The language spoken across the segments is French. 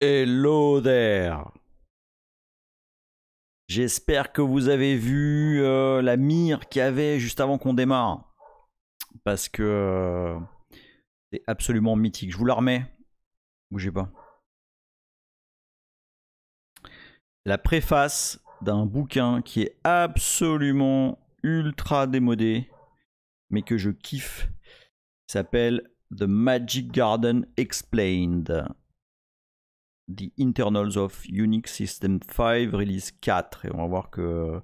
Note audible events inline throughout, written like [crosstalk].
Hello there J'espère que vous avez vu euh, la mire qu'il y avait juste avant qu'on démarre. Parce que euh, c'est absolument mythique. Je vous la remets. Bougez pas. La préface d'un bouquin qui est absolument ultra démodé, mais que je kiffe, s'appelle The Magic Garden Explained The Internals of Unix System 5, release 4. Et on va voir que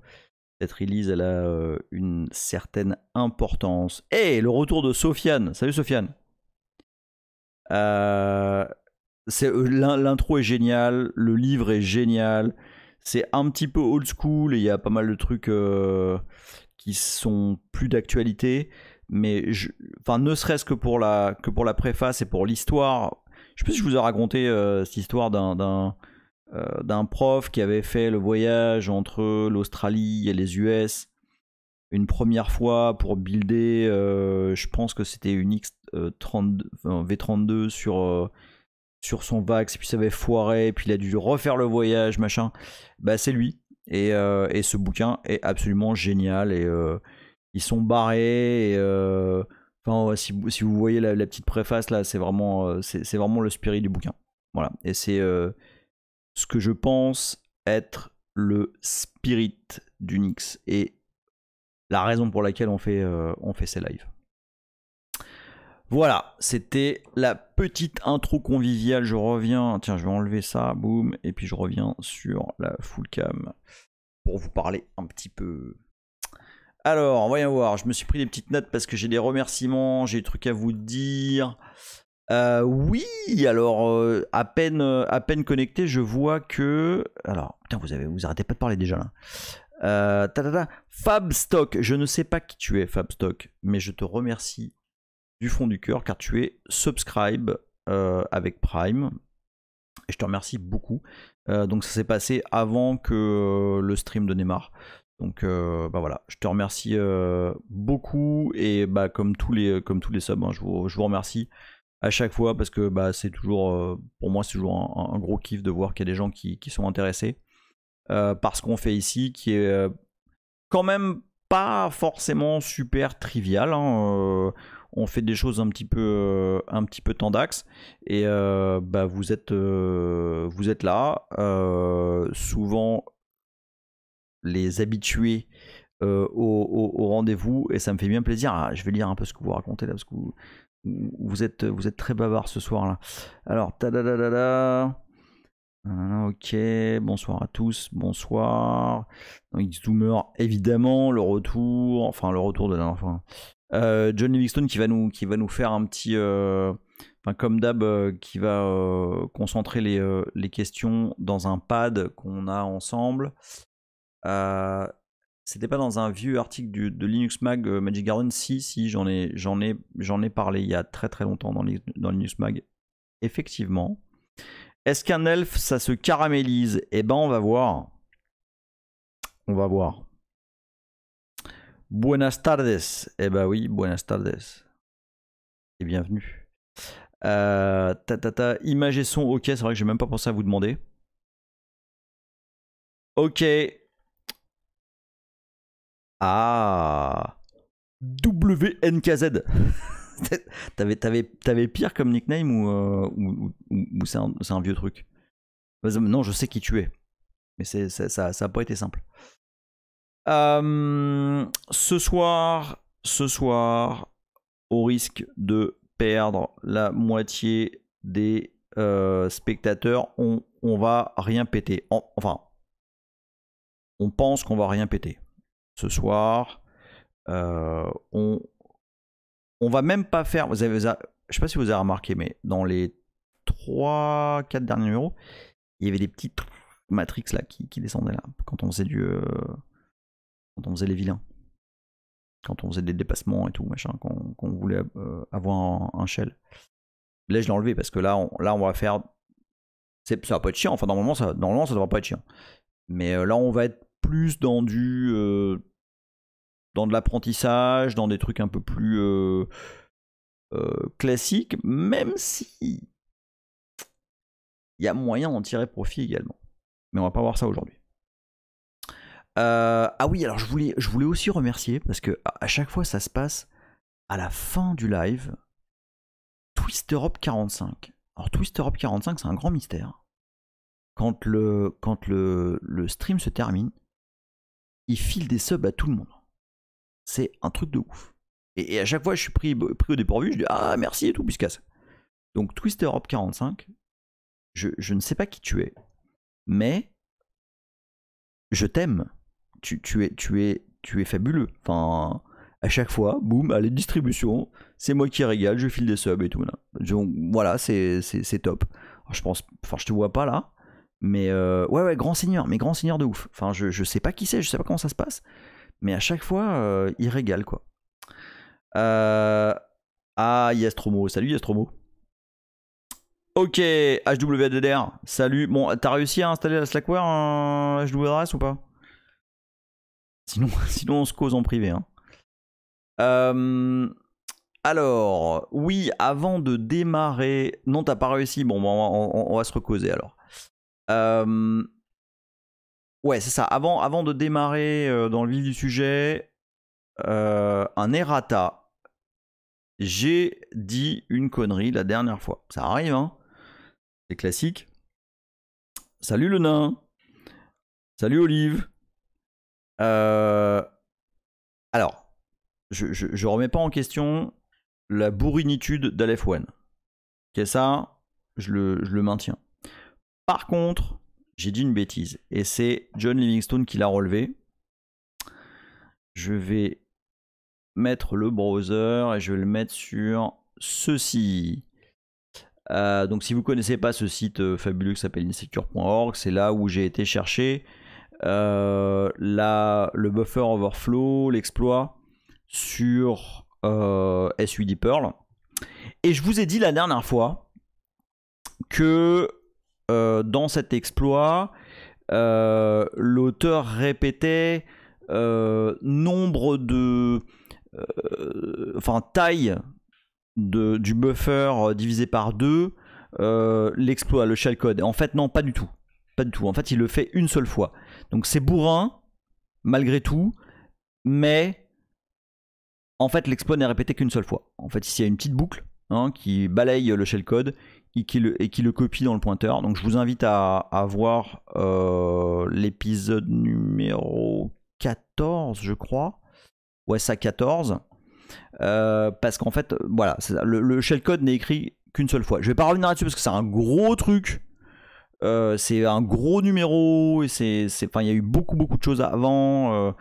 cette release, elle a euh, une certaine importance. Et le retour de Sofiane. Salut Sofiane. Euh, euh L'intro est génial, le livre est génial. C'est un petit peu old school et il y a pas mal de trucs euh, qui sont plus d'actualité. Mais enfin, ne serait-ce que, pour la, que pour la préface et pour l'histoire, je sais pas si je vous ai raconté euh, cette histoire euh, d'un prof qui avait fait le voyage entre l'Australie et les US une première fois pour builder, euh, je pense que c'était une X 32, V32 sur, sur son Vax, et puis ça avait foiré, et puis il a dû refaire le voyage, machin. Bah c'est lui. Et, ce bouquin est absolument génial. Et ils sont barrés. Et, Enfin, si, vous voyez la, petite préface là, c'est vraiment, euh, vraiment le spirit du bouquin. Voilà. Et c'est euh, ce que je pense être le spirit d'Unix et la raison pour laquelle on fait, euh, on fait ces lives. Voilà, c'était la petite intro conviviale. Je reviens, tiens, je vais enlever ça, boum, et puis je reviens sur la full cam pour vous parler un petit peu alors, voyons voir. Je me suis pris des petites notes parce que j'ai des remerciements, j'ai des trucs à vous dire. Euh, oui, alors euh, à peine euh, à peine connecté, je vois que alors putain vous avez vous arrêtez pas de parler déjà là. Fabstock, je ne sais pas qui tu es Fabstock, mais je te remercie du fond du cœur car tu es subscribe avec Prime et je te remercie beaucoup. donc ça s'est passé avant que le stream de Neymar, donc euh, bah voilà, je te remercie euh, beaucoup et bah comme tous les euh, comme tous les subs, hein, je, vous, remercie à chaque fois parce que bah, c'est toujours pour moi c'est toujours un, gros kiff de voir qu'il y a des gens qui, sont intéressés par ce qu'on fait ici, qui est quand même pas forcément super trivial. Hein, on fait des choses un petit peu un petit peu tendax et bah vous êtes vous êtes là souvent les habituer euh, au, rendez-vous et ça me fait bien plaisir. Ah, je vais lire un peu ce que vous racontez là parce que vous, êtes, vous êtes très bavard ce soir là. Alors, ta da da da da. Ah, ok, bonsoir à tous, bonsoir. Donc, Zoomer, évidemment, le retour, enfin le retour de l'enfant. Hein. Euh, John Livingstone qui va nous, qui va nous faire un petit, euh, enfin comme d'hab, euh, qui va concentrer les, les, questions dans un pad qu'on a ensemble. Euh, c'était pas dans un vieux article de Linux Mag euh, Magic Garden si si j'en ai j'en ai j'en ai parlé il y a très très longtemps dans, Linux Mag effectivement est-ce qu'un elfe ça se caramélise eh ben on va voir on va voir buenas tardes eh ben oui buenas tardes et bienvenue euh, ta, ta, ta, image et son ok c'est vrai que j'ai même pas pensé à vous demander ok ah WNKZ [laughs] T'avais pire comme nickname ou, euh, ou, c'est un, vieux truc Non, je sais qui tu es. Mais c'est ça ça n'a pas été simple. Euh, ce soir, ce soir, au risque de perdre la moitié des euh, spectateurs, on, on va rien péter. enfin, on pense qu'on va rien péter ce soir. Euh, on, on va même pas faire. Vous avez, je sais pas si vous avez remarqué, mais dans les 3-4 derniers numéros, il y avait des petites matrix là qui, descendaient là quand on faisait du. Euh, quand on faisait les vilains. Quand on faisait des dépassements et tout, machin, qu'on voulait euh, avoir un, shell. Là, je l'ai enlevé parce que là, on, là, on va faire. Ça va pas être chiant. Enfin, normalement, ça, normalement, ça devrait pas être chiant. Mais là, on va être plus dans du euh, dans de l'apprentissage, dans des trucs un peu plus euh, euh, classiques, même si il y a moyen d'en tirer profit également. Mais on va pas voir ça aujourd'hui. ah oui, alors je voulais, je voulais aussi remercier parce que à, chaque fois ça se passe à la fin du live. Twist Europe 45. Alors Twist Europe 45, c'est un grand mystère. Quand le, quand le, le stream se termine, il file des subs à tout le monde. C'est un truc de ouf. Et, à chaque fois, je suis pris, au dépourvu, je dis ah merci et tout, puis je Donc Twister Europe 45, je, je, ne sais pas qui tu es, mais je t'aime. Tu, tu, es, tu, es, tu es fabuleux. Enfin, à chaque fois, boum, allez, distribution, c'est moi qui régale, je file des subs et tout. Là. Donc voilà, c'est top. je pense, enfin, je te vois pas là, mais euh, ouais, ouais, grand seigneur, mais grand seigneur de ouf. Enfin, je, je sais pas qui c'est, je sais pas comment ça se passe, mais à chaque fois, euh, il régale quoi. Euh, ah, Yastromo, salut Yastromo. Ok, HWDDR, salut. Bon, t'as réussi à installer la Slackware en HWRS ou pas sinon, [laughs] sinon, on se cause en privé. Hein. Euh, alors, oui, avant de démarrer. Non, t'as pas réussi. Bon, bah, on, on, va se recoser alors. Ouais, c'est ça. Avant, avant de démarrer dans le vif du sujet, un errata. J'ai dit une connerie la dernière fois. Ça arrive, hein C'est classique. Salut le nain. Salut Olive. Alors, je, je, remets pas en question la bourrinitude d'Aleph One. Ok, ça, je le, je le maintiens. Par contre, j'ai dit une bêtise. Et c'est John Livingstone qui l'a relevé. Je vais mettre le browser et je vais le mettre sur ceci. Euh, donc si vous ne connaissez pas ce site euh, fabuleux qui s'appelle insecure.org, c'est là où j'ai été chercher euh, la, le buffer overflow, l'exploit sur euh, Pearl. Et je vous ai dit la dernière fois que euh, dans cet exploit, euh, l'auteur répétait euh, nombre de... Enfin, taille du buffer divisé par 2 l'exploit, le shellcode. En fait, non, pas du tout. Pas du tout. En fait, il le fait une seule fois. Donc c'est bourrin, malgré tout, mais en fait, l'exploit n'est répété qu'une seule fois. En fait, ici, il y a une petite boucle hein, qui balaye le shellcode, et qui, le, copie dans le pointeur. Donc je vous invite à, voir euh, l'épisode numéro 14, je crois. Ouais, ça 14. Euh, parce qu'en fait, euh, voilà, le, shellcode n'est écrit qu'une seule fois. Je vais pas revenir là-dessus parce que c'est un gros truc. c'est un gros numéro. Et c'est, enfin, il y a eu beaucoup, beaucoup de choses avant.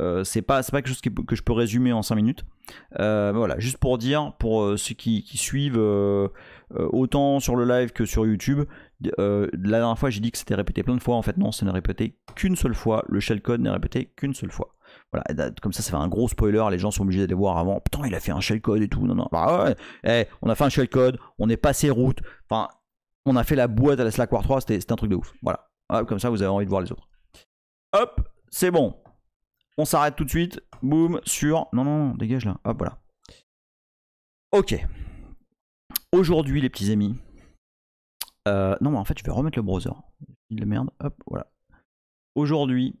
Euh, c'est pas c'est pas quelque chose que, que, je peux résumer en 5 minutes. Euh, voilà, juste pour dire pour euh, ceux qui, qui suivent autant sur le live que sur YouTube, la dernière fois j'ai dit que c'était répété plein de fois. En fait non, ça n'est répété qu'une seule fois. Le shellcode n'est répété qu'une seule fois. Voilà, comme ça, ça fait un gros spoiler. Les gens sont obligés d'aller voir avant. Putain, il a fait un shellcode et tout. Non, non. Bah eh, on a fait un shellcode, on est passé route. Enfin, on a fait la boîte à la War 3. C'était un truc de ouf. Voilà. Ah, comme ça, vous avez envie de voir les autres. Hop, c'est bon. On s'arrête tout de suite. Boum, sur... Non, non, dégage là. Hop, voilà. Ok. Aujourd'hui, les petits amis. Euh, non, mais en fait, je vais remettre le browser. Il le merde. Hop, voilà. Aujourd'hui,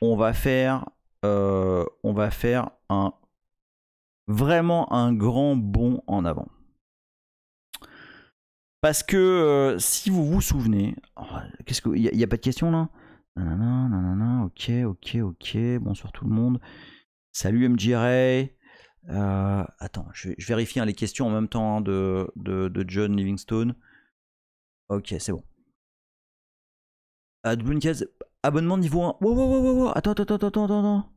on va faire... Euh, on va faire un... Vraiment un grand bond en avant. Parce que euh, si vous vous souvenez, oh, qu'est-ce que il n'y a, pas de question là non, non, ok, ok, ok. Bonsoir tout le monde. Salut MJRA. Euh, attends, je, je vérifie hein, les questions en même temps hein, de, de, John Livingstone. Ok, c'est bon. abonnement niveau 1. Wow, wow, wow, wow, Attends, attends, attends, attends, attends.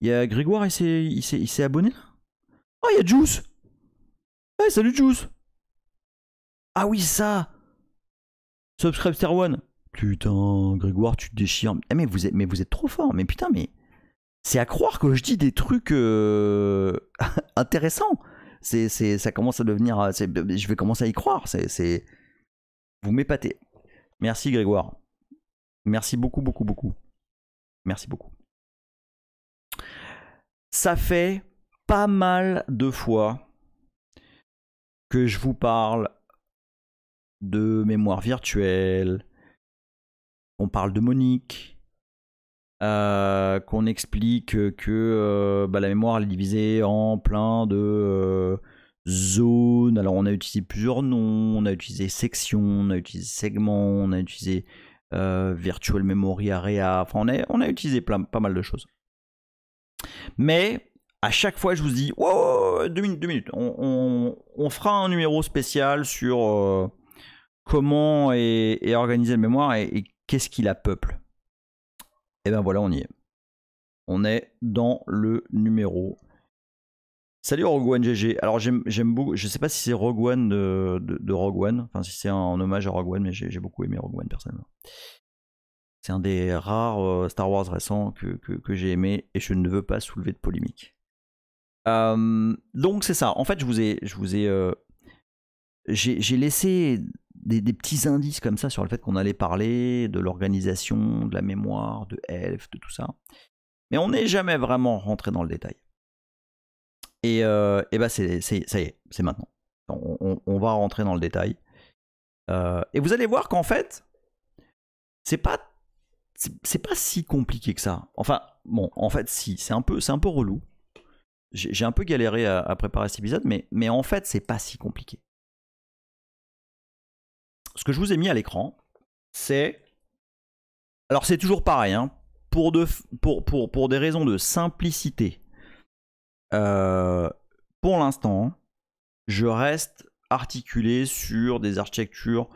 Il y a Grégoire, il s'est abonné Oh, il y a Juice hey, eh, salut Juice Ah oui, ça Subscribe Star One Putain, Grégoire, tu te déchires. Eh, mais, vous êtes, mais vous êtes trop fort. Mais putain, mais. C'est à croire que je dis des trucs euh, [laughs] intéressants. C'est, ça commence à devenir. Euh, je vais commencer à y croire. Vous m'épatez. Merci, Grégoire. Merci beaucoup, beaucoup, beaucoup. Merci beaucoup. Ça fait pas mal de fois que je vous parle de mémoire virtuelle, on parle de Monique, euh, qu'on explique que euh, bah, la mémoire est divisée en plein de euh, zones. Alors on a utilisé plusieurs noms, on a utilisé section, on a utilisé segment, on a utilisé virtual memory area. Enfin on a, on a utilisé pas mal de choses. Mais à chaque fois je vous dis, wow, oh, deux minutes, deux minutes. On, fera un numéro spécial sur comment est, organiser la mémoire et Qu'est-ce qui la peuple Et eh ben voilà, on y est. On est dans le numéro. Salut Rogue One GG. Alors j'aime beaucoup, je sais pas si c'est Rogue de, de, Rogue One, enfin si c'est en hommage à Rogue One, mais j'ai beaucoup aimé Rogue One personnellement. C'est un des rares euh, Star Wars récents que, que, j'ai aimé et je ne veux pas soulever de polémique. Euh, donc c'est ça. En fait, je vous ai, euh, j'ai laissé des, petits indices comme ça sur le fait qu'on allait parler de l'organisation, de la mémoire, de Elf, de tout ça. Mais on n'est jamais vraiment rentré dans le détail. Et, euh, bah c'est, ça y est, c'est maintenant. On, va rentrer dans le détail. Euh, et vous allez voir qu'en fait, c'est pas c'est pas si compliqué que ça. Enfin, bon, en fait, si, c'est un peu, c'est un peu relou. J'ai un peu galéré à, à, préparer cet épisode, mais, mais en fait, c'est pas si compliqué ce que je vous ai mis à l'écran, c'est... Alors c'est toujours pareil, hein. pour, de, pour, pour, pour, des raisons de simplicité. Euh, pour l'instant, je reste articulé sur des architectures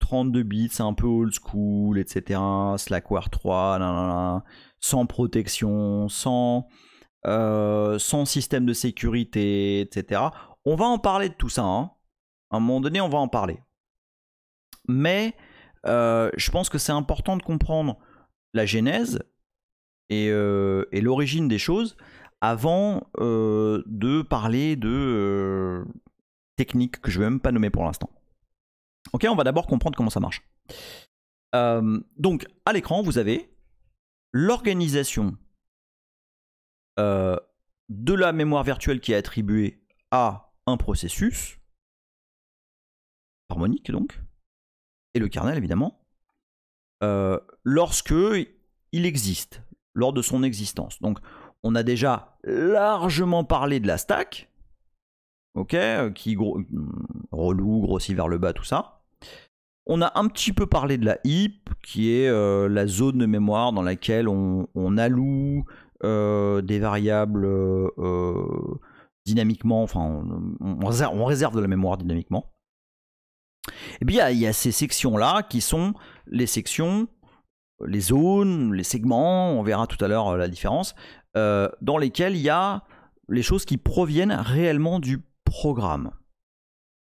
32 bits, c'est un peu old school, etc. Slackware 3, sans protection, sans, euh, sans système de sécurité, etc. On va en parler de tout ça. Hein. À un moment donné, on va en parler mais euh, je pense que c'est important de comprendre la genèse et, euh, l'origine des choses avant euh, de parler de techniques que je ne vais même pas nommer pour l'instant. Ok, on va d'abord comprendre comment ça marche. donc, à l'écran, vous avez l'organisation de la mémoire virtuelle qui est attribuée à un processus harmonique donc et le kernel évidemment, lorsqu'il euh, lorsque il existe, lors de son existence. Donc on a déjà largement parlé de la stack, ok, euh, qui mm, reloue, grossit vers le bas, tout ça. On a un petit peu parlé de la heap, qui est euh, la zone de mémoire dans laquelle on, alloue des variables dynamiquement, enfin on réserve de la mémoire dynamiquement. Et eh bien, il y a ces sections-là qui sont les sections, les zones, les segments, on verra tout à l'heure euh, la différence, euh, dans lesquelles il y a les choses qui proviennent réellement du programme.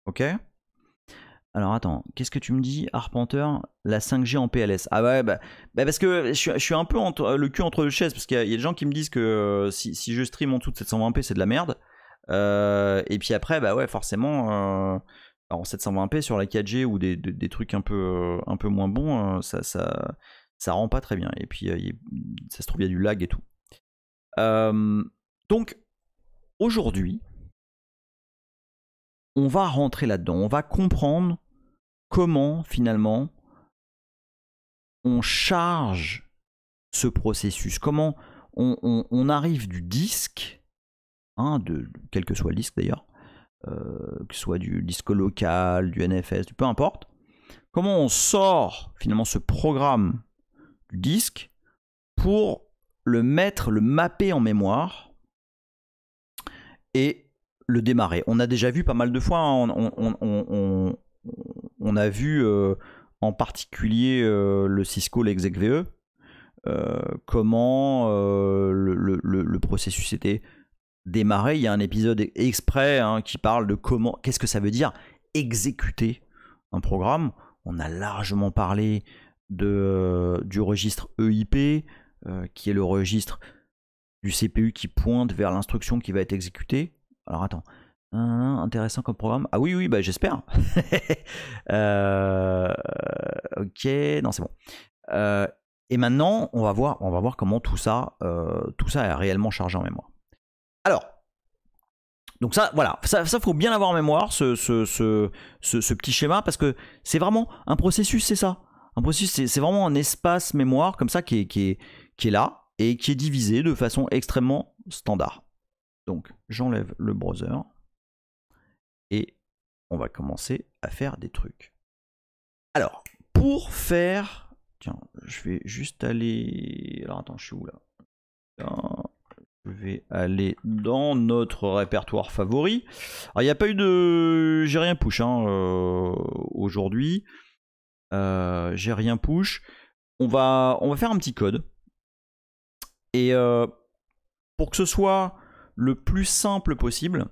Ok alors attends, qu'est-ce que tu me dis, Arpenteur, La 5G en PLS Ah ouais, bah, bah parce que je suis, un peu entre, le cul entre deux chaises, parce qu'il y, a des gens qui me disent que euh, si, je stream en dessous de 720p, c'est de la merde. et puis après, bah ouais, forcément, en 720p sur la 4G ou des, trucs un peu, euh, un peu moins bons, euh, ça, ça, ça rend pas très bien. Et puis, euh, ça se trouve, il y a du lag et tout. donc, aujourd'hui, on va rentrer là-dedans. On va comprendre comment, finalement, on charge ce processus. Comment on, arrive du disque, hein, de, quel que soit le disque d'ailleurs, euh, que ce soit du disque local, du NFS, peu importe. Comment on sort finalement ce programme du disque pour le mettre, le mapper en mémoire et le démarrer. On a déjà vu pas mal de fois, hein, on, a vu euh, en particulier euh, le Cisco, l'execVE, comment le, le, processus était démarrer, il y a un épisode exprès hein, qui parle de comment, qu'est-ce que ça veut dire exécuter un programme. On a largement parlé de, euh, du registre EIP, euh, qui est le registre du CPU qui pointe vers l'instruction qui va être exécutée. Alors attends, hein, hein, intéressant comme programme. Ah oui, oui, bah, j'espère. [laughs] Euh, ok, non, c'est bon. et maintenant, on va, voir, on va voir comment tout ça, tout ça est réellement chargé en mémoire. Alors, donc ça, voilà, ça, faut bien avoir en mémoire, ce, ce, ce, petit schéma, parce que c'est vraiment un processus, c'est ça. Un processus, c'est vraiment un espace mémoire comme ça qui est, qui, est, qui est là et qui est divisé de façon extrêmement standard. Donc j'enlève le browser et on va commencer à faire des trucs. Alors, pour faire... Tiens, je vais juste aller... Alors attends, je suis où là vais aller dans notre répertoire favori. Alors, ah, il n'y a pas eu de. J'ai rien push hein, euh, aujourd'hui. Euh, j'ai rien push. On va, on va faire un petit code. Et euh, pour que ce soit le plus simple possible,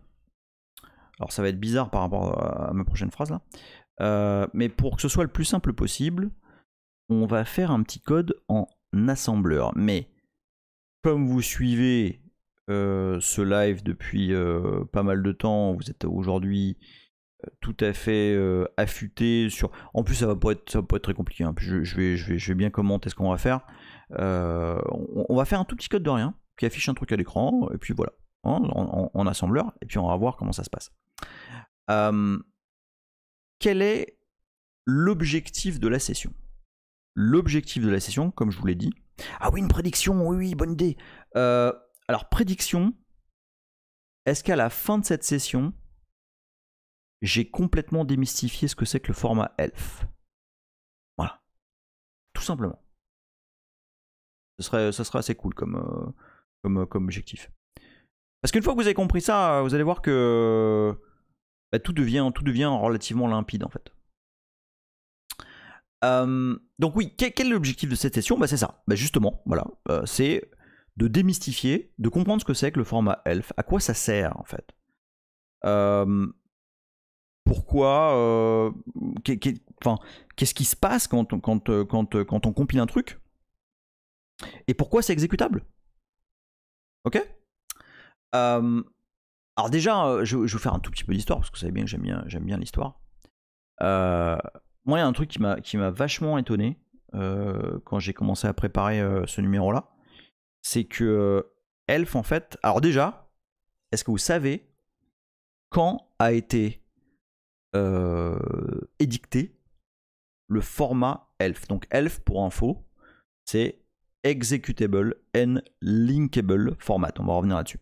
alors ça va être bizarre par rapport à ma prochaine phrase là, mais pour que ce soit le plus simple possible, on va faire un petit code en assembleur. Mais comme vous suivez euh, ce live depuis euh, pas mal de temps. Vous êtes aujourd'hui euh, tout à fait affûté sur. En plus, ça va pas être, être très compliqué. Hein. Je, vais, je, vais, je, bien commenter ce qu'on va faire. On, va faire un tout petit code de rien qui affiche un truc à l'écran, et puis voilà, hein, en, assembleur, et puis on va voir comment ça se passe. quel est l'objectif de la session L'objectif de la session, comme je vous l'ai dit. Ah oui, une prédiction, oui, oui, bonne idée. Alors, prédiction, est-ce qu'à la fin de cette session, j'ai complètement démystifié ce que c'est que le format ELF Voilà. Tout simplement. Ce serait, ça serait assez cool comme, euh, comme, comme objectif. Parce qu'une fois que vous avez compris ça, vous allez voir que bah, tout, devient, tout devient relativement limpide en fait. Euh, donc oui, quel, est l'objectif de cette session bah, C'est ça, bah, justement, voilà. Euh, c'est de démystifier, de comprendre ce que c'est que le format elf, à quoi ça sert en fait. Euh, pourquoi euh, Qu'est-ce qui se passe quand on, compile un truc Et pourquoi c'est exécutable Ok euh, Alors déjà, je, vais vous faire un tout petit peu d'histoire, parce que vous savez bien que j'aime bien, bien l'histoire. moi, il y a un truc qui m'a vachement étonné quand j'ai commencé à préparer ce numéro-là c'est que euh, Elf, en fait. Alors, déjà, est-ce que vous savez quand a été euh, édicté le format ELF. Donc ELF pour info, c'est Executable and Linkable Format. On va revenir là-dessus.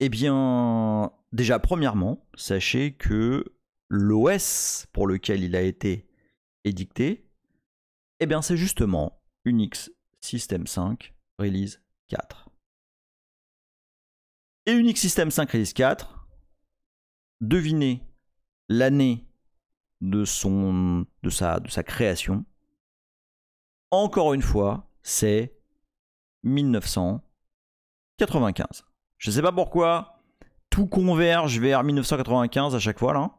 Eh bien, déjà, premièrement, sachez que l'OS pour lequel il a été édicté, eh bien, c'est justement Unix System 5, Release 4. Et Unix System 5 Release 4, devinez l'année de, de, sa, de sa création. Encore une fois, c'est 1995. Je ne sais pas pourquoi, tout converge vers 1995 à chaque fois là.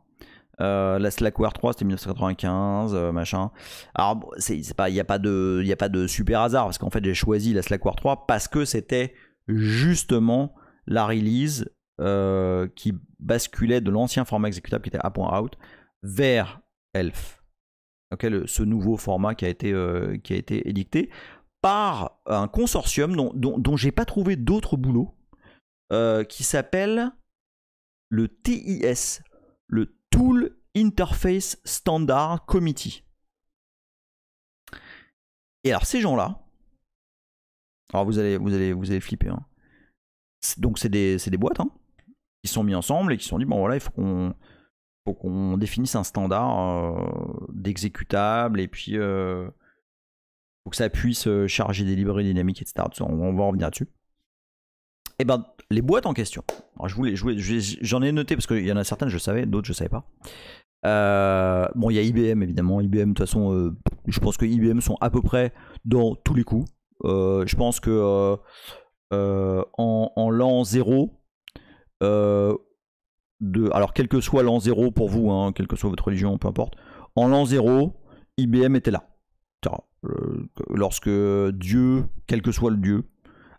Euh, la Slackware 3, c'était 1995, euh, machin. Alors, pas, il n'y a pas de, il a pas de super hasard parce qu'en fait, j'ai choisi la Slackware 3 parce que c'était justement la release euh, qui basculait de l'ancien format exécutable qui était A.out vers Elf. ok ce nouveau format qui a été, qui a été édicté par un consortium dont, dont, n'ai j'ai pas trouvé d'autres boulots qui s'appelle le TIS, le Interface Standard Committee. Et alors ces gens-là, alors vous allez, vous allez, vous allez flipper. Hein. Donc c'est des, boîtes hein, qui sont mis ensemble et qui sont dit bon voilà il faut qu'on qu'on définisse un standard euh, d'exécutable et puis euh, que ça puisse euh, charger des librairies dynamiques etc. On, va en revenir dessus. Et eh ben les boîtes en question. je voulais, j'en ai noté parce qu'il y en a certaines je savais, d'autres je savais pas. Euh, bon, il y a IBM évidemment. IBM, de toute façon, euh, je pense que IBM sont à peu près dans tous les coups. Euh, je pense que en, l'an 0, de, alors quel que soit l'an 0 pour vous, hein, quelle que soit votre religion, peu importe, en l'an 0, IBM était là. Lorsque Dieu, quel que soit le Dieu,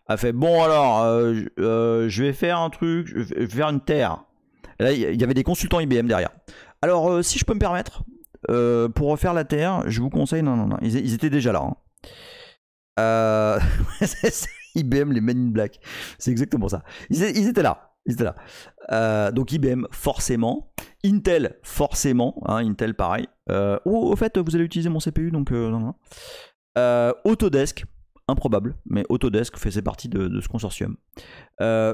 a fait bon alors, je vais faire un truc, je vais faire une terre. Là, il y avait des consultants IBM derrière. Alors, euh, si je peux me permettre, euh, pour refaire la Terre, je vous conseille. Non, non, non. Ils, étaient déjà là. IBM, hein. euh, [laughs] les Men in Black. C'est exactement ça. Ils, étaient là. Ils étaient là. donc IBM, forcément. Intel, forcément. Hein, Intel, pareil. Oh, au fait, vous allez utiliser mon CPU, donc non, non. Autodesk, improbable, mais Autodesk faisait partie de ce consortium.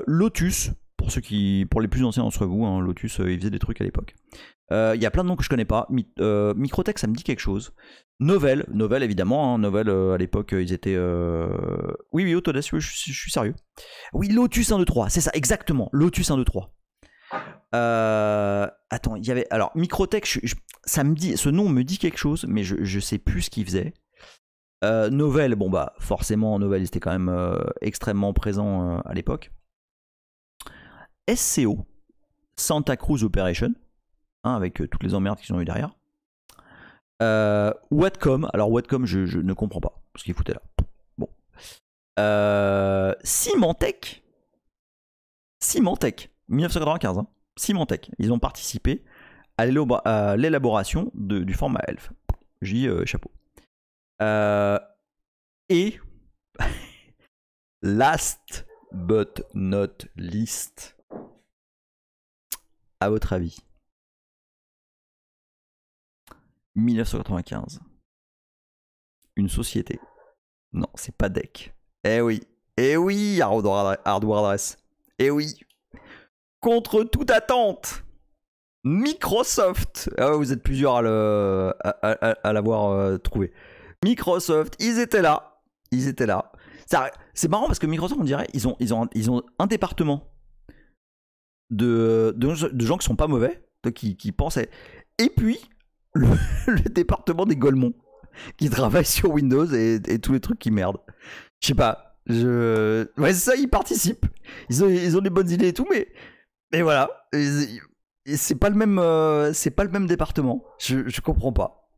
Lotus, pour ceux qui, pour les plus anciens d'entre vous, hein, Lotus, euh, ils faisaient des trucs à l'époque. Euh, il y a plein de noms que je connais pas. Euh, Microtech, ça me dit quelque chose. Novel, Novel évidemment, hein, Novel à l'époque ils étaient... Oui oui Autodesk, je, suis sérieux. Oui Lotus 123, c'est ça exactement, Lotus 123. Euh... Attends, il y avait... Alors Microtech, ça me dit, ce nom me dit quelque chose, mais je, je sais plus ce qu'il faisait. Novel, bon bah forcément Novel était quand même extrêmement présent à l'époque. SCO, Santa Cruz Operation, hein, avec euh, toutes les emmerdes qu'ils ont eu derrière. Euh, alors Watcom je, ne comprends pas ce qu'ils foutaient là. Bon. Euh, Symantec, Symantec, 1995, hein. Symantec, ils ont participé à l'élaboration du format ELF. J euh, chapeau. Euh, et [laughs] last but not least, à votre avis 1995. Une société. Non, c'est pas DEC. Eh oui, eh oui, Hardware address Eh oui. Contre toute attente, Microsoft. Ah, vous êtes plusieurs à, le, à, l'avoir euh, trouvé. Microsoft, ils étaient là. Ils étaient là. C'est marrant parce que Microsoft, on dirait, ils ont, ils ont, ils ont un département de, de, gens qui sont pas mauvais, qui, qui pensent. Et puis, le, [laughs] département des Golemont, qui travaille sur Windows et, tous les trucs qui merdent. Je sais pas. Je... Ouais, ça, ils participent. Ils ont, des bonnes idées et tout, mais, mais voilà. C'est pas, le même, euh, c'est pas le même département. Je, je comprends pas.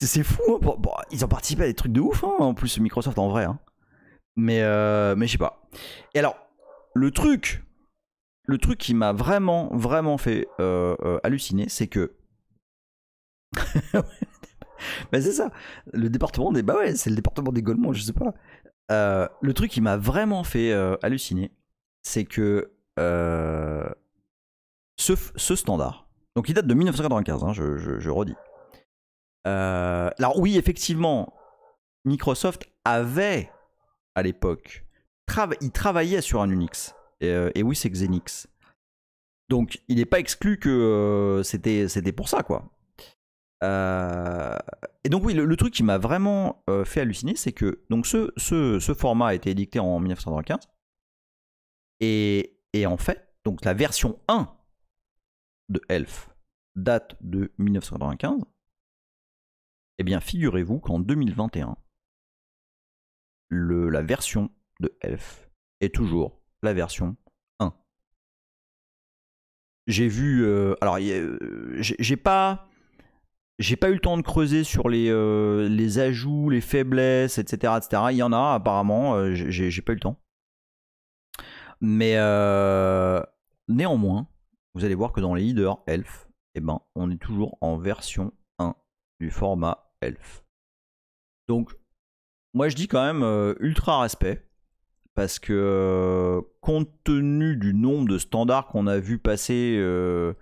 C'est fou. Hein, ils ont participé à des trucs de ouf, hein, en plus, Microsoft en vrai. Hein. Mais, euh, mais je sais pas. Et alors, le truc le truc qui m'a vraiment, vraiment fait euh, euh, halluciner, c'est que. Mais [laughs] ben, c'est ça, le département des. Bah ouais, c'est le département des Golemons, je sais pas. Euh, le truc qui m'a vraiment fait halluciner, c'est que. Ce, ce, standard, donc il date de 1995, hein, je, redis. alors oui, effectivement, Microsoft avait à l'époque, il travaillait sur un Unix. Euh, et, oui, c'est Xenix. Donc, il n'est pas exclu que euh, c'était pour ça, quoi. Euh, et donc oui, le, truc qui m'a vraiment fait halluciner, c'est que donc ce, format a été édicté en 1995. Et, en fait, donc la version 1 de Elf date de 1995. Eh bien, figurez-vous qu'en 2021, le, la version de Elf est toujours la version 1. J'ai vu. Euh, alors, euh, j'ai pas. J'ai pas eu le temps de creuser sur les, euh, les ajouts, les faiblesses, etc., etc. Il y en a apparemment, j'ai pas eu le temps. Mais néanmoins, vous allez voir que dans les leaders Elf, eh ben, on est toujours en version 1 du format Elf. Donc, moi je dis quand même ultra respect parce que euh, compte tenu du nombre de standards qu'on a vu passer euh,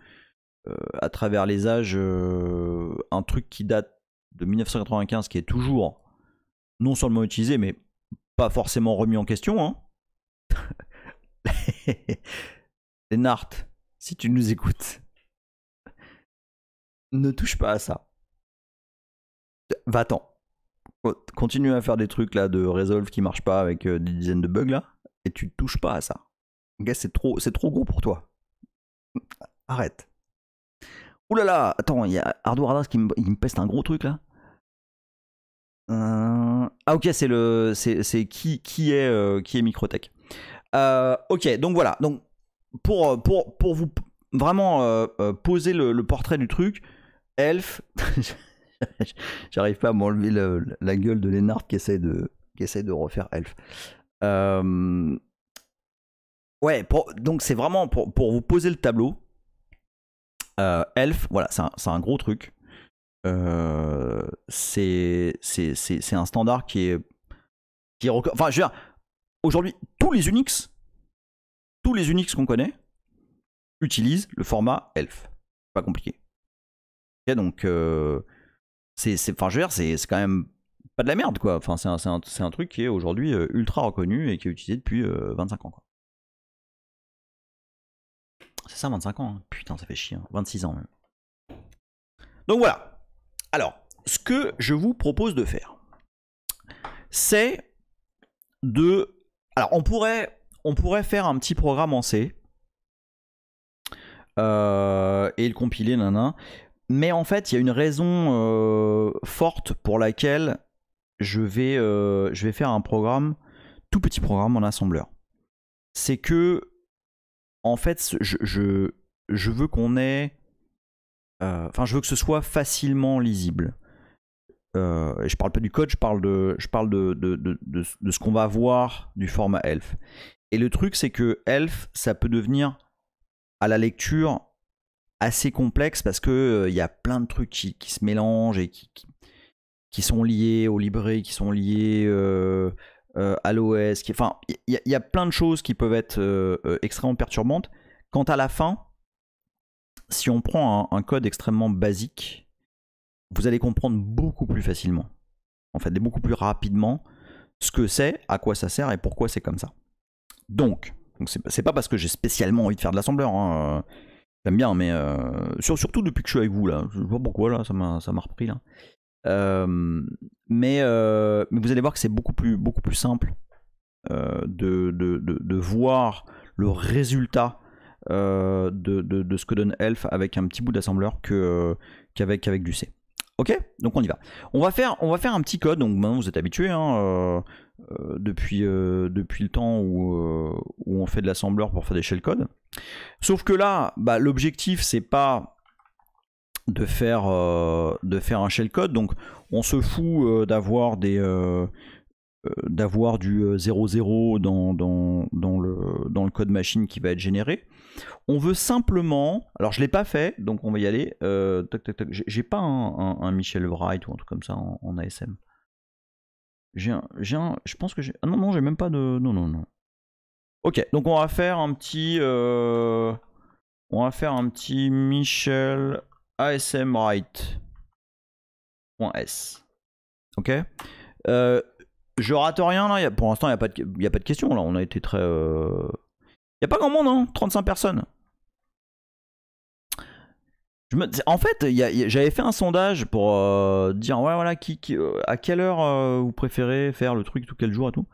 euh, à travers les âges, un truc qui date de 1995 qui est toujours non seulement utilisé mais pas forcément remis en question. Hein. [laughs] Lennart, si tu nous écoutes, ne touche pas à ça. Va-t'en continue à faire des trucs là de Resolve qui marchent pas avec euh, des dizaines de bugs là, et tu touches pas à ça. c'est trop, c'est trop gros pour toi. Arrête. Ouh là là, attends, il y a Hardware Ardas qui me, me peste un gros truc là. Euh, ah ok, c'est le, c'est, qui, qui est, euh, qui est Microtech. ok, donc voilà, donc pour, pour, pour vous vraiment poser le, portrait du truc, Elf. [laughs] [laughs] J'arrive pas à m'enlever la gueule de Lennart qui essaie de, qui de refaire Elf. Euh, ouais, donc c'est vraiment pour, pour, vous poser le tableau. Euh, Elf, voilà, c'est un, gros truc. Euh, c'est un standard qui est. Qui enfin, je veux dire, aujourd'hui, tous les Unix, tous les Unix qu'on connaît, utilisent le format ELF. Pas compliqué. Okay, donc, c'est, enfin, je c'est, quand même pas de la merde, quoi. Enfin, c'est un, truc qui est aujourd'hui euh, ultra reconnu et qui est utilisé depuis 25 euh, ans, C'est ça, 25 ans. Hein. Putain, ça fait chier. 26 hein. ans, même. Donc voilà. Alors, ce que je vous propose de faire, c'est de... Alors, on pourrait, on pourrait faire un petit programme en C. Euh, et le compiler, nanana. Mais en fait, il y a une raison euh, forte pour laquelle je vais, euh, je vais faire un programme, tout petit programme en assembleur. C'est que, en fait, je, je, veux qu'on ait euh, enfin je veux que ce soit facilement lisible. Euh, je parle pas du code, je parle de, je parle de, de, de, de ce qu'on va voir du format ELF. Et le truc c'est que ELF, ça peut devenir à la lecture assez complexe parce que euh, il y a plein de trucs qui, se mélangent et qui, qui, sont liés au libré, qui sont liés euh, euh, à l'OS. Enfin, il y, a plein de choses qui peuvent être extrêmement perturbantes. Quant à la fin, si on prend un, code extrêmement basique, vous allez comprendre beaucoup plus facilement, en fait, beaucoup plus rapidement ce que c'est, à quoi ça sert et pourquoi c'est comme ça. Donc, c'est n'est pas parce que j'ai spécialement envie de faire de l'assembleur, hein, J'aime bien, mais euh, surtout depuis que je suis avec vous, là. Je vois pourquoi, là, ça m'a repris, là. Euh, euh, mais, vous allez voir que c'est beaucoup plus, beaucoup plus simple de, voir le résultat de, ce que donne Elf avec un petit bout d'assembleur qu'avec du C. Ok Donc on y va. On va faire, on va faire un petit code, donc maintenant vous êtes habitués, hein, euh, depuis, euh, depuis le temps euh, où, on fait de l'assembleur pour faire des shellcodes. Sauf que là, bah, l'objectif, c'est pas de faire, de faire un shellcode. Donc, on se fout d'avoir des. d'avoir du 0,0 dans, dans, dans, le, dans le code machine qui va être généré. On veut simplement, alors je ne l'ai pas fait, donc on va y aller. J'ai pas un, Michel Wright ou un truc comme ça en ASM. J'ai un, je pense que j'ai, ah non, non, j'ai même pas de, non, non, non. Ok, donc on va faire un petit, euh, on va faire un petit Michel ASM .s. Ok euh, Je rate rien là, y pour l'instant il n'y a, a, pas de questions, là, on a été très... Il euh, n'y a pas grand monde, hein 35 personnes. En fait, j'avais fait un sondage pour euh, dire ouais, voilà, euh, à quelle heure euh, vous préférez faire le truc, tout quel jour et tout.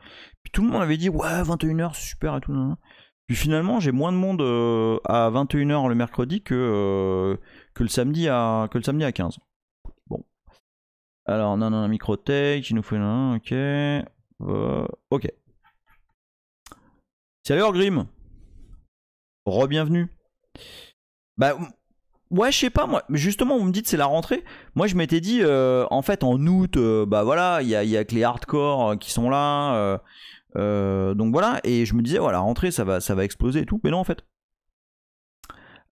Puis tout le monde avait dit ouais, 21h, super et tout. Puis finalement, j'ai moins de monde à 21h le mercredi que, que, le samedi à, que le samedi à 15. Bon. Alors, non, non, microtech, il nous fait un hein, ok. ok. Salut re Rebienvenue. Bah, Ouais, je sais pas, moi. Justement, vous me dites c'est la rentrée. Moi, je m'étais dit, euh, en fait, en août, euh, bah voilà, il y a, y a, que les hardcore euh, qui sont là. donc voilà. Et je me disais, voilà, la rentrée, ça va, ça va exploser et tout. Mais non, en fait.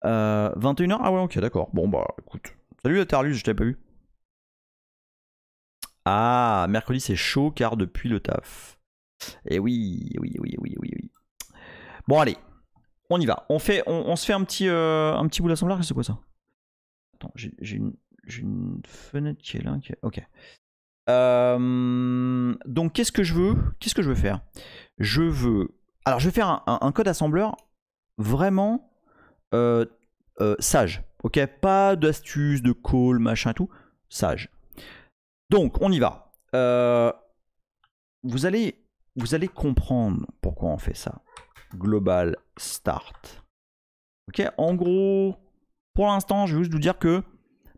21h Ah ouais, ok, d'accord. Bon, bah écoute. Salut à je t'avais pas vu. Ah, mercredi, c'est chaud car depuis le taf. Et eh oui, oui, oui, oui, oui, oui. Bon, allez. On y va. On, fait, on, se fait un petit, euh, un petit bout d'assemblage. C'est quoi ça Attends, j'ai une, une, fenêtre qui est là. Ok. Euh, donc, qu'est-ce que je veux Qu'est-ce que je veux faire Je veux. Alors, je vais faire un, code assembleur vraiment euh, sage. Ok Pas d'astuces, de call, machin tout. Sage. Donc, on y va. vous allez vous allez comprendre pourquoi on fait ça global start. Ok, en gros, pour l'instant, je vais juste vous dire que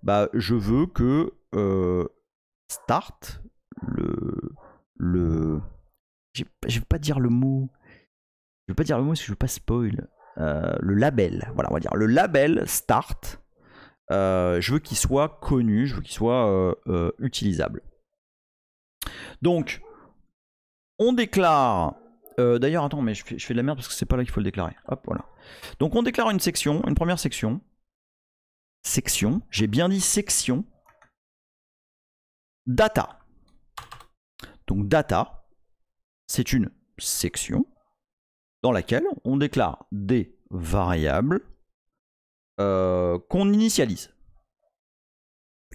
bah, je veux que euh, start, le. le je ne vais pas dire le mot. Je ne vais pas dire le mot parce que je ne veux pas spoil. Euh, le label, voilà, on va dire le label start. Euh, je veux qu'il soit connu, je veux qu'il soit utilisable. Donc, on déclare euh, d'ailleurs, attends, mais je fais, de la merde parce que c'est pas là qu'il faut le déclarer. Hop, voilà. Donc on déclare une section, une première section. Section, j'ai bien dit section. Data. Donc data, c'est une section dans laquelle on déclare des variables euh, qu'on initialise.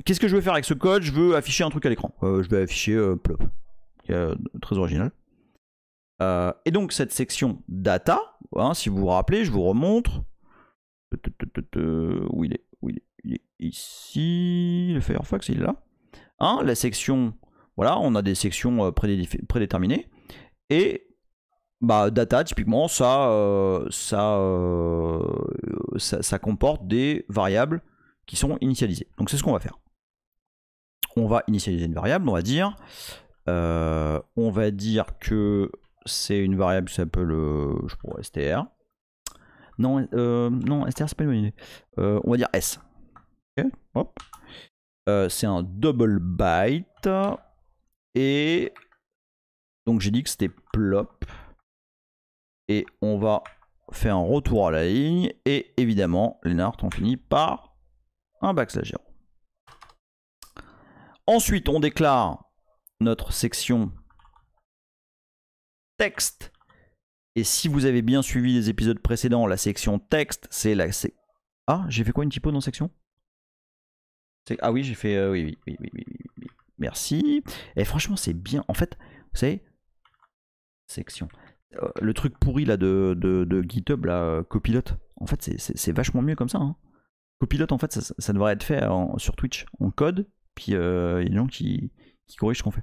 Qu'est-ce que je veux faire avec ce code Je veux afficher un truc à l'écran. Euh, je vais afficher plop, très original. Euh, et donc cette section data, hein, si vous vous rappelez, je vous remontre. Où il est il est, Ici, le Firefox, il est là. Hein, la section, voilà, on a des sections euh, prédéterminées. Et bah, data, typiquement, ça, euh, ça, ça, comporte des variables qui sont initialisées. Donc c'est ce qu'on va faire. On va initialiser une variable, on va dire on va dire que c'est une variable qui s'appelle, euh, je pourrais str. Non, euh, non, str c'est pas une bonne idée. Euh, on va dire s. c'est un double byte. Et donc j'ai dit que c'était plop. Et on va faire un retour à la ligne. Et évidemment, les on ont fini par un backslash Ensuite, on déclare notre section texte. Et si vous avez bien suivi les épisodes précédents, la section texte, c'est la... Ah, j'ai fait quoi une typo dans section Ah oui, j'ai fait... Euh, oui, oui, oui, oui, oui, Merci. Et eh, franchement, c'est bien. En fait, vous savez... Section. Euh, le truc pourri là de, GitHub, là, euh, copilote. En fait, c'est vachement mieux comme ça. Hein. Copilote, en fait, ça, devrait être fait sur Twitch. On code, puis il y a des gens qui, qui corrigent ce qu'on fait.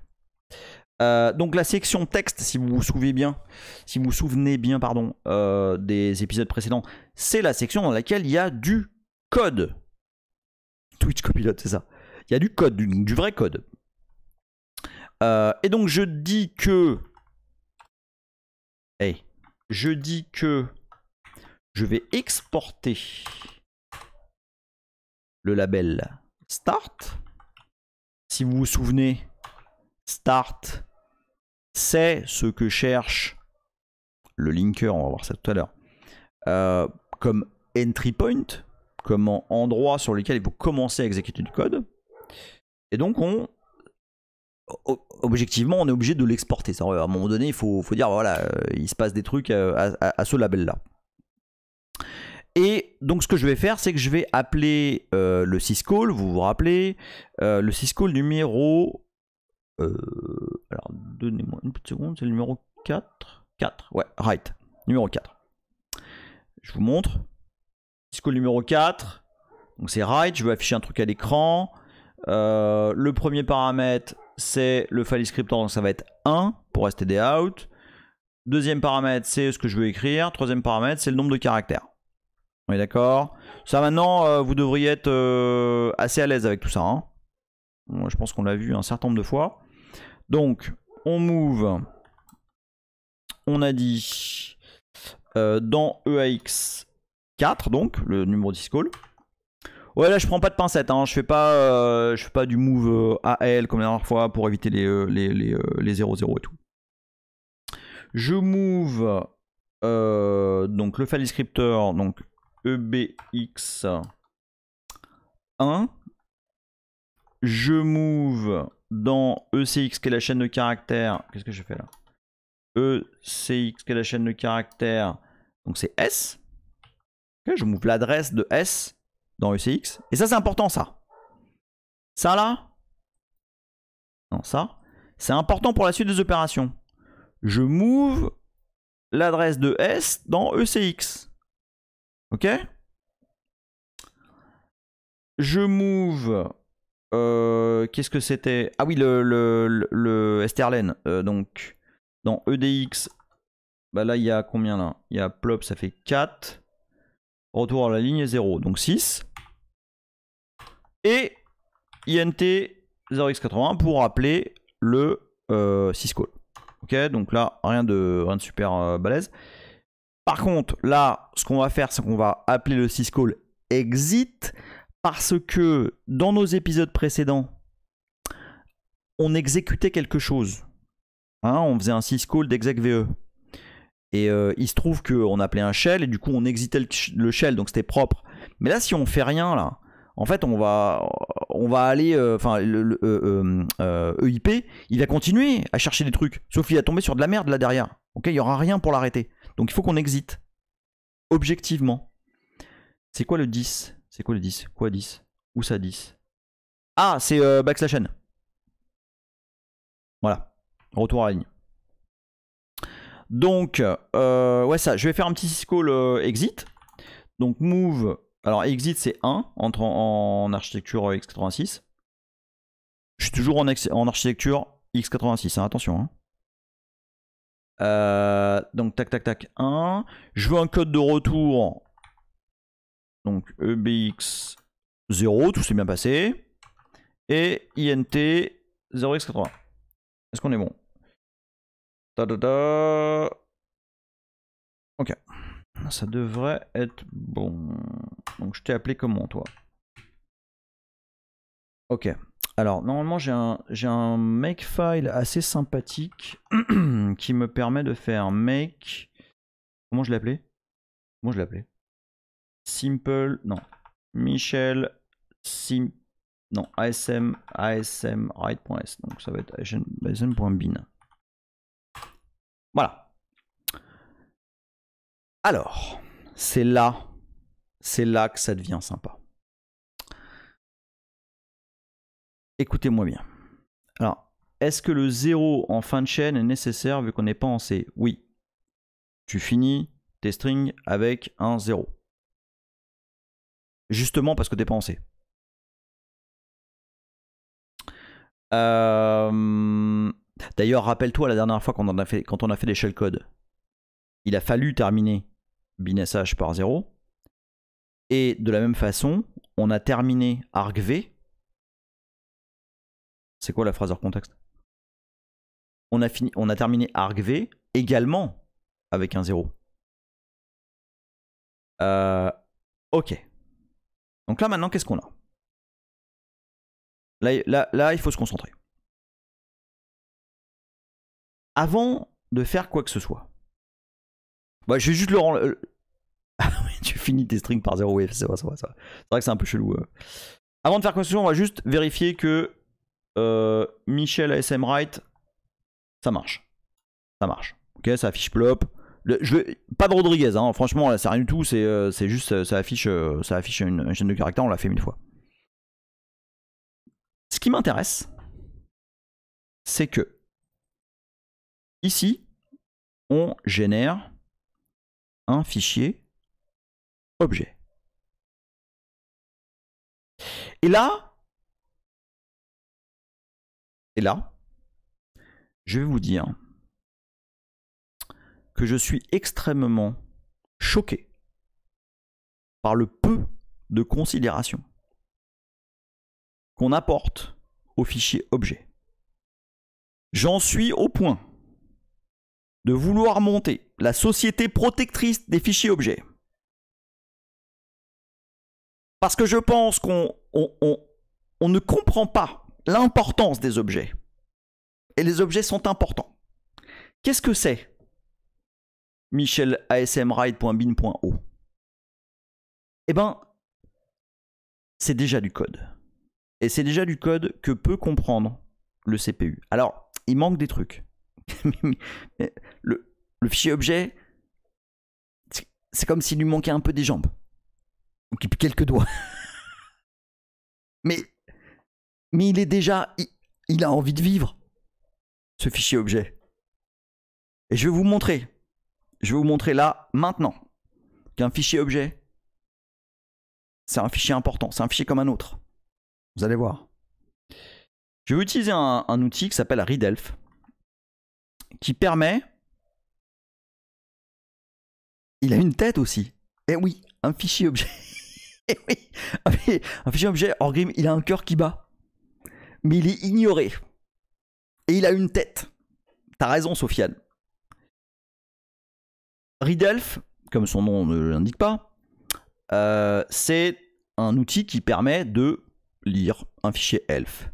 Euh, donc la section texte, si vous vous souvenez bien, si vous vous souvenez bien, pardon, euh, des épisodes précédents, c'est la section dans laquelle il y a du code. Twitch Copilot, c'est ça. Il y a du code, du, vrai code. Euh, et donc je dis que, je dis que je vais exporter le label start. Si vous vous souvenez, start c'est ce que cherche le linker, on va voir ça tout à l'heure, euh, comme entry point, comme endroit sur lequel il faut commencer à exécuter du code. Et donc, on, objectivement, on est obligé de l'exporter. À un moment donné, il faut, dire, voilà, euh, il se passe des trucs euh, à, ce label-là. Et donc ce que je vais faire, c'est que je vais appeler le syscall, vous vous rappelez, le syscall numéro euh, alors, donnez-moi une petite seconde, c'est le numéro 4. 4, ouais, right. Numéro 4. Je vous montre. Disco numéro 4. Donc c'est right, je vais afficher un truc à l'écran. Euh, le premier paramètre, c'est le file descriptor, donc ça va être 1 pour rester des out. Deuxième paramètre, c'est ce que je veux écrire. Troisième paramètre, c'est le nombre de caractères. On est d'accord Ça maintenant, euh, vous devriez être assez à l'aise avec tout ça. Hein. je pense qu'on l'a vu un certain nombre de fois. Donc, on move. On a dit euh, dans EAX 4, donc le numéro 10 Ouais, là je prends pas de pincette, hein. je, fais pas, euh, je fais pas du move euh, AL comme la dernière fois pour éviter les 0-0 les, les et tout. Je move donc le file descriptor, donc EBX1. Je move dans ECX qui est la chaîne de caractère Qu'est-ce que je fais là ECX qui est la chaîne de caractère Donc c'est S. je move l'adresse de S dans ECX. Et ça c'est important ça. Ça là. Non ça. C'est important pour la suite des opérations. Je move l'adresse de S dans ECX. Ok Je move euh, qu'est-ce que c'était Ah oui, le, le, le, euh, donc, dans EDX, bah là, il y a combien là Il y a plop, ça fait 4. Retour à la ligne 0, donc 6. Et INT 0x80 pour appeler le euh, syscall. Ok, donc là, rien de, rien de super euh, balèze. Par contre, là, ce qu'on va faire, c'est qu'on va appeler le syscall exit parce que dans nos épisodes précédents, on exécutait quelque chose. Hein, on faisait un syscall d'execVE. Et euh, il se trouve qu'on appelait un shell et du coup on exitait le, shell, donc c'était propre. Mais là, si on fait rien, là, en fait, on va, on va aller. Euh, enfin, le, EIP, euh, e il va continuer à chercher des trucs. Sauf qu'il a tombé sur de la merde là derrière. Ok, il n'y aura rien pour l'arrêter. Donc il faut qu'on exite. Objectivement. C'est quoi le 10 c'est quoi le 10 Quoi 10 Où ça 10 Ah, c'est euh, backslash n. Voilà. Retour à ligne. Donc, euh, ouais, ça. Je vais faire un petit syscall exit. Donc, move. Alors, exit, c'est 1 entre en, architecture euh, x86. Je suis toujours en, architecture x86, hein, attention. Hein. donc, tac, tac, tac, 1. Je veux un code de retour donc EBX 0, tout s'est bien passé. Et INT 0x80. Est-ce qu'on est bon Ok. Ça devrait être bon. Donc je t'ai appelé comment toi Ok. Alors normalement j'ai un, un file assez sympathique [clears throat] qui me permet de faire make... Comment je l'ai appelé Comment je l'ai appelé Simple, non. Michel, Sim, non, ASM, ASM, write.s. Donc ça va être asm.bin. Voilà. Alors, c'est là, c'est là que ça devient sympa. Écoutez-moi bien. Alors, est-ce que le 0 en fin de chaîne est nécessaire vu qu'on n'est pas en C Oui. Tu finis tes strings avec un 0 justement parce que t'es pas euh, D'ailleurs, rappelle-toi la dernière fois quand on, a fait, quand on a fait des il a fallu terminer BinSH par 0. Et de la même façon, on a terminé argv. C'est quoi la phrase hors contexte on a, fini, on a terminé argv également avec un 0. Euh, ok. Donc là maintenant, qu'est-ce qu'on a là, il faut se concentrer. Avant de faire quoi que ce soit. Bah, je vais juste le rendre... [laughs] Ah tu finis tes strings par 0 wave, c'est ça ça C'est vrai que c'est un peu chelou. Euh. Avant de faire quoi que ce soit, on va juste vérifier que euh, Michel ASM Wright, ça marche. Ça marche. Ok, ça affiche plop je veux, pas de Rodriguez, hein, franchement, là, c'est rien du tout, c'est, euh, juste, euh, ça affiche, euh, ça affiche une, chaîne de caractère, on l'a fait mille fois. Ce qui m'intéresse, c'est que ici, on génère un fichier objet. Et là, et là, je vais vous dire que je suis extrêmement choqué par le peu de considération qu'on apporte aux fichiers objets. J'en suis au point de vouloir monter la société protectrice des fichiers objets. Parce que je pense qu'on ne comprend pas l'importance des objets. Et les objets sont importants. Qu'est-ce que c'est michelasmride.bin.o. Eh ben, c'est déjà du code. Et c'est déjà du code que peut comprendre le CPU. Alors, il manque des trucs. [laughs] le, fichier objet, c'est comme s'il lui manquait un peu des jambes. Ou quelques doigts. [laughs] mais, mais il est déjà. il a envie de vivre, ce fichier objet. Et je vais vous montrer je vais vous montrer là, maintenant, qu'un fichier objet, c'est un fichier important, c'est un fichier comme un autre. Vous allez voir. Je vais utiliser un, outil qui s'appelle Readelf, qui permet... Il a une tête aussi. Eh oui, un fichier objet. [laughs] eh oui, un fichier objet, Orgrim, il a un cœur qui bat. Mais il est ignoré. Et il a une tête. T'as raison, Sofiane. RiDelf, comme son nom ne l'indique pas, euh, c'est un outil qui permet de lire un fichier ELF.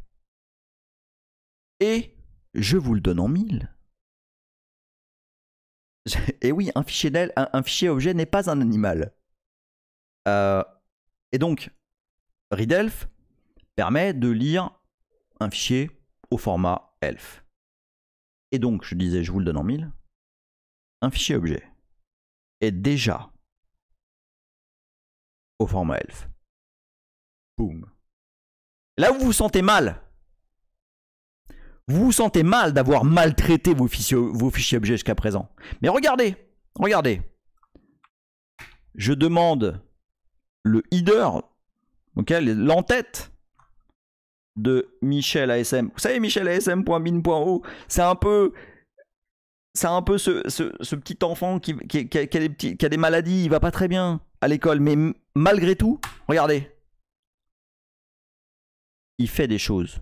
Et je vous le donne en mille. [laughs] et oui, un fichier, un fichier objet n'est pas un animal. Euh, et donc, readelf permet de lire un fichier au format elf. Et donc, je disais, je vous le donne en mille, un fichier objet déjà au format ELF. Boum. Là où vous vous sentez mal, vous vous sentez mal d'avoir maltraité vos fichiers, vos fichiers objets jusqu'à présent. Mais regardez, regardez. Je demande le header, ok, l'entête de Michel ASM. Vous savez, Michel c'est un peu c'est un peu ce, petit enfant qui, a, des maladies, il va pas très bien à l'école, mais malgré tout, regardez, il fait des choses.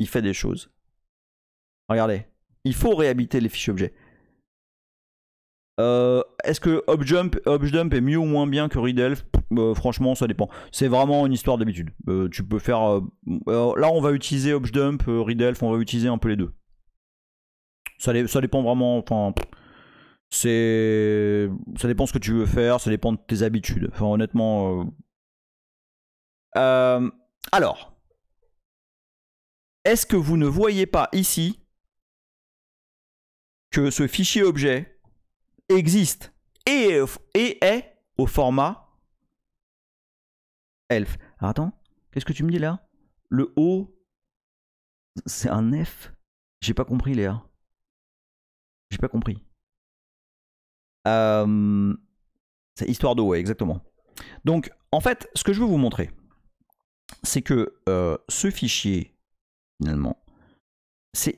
Il fait des choses. Regardez, il faut réhabiliter les fichiers objets. Euh, est-ce que ObJump, est mieux ou moins bien que ridelf? Euh, franchement, ça dépend. C'est vraiment une histoire d'habitude. Euh, tu peux faire. là, on va utiliser ObjDump ridelf on va utiliser un peu les deux. Ça, dépend vraiment. Enfin, c'est. Ça dépend ce que tu veux faire, ça dépend de tes habitudes. Enfin, honnêtement. Euh, euh, alors. Est-ce que vous ne voyez pas ici que ce fichier objet existe et, et est au format ELF Alors attends, qu'est-ce que tu me dis là Le O, c'est un F J'ai pas compris, Léa. J'ai pas compris. Euh, c'est histoire d'eau, exactement. Donc, en fait, ce que je veux vous montrer, c'est que euh, ce fichier, finalement,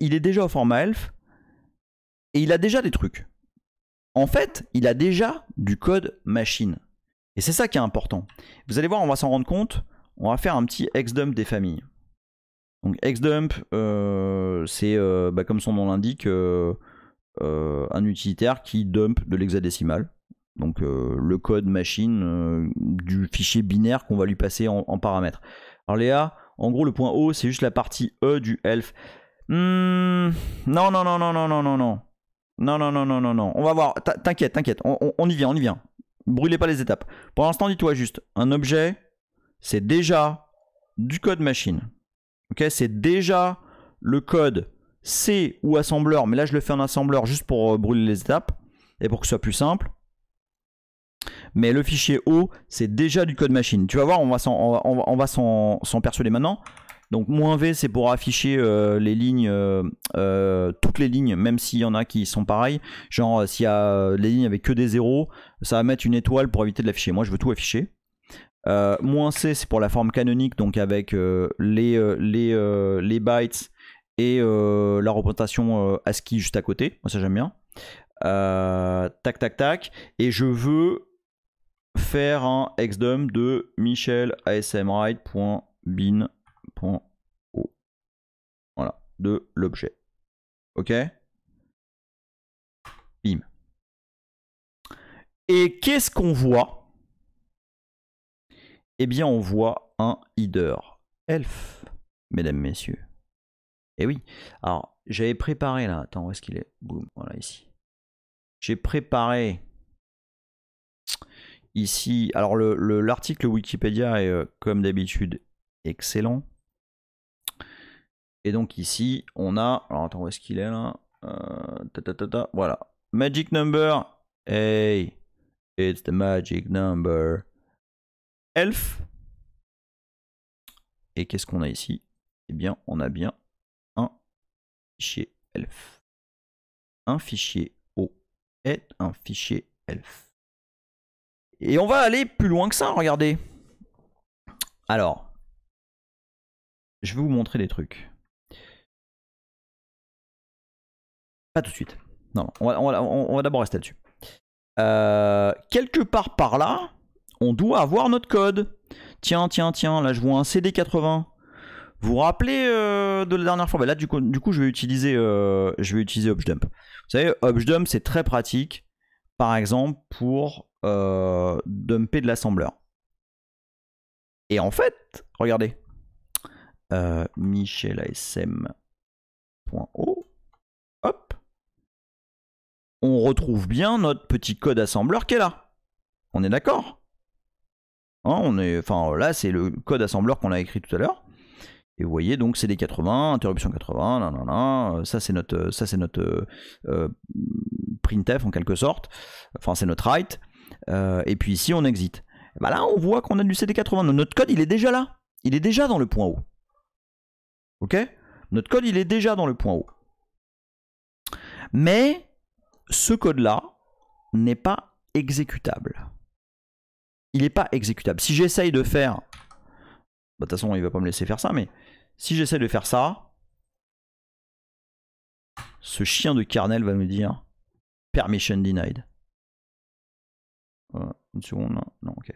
il est déjà au format ELF et il a déjà des trucs. En fait, il a déjà du code machine. Et c'est ça qui est important. Vous allez voir, on va s'en rendre compte. On va faire un petit xdump des familles. Donc, xdump, euh, c'est bah, comme son nom l'indique, euh, un utilitaire qui dump de l'hexadécimal. Donc euh, le code machine euh, du fichier binaire qu'on va lui passer en, paramètre. Alors Léa, en gros le point O c'est juste la partie E du elf. Hmm, non, non, non, non, non, non, non, non. Non, non, non, non, non, On va voir. T'inquiète, t'inquiète. On, y vient, on y vient. Brûlez pas les étapes. Pour l'instant, dis-toi juste, un objet, c'est déjà du code machine. Ok, c'est déjà le code C ou assembleur, mais là je le fais en assembleur juste pour euh, brûler les étapes et pour que ce soit plus simple. Mais le fichier O, c'est déjà du code machine. Tu vas voir, on va s'en persuader maintenant. Donc moins "-v", c'est pour afficher euh, les lignes, euh, toutes les lignes, même s'il y en a qui sont pareilles. Genre, s'il y a les lignes avec que des zéros, ça va mettre une étoile pour éviter de l'afficher. Moi, je veux tout afficher. Moins "-c", c'est pour la forme canonique, donc avec les, les bytes, et euh, la représentation ASCII euh, juste à côté. Moi, ça j'aime bien. Euh, tac, tac, tac. Et je veux faire un exdum de Michel Voilà, de l'objet. Ok Bim. Et qu'est-ce qu'on voit Eh bien, on voit un header elf, mesdames, messieurs. Et eh oui, alors j'avais préparé là, attends, où est-ce qu'il est, voilà ici. J'ai préparé ici, alors l'article le, Wikipédia est euh, comme d'habitude excellent. Et donc ici, on a, alors attends, où est-ce qu'il est là euh, Voilà, magic number, hey, it's the magic number. Elf. Et qu'est-ce qu'on a ici Eh bien, on a bien fichier ELF. Un fichier O est un fichier ELF. Et on va aller plus loin que ça, regardez. Alors, je vais vous montrer des trucs. Pas tout de suite. Non, on va, d'abord rester là-dessus. Euh, quelque part par là, on doit avoir notre code. Tiens, tiens, tiens, là je vois un CD80. Vous vous rappelez euh, de la dernière fois bah, Là, du coup, je vais utiliser, euh, je vais utiliser Objdump. Vous savez, Objdump, c'est très pratique, par exemple, pour euh, dumper de l'assembleur. Et en fait, regardez, michelasm.o, hop, on retrouve bien notre petit code assembleur qui est là. On est d'accord hein, on est, enfin là c'est le code assembleur qu'on a écrit tout à l'heure. Et vous voyez, donc cd 80, interruption 80, non non non, ça c'est notre, ça, notre euh, euh, printf en quelque sorte, enfin c'est notre write, euh, et puis ici on exit. Bah là on voit qu'on a du CD80, notre code il est déjà là, il est déjà dans le point haut. Ok Notre code il est déjà dans le point haut. Mais ce code-là n'est pas exécutable. Il n'est pas exécutable. Si j'essaye de faire... Bah, de toute façon, il ne va pas me laisser faire ça, mais si j'essaie de faire ça, ce chien de carnel va me dire permission denied. une seconde, non, ok.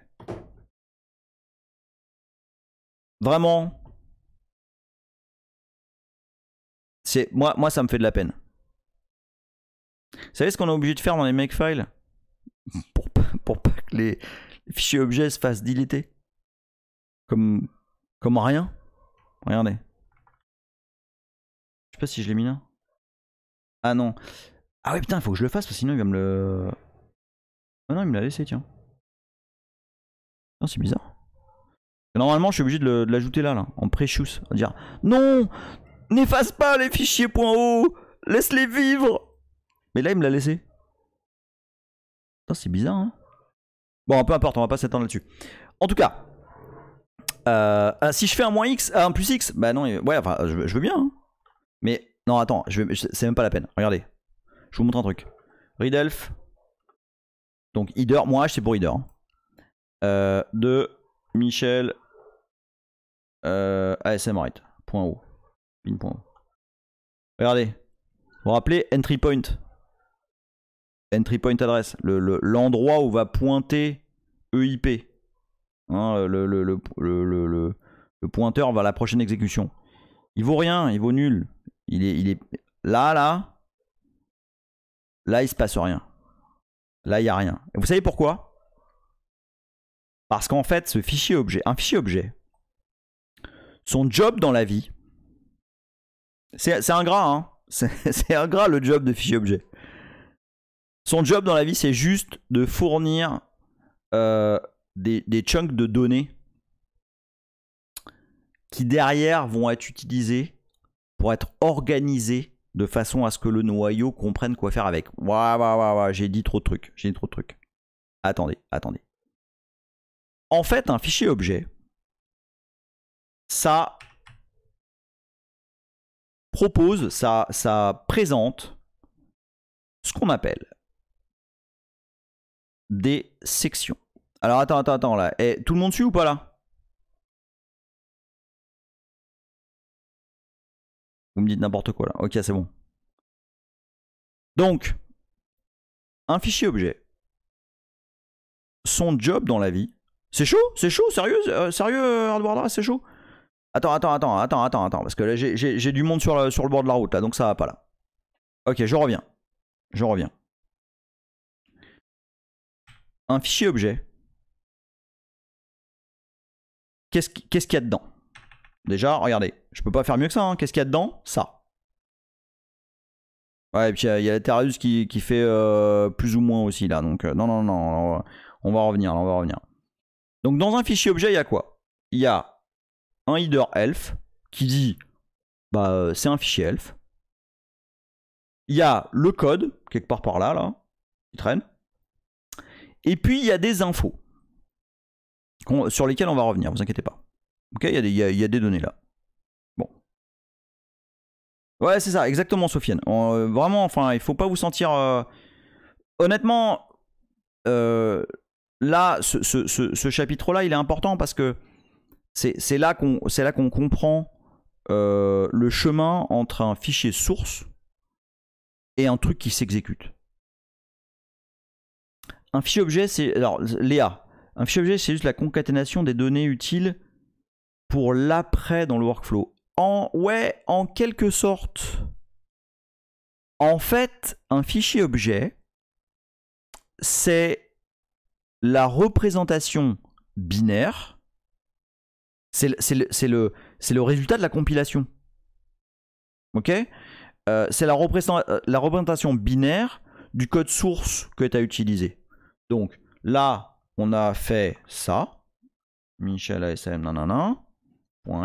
Vraiment, c'est moi, moi, ça me fait de la peine. Vous savez ce qu'on est obligé de faire dans les makefiles pour, pour pas que les, fichiers objets se fassent deleter comme, comme rien. Regardez. Je sais pas si je l'ai mis là. Ah non. Ah oui putain, il faut que je le fasse parce que sinon il va me le... Ah non, il me l'a laissé, tiens. Non c'est bizarre. Normalement, je suis obligé de l'ajouter là, là, en On À dire, non N'efface pas les fichiers .o Laisse-les vivre Mais là, il me l'a laissé. c'est bizarre, hein Bon, peu importe, on va pas s'attendre là-dessus. En tout cas, euh, ah, si je fais un moins x, un plus x, bah non, ouais, enfin, je, veux bien. Hein. Mais non, attends, je, c'est même pas la peine. Regardez, je vous montre un truc. Ridelf. donc header, moi H c'est pour header, hein. euh, de Michel euh, Point Regardez. Vous vous rappelez entry point. Entry point adresse. L'endroit le, où va pointer EIP. Hein, euh, le, le, le, le, pointeur va à la prochaine exécution. Il vaut rien, il vaut nul. Il est, il est... Là, là, là, il se passe rien. Là, il n'y a rien. Et vous savez pourquoi Parce qu'en fait, ce fichier objet, un fichier objet, son job dans la vie, c'est ingrat, hein [laughs] C'est gras le job de fichier objet. Son job dans la vie, c'est juste de fournir euh, des, chunks de données qui derrière vont être utilisés pour être organisés de façon à ce que le noyau comprenne quoi faire avec. Waouh, waouh, waouh, j'ai dit trop de trucs, j'ai dit trop de trucs. Attendez, attendez. En fait, un fichier objet, ça propose, ça, ça présente ce qu'on appelle des sections. Alors attends, attends, attends là. Et, eh, tout le monde suit ou pas là Vous me dites n'importe quoi là. Ok, c'est bon. Donc, un fichier objet. Son job dans la vie. C'est chaud C'est chaud Sérieux euh, Sérieux, Hardware euh, C'est chaud Attends, attends, attends, attends, attends, attends. Parce que là, j'ai du monde sur, sur le bord de la route là, donc ça va pas là. Ok, je reviens. Je reviens. Un fichier objet Qu'est-ce qu'il y a dedans Déjà, regardez, je peux pas faire mieux que ça. Hein. Qu'est-ce qu'il y a dedans Ça. Ouais, et puis il y, a la qui, fait euh, plus ou moins aussi là. Donc, euh, non, non, non, on va, revenir, on va revenir. Donc, dans un fichier objet, il y a quoi Il y a un header elf qui dit bah, euh, c'est un fichier elf. Il y a le code, quelque part par là, là, hein, qui traîne. Et puis, il y a des infos sur lesquels on va revenir, vous inquiétez pas. Ok, il y, a des données là. Bon. Ouais, c'est ça, exactement, Sofiane. Euh, vraiment, enfin, il faut pas vous sentir. Euh, honnêtement, euh, là, ce, chapitre-là, il est important parce que c'est là qu'on comprend le chemin entre un fichier source et un truc qui s'exécute. Un fichier objet, c'est. Alors, Léa, un fichier objet, c'est juste la concaténation des données utiles pour l'après dans le workflow. En ouais, en quelque sorte. En fait, un fichier objet, c'est la représentation binaire. C'est le, le, résultat de la compilation. Ok euh, C'est la, euh, la représentation binaire du code source que tu as utilisé. Donc là, on a fait ça. Michel ASM,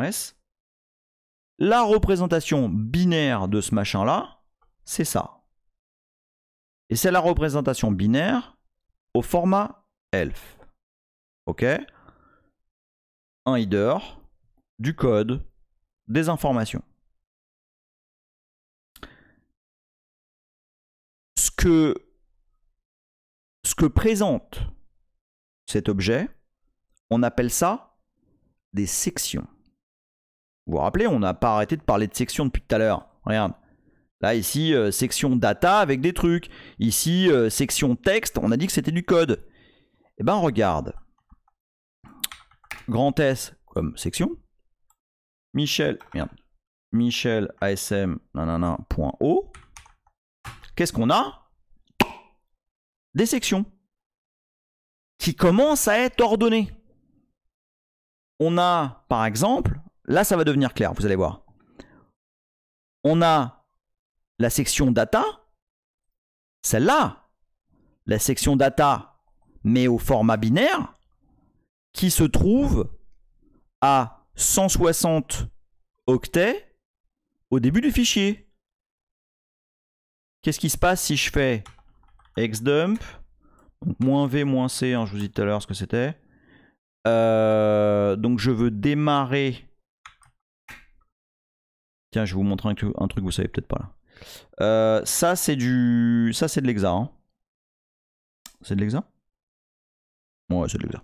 S. La représentation binaire de ce machin-là, c'est ça. Et c'est la représentation binaire au format ELF. OK Un header, du code, des informations. Ce que, ce que présente cet objet, on appelle ça des sections. Vous vous rappelez, on n'a pas arrêté de parler de sections depuis tout à l'heure. Regarde. Là, ici, euh, section data avec des trucs. Ici, euh, section texte, on a dit que c'était du code. Eh ben, regarde. Grand S comme section. Michel, Michel ASM, Qu'est-ce qu'on a Des sections qui commence à être ordonnée. On a, par exemple, là ça va devenir clair, vous allez voir. On a la section data, celle-là, la section data, mais au format binaire, qui se trouve à 160 octets au début du fichier. Qu'est-ce qui se passe si je fais xdump donc, moins V, moins C, hein, je vous dis tout à l'heure ce que c'était. Euh, donc je veux démarrer. Tiens, je vais vous montrer un, un truc que vous savez peut-être pas là. Euh, ça c'est du, ça c'est de l'exa. Hein. C'est de l'exa. Ouais, c'est de l'exa.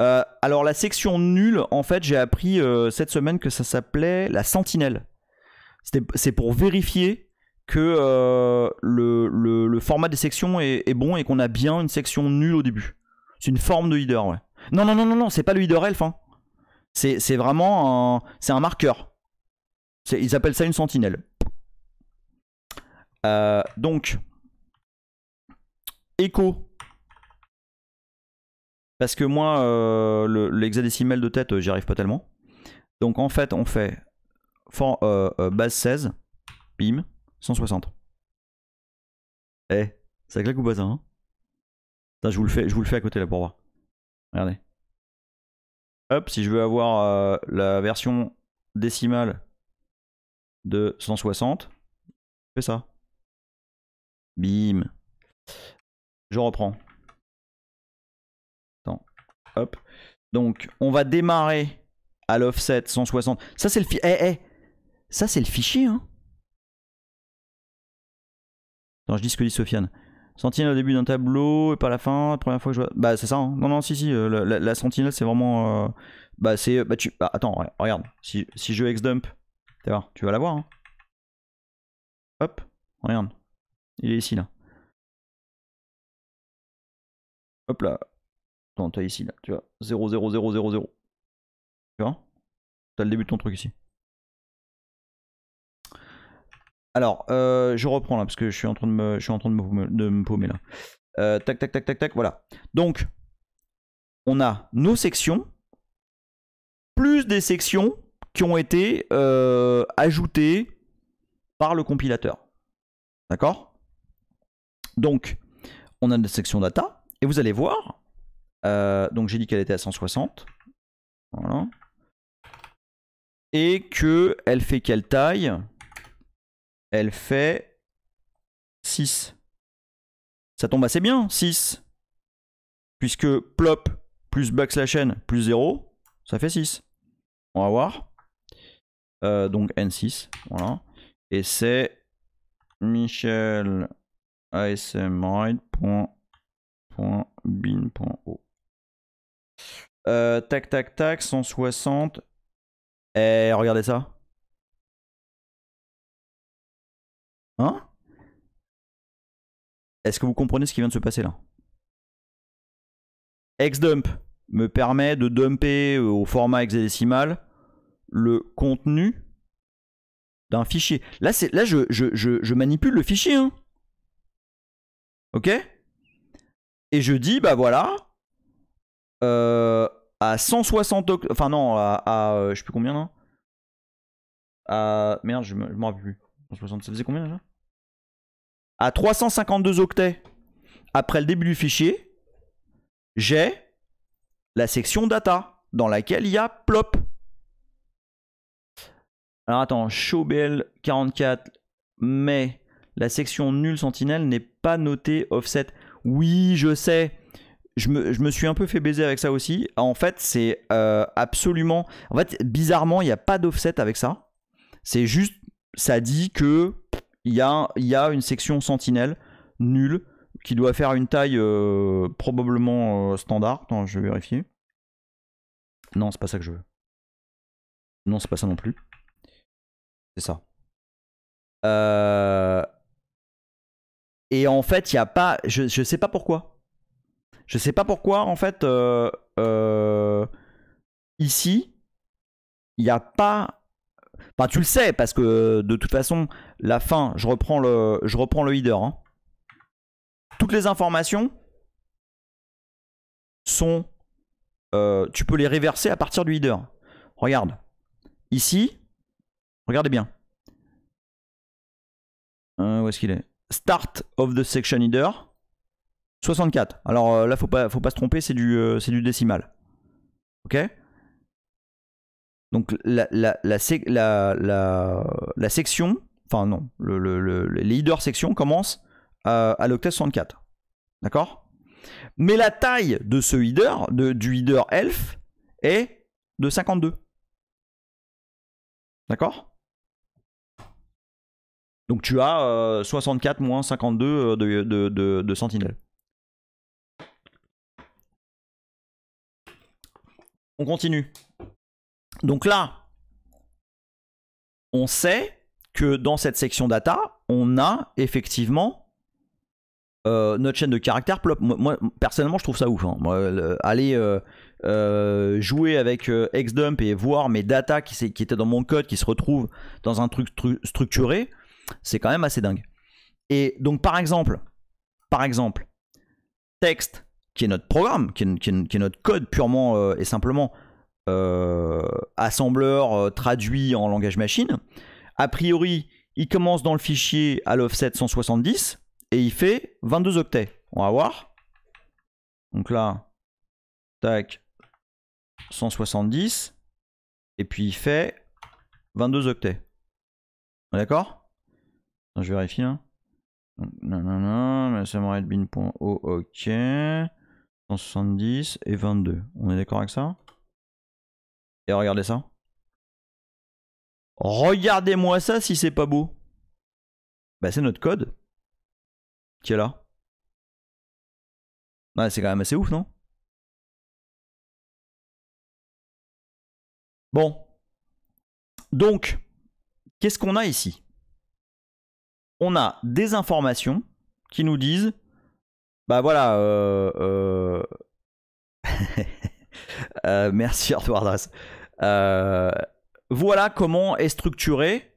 Euh, alors la section nulle, en fait, j'ai appris cette semaine que ça s'appelait la sentinelle. C'est pour vérifier que euh, le, le, format des sections est, bon et qu'on a bien une section nulle au début. C'est une forme de leader. ouais. Non, non, non, non, non, c'est pas le leader elf. Hein. C'est vraiment un, c'est un marqueur. Ils appellent ça une sentinelle. Euh, donc, écho. Parce que moi, euh, l'hexadécimal de tête, j'y arrive pas tellement. Donc en fait, on fait base 16, bim, 160. Eh, ça claque ou bazin hein je vous le fais, je vous le fais à côté là pour voir. Regardez. Hop, si je veux avoir euh, la version décimale de 160, je fais ça. Bim. Je reprends. Attends. Hop. Donc, on va démarrer à l'offset 160. Eh, eh. Ça, c'est le, fichier. eh eh Ça, le fichier. Hein. Non, je dis ce que dit Sofiane. Sentinelle au début d'un tableau et pas à la fin, la première fois que je vois. Bah, c'est ça, hein Non, non, si, si, euh, la, sentinelle, c'est vraiment. Euh, bah, c'est. Euh, bah, tu. Bah, attends, regarde. Si, si je ex-dump, tu vas la voir. Hein Hop, regarde. Il est ici, là. Hop là. Attends, t'as ici, là. Tu vois, 0, 0, 0, 0, 0. Tu vois T'as le début de ton truc ici. Alors, euh, je reprends là parce que je suis en train de me, suis en train de me, paumer là. Euh, tac, tac, tac, tac, tac, voilà. Donc, on a nos sections, plus des sections qui ont été euh, ajoutées par le compilateur. D'accord Donc, on a notre section data, et vous allez voir, donc j'ai dit qu'elle était à 160. Voilà. Et qu'elle fait quelle taille elle fait 6. Ça tombe assez bien, 6. Puisque plop plus backslash n plus 0, ça fait 6. On va voir. Euh, donc N6, voilà. Et c'est Michel euh, tac tac tac, 160. Et eh, regardez ça. Hein Est-ce que vous comprenez ce qui vient de se passer là Xdump me permet de dumper euh, au format hexadécimal le contenu d'un fichier. Là, là je, je, manipule le fichier. Hein. ok Et je dis, bah voilà, euh, à 160 enfin non, à, euh, je sais plus combien, non hein. à, Merde, je m'en rappelle plus. ça faisait combien déjà à 352 octets après le début du fichier, j'ai la section data dans laquelle il y a plop. Alors attends, showbl 44 mais la section nulle sentinelle n'est pas notée offset. Oui, je sais. Je me, suis un peu fait baiser avec ça aussi. En fait, c'est euh, absolument. En fait, bizarrement, il n'y a pas d'offset avec ça. C'est juste, ça dit que il y a, y a, une section sentinelle nulle qui doit faire une taille euh, probablement euh, standard. Attends, je vais vérifier. Non, c'est pas ça que je veux. Non, c'est pas ça non plus. C'est ça. Euh, et en fait, il n'y a pas. Je, je sais pas pourquoi. Je sais pas pourquoi, en fait, ici, il n'y a pas Enfin, tu le sais, parce que de toute façon, la fin, je reprends le, je reprends le header. Hein. Toutes les informations sont. Euh, tu peux les réverser à partir du header. Regarde. Ici, regardez bien. Euh, où est-ce qu'il est Start of the section header. 64. Alors euh, là, faut pas, faut pas se tromper, c'est du, du décimal. Ok donc la, la, la, la section, enfin non, le, le, leader section commence à, l'octet 64. D'accord Mais la taille de ce leader, de, du leader elf, est de 52. D'accord Donc tu as 64 euh, moins 52 euh, de, de, de sentinelle. On continue. Donc là, on sait que dans cette section data, on a effectivement euh, notre chaîne de caractères. Moi, personnellement, je trouve ça ouf. Hein. aller euh, euh, jouer avec Xdump et voir mes data qui, étaient dans mon code qui se retrouvent dans un truc structuré, c'est quand même assez dingue. Et donc, par exemple, par exemple, texte qui est notre programme, qui est notre code purement et simplement euh, assembleur euh, traduit en langage machine. A priori, il commence dans le fichier à l'offset 170 et il fait 22 octets. On va voir. Donc là, tac, 170 et puis il fait 22 octets. D'accord Je vérifie. Non, non, non, mais ça ok. 170 et 22. On est d'accord avec ça et regardez ça. Regardez-moi ça si c'est pas beau. Bah c'est notre code qui est là. Bah c'est quand même assez ouf, non Bon. Donc, qu'est-ce qu'on a ici On a des informations qui nous disent, bah voilà, euh, euh, [laughs] [laughs] Euh, merci euh, voilà comment est structuré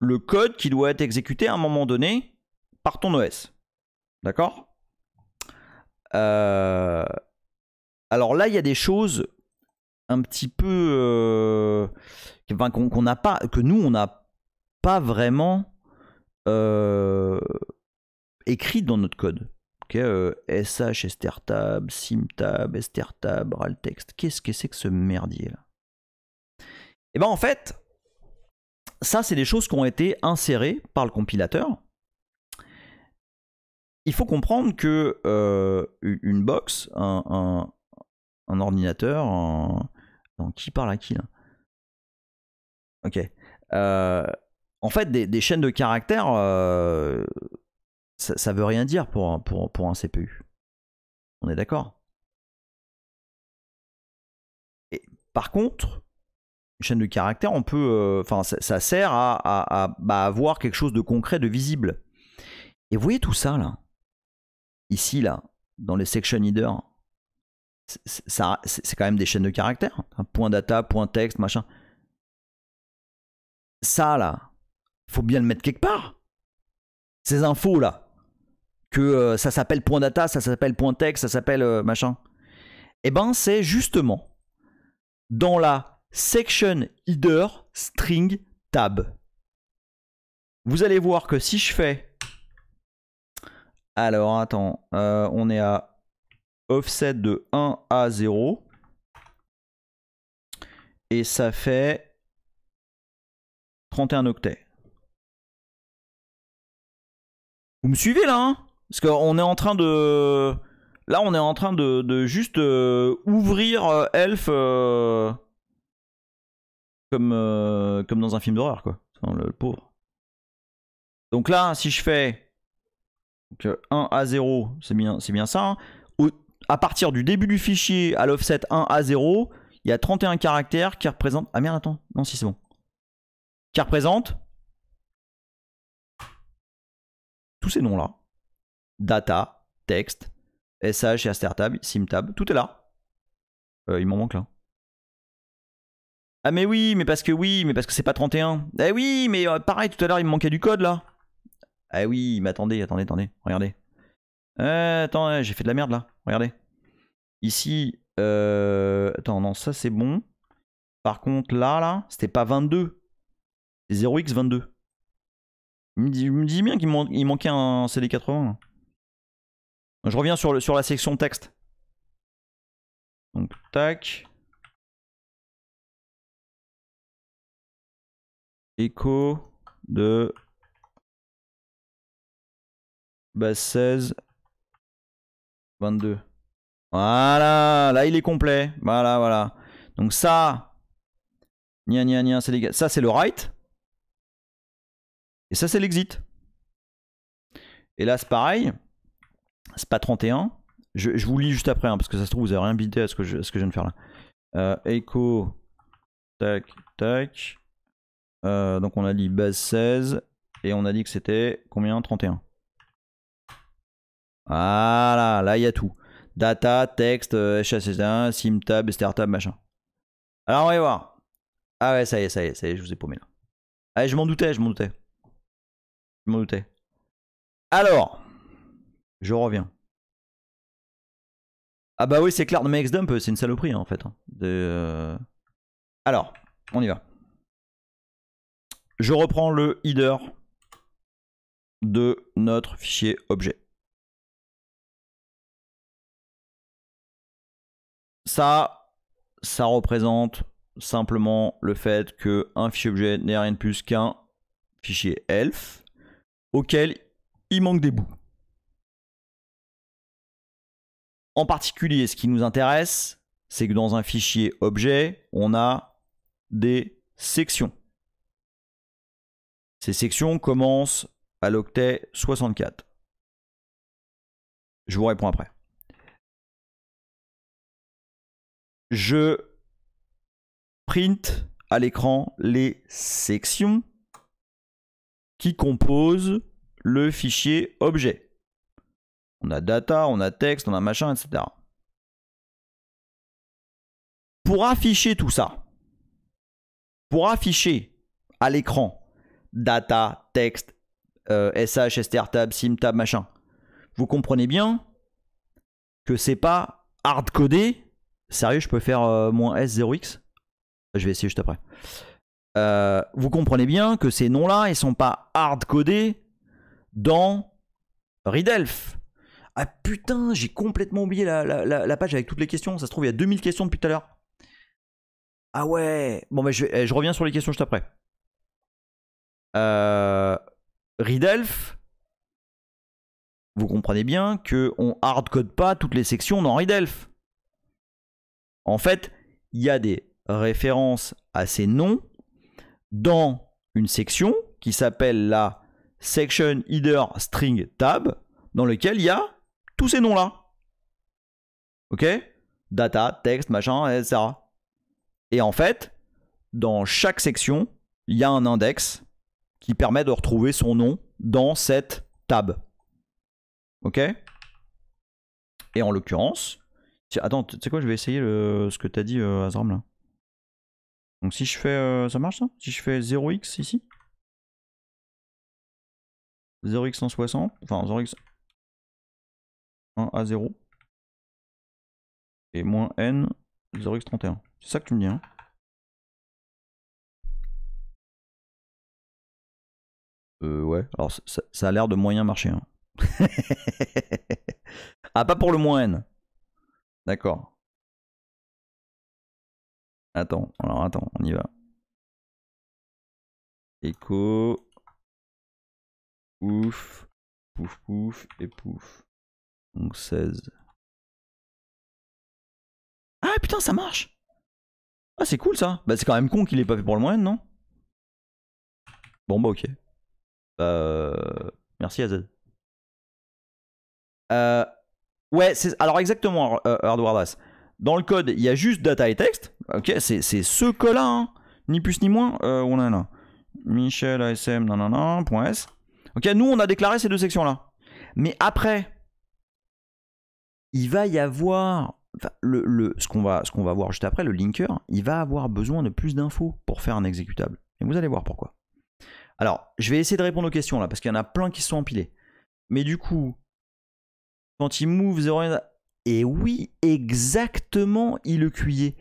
le code qui doit être exécuté à un moment donné par ton OS. D'accord euh, Alors là, il y a des choses un petit peu qu'on pas, que nous on n'a pas vraiment écrites dans notre code. Ok, euh, SH EsterTab, SIMTAB, EsterTab, RALTEXT. Qu'est-ce que c'est que ce merdier là Et eh bien en fait, ça c'est des choses qui ont été insérées par le compilateur. Il faut comprendre que euh, une box, un, ordinateur, qui parle à qui là Ok. Euh, en fait, des, des, chaînes de caractères ça, veut rien dire pour un, CPU. On est d'accord et Par contre, une chaîne de caractère, on peut, euh, enfin, ça, sert à, bah, avoir quelque chose de concret, de visible. Et vous voyez tout ça là, ici là, dans les section headers, c'est quand même des chaînes de caractères, hein. point data, point texte, machin. Ça là, faut bien le mettre quelque part. Ces infos là. Euh, ça s'appelle point data, ça s'appelle point text ça s'appelle euh, machin. et eh ben, c'est justement dans la section header string tab. Vous allez voir que si je fais alors attends, euh, on est à offset de 1 à 0. Et ça fait 31 octets. Vous me suivez là hein parce qu'on est en train de... Là, on est en train de, juste euh, ouvrir euh, Elf euh, comme, comme dans un film d'horreur, quoi. le, pauvre. Donc là, si je fais 1 à 0, c'est bien, bien ça. Hein. A à partir du début du fichier à l'offset 1 à 0, il y a 31 caractères qui représentent... Ah merde, attends. Non, si c'est bon. Qui représentent tous ces noms-là data, texte, SH et AsterTab, SimTab, tout est là. Euh, il m'en manque là. Ah mais oui, mais parce que oui, mais parce que c'est pas 31. Eh oui, mais euh, pareil, tout à l'heure il me manquait du code là. Ah oui, mais attendez, attendez, attendez, regardez. Euh, attends, j'ai fait de la merde là, regardez. Ici, euh... attends, non, ça c'est bon. Par contre là, là, c'était pas 22. 0x22. Il me dit, bien qu'il manquait un CD80. Je reviens sur, le, sur la section texte. Donc, tac. Écho de base 16, 22. Voilà, là il est complet. Voilà, voilà. Donc ça, Nia nia nia c'est Ça c'est le write. Et ça c'est l'exit. Et là c'est pareil c'est pas 31. Je, je, vous lis juste après, hein, parce que ça se trouve, vous avez rien bidé à ce, que je, ce que je viens de faire là. echo, euh, tac, tac. Euh, donc on a dit base 16, et on a dit que c'était combien 31. Voilà, là il y a tout. Data, texte, HSS1, euh, SimTab, tab, machin. Alors on va y voir. Ah ouais, ça y est, ça y est, ça y est, je vous ai paumé là. Ah, je m'en doutais, je m'en doutais. Je m'en doutais. Alors, je reviens. Ah bah oui, c'est clair, de euh, c'est une saloperie hein, en fait. Hein, euh. Alors, on y va. Je reprends le header de notre fichier objet. Ça, ça représente simplement le fait que un fichier objet n'est rien de plus qu'un fichier elf auquel il manque des bouts. En particulier, ce qui nous intéresse, c'est que dans un fichier objet, on a des sections. Ces sections commencent à l'octet 64. Je vous réponds après. Je print à l'écran les sections qui composent le fichier objet. On a data, on a texte, on a machin, etc. Pour afficher tout ça, pour afficher à l'écran data, texte, SH, euh, STRTAB, SIMTAB, machin, vous comprenez bien que c'est pas hardcodé. Sérieux, je peux faire euh, moins S0X Je vais essayer juste après. Euh, vous comprenez bien que ces noms-là, ils sont pas hard dans Ridelph. Ah putain, j'ai complètement oublié la, page avec toutes les questions. Ça se trouve, il y a 2000 questions depuis tout à l'heure. Ah ouais. Bon, mais je, eh, reviens sur les questions juste après. Euh, Ridelf, vous comprenez bien que on hardcode pas toutes les sections dans Ridelf. En fait, il y a des références à ces noms dans une section qui s'appelle la section header string tab dans lequel il y a tous ces noms-là. Ok Data, texte, machin, etc. Et en fait, dans chaque section, il y a un index qui permet de retrouver son nom dans cette table. Ok Et en l'occurrence, attends, tu sais quoi, je vais essayer ce que t'as dit, euh, Azram là. Donc si je fais, euh, ça marche ça Si je fais 0x ici 0x160, enfin 0x 1 à 0 et moins n 0x31. C'est ça que tu me dis, hein Euh, ouais, alors ça, a l'air de moyen marché Hein. [laughs] ah, pas pour le moins n. D'accord. Attends, alors attends, on y va. Écho. Pouf, pouf, pouf et pouf. Donc 16. Ah putain, ça marche Ah, c'est cool ça Bah, c'est quand même con qu'il ait pas fait pour le moyen non Bon, bah, ok. Bah, euh... merci AZ. Euh, ouais, c'est... alors exactement, euh, Dans le code, il y a juste data et texte. Ok, c'est, c'est ce code-là, hein. ni plus ni moins. Euh, on a là. Michel ASM, nanana, .s. Ok, nous, on a déclaré ces deux sections-là. Mais après, il va y avoir le, ce qu'on va, va, voir juste après, le linker, il va avoir besoin de plus d'infos pour faire un exécutable. Et vous allez voir pourquoi. Alors, je vais essayer de répondre aux questions là, parce qu'il y en a plein qui sont empilés Mais du coup, quand il move 0x0, Et oui, exactement, il le cuillait.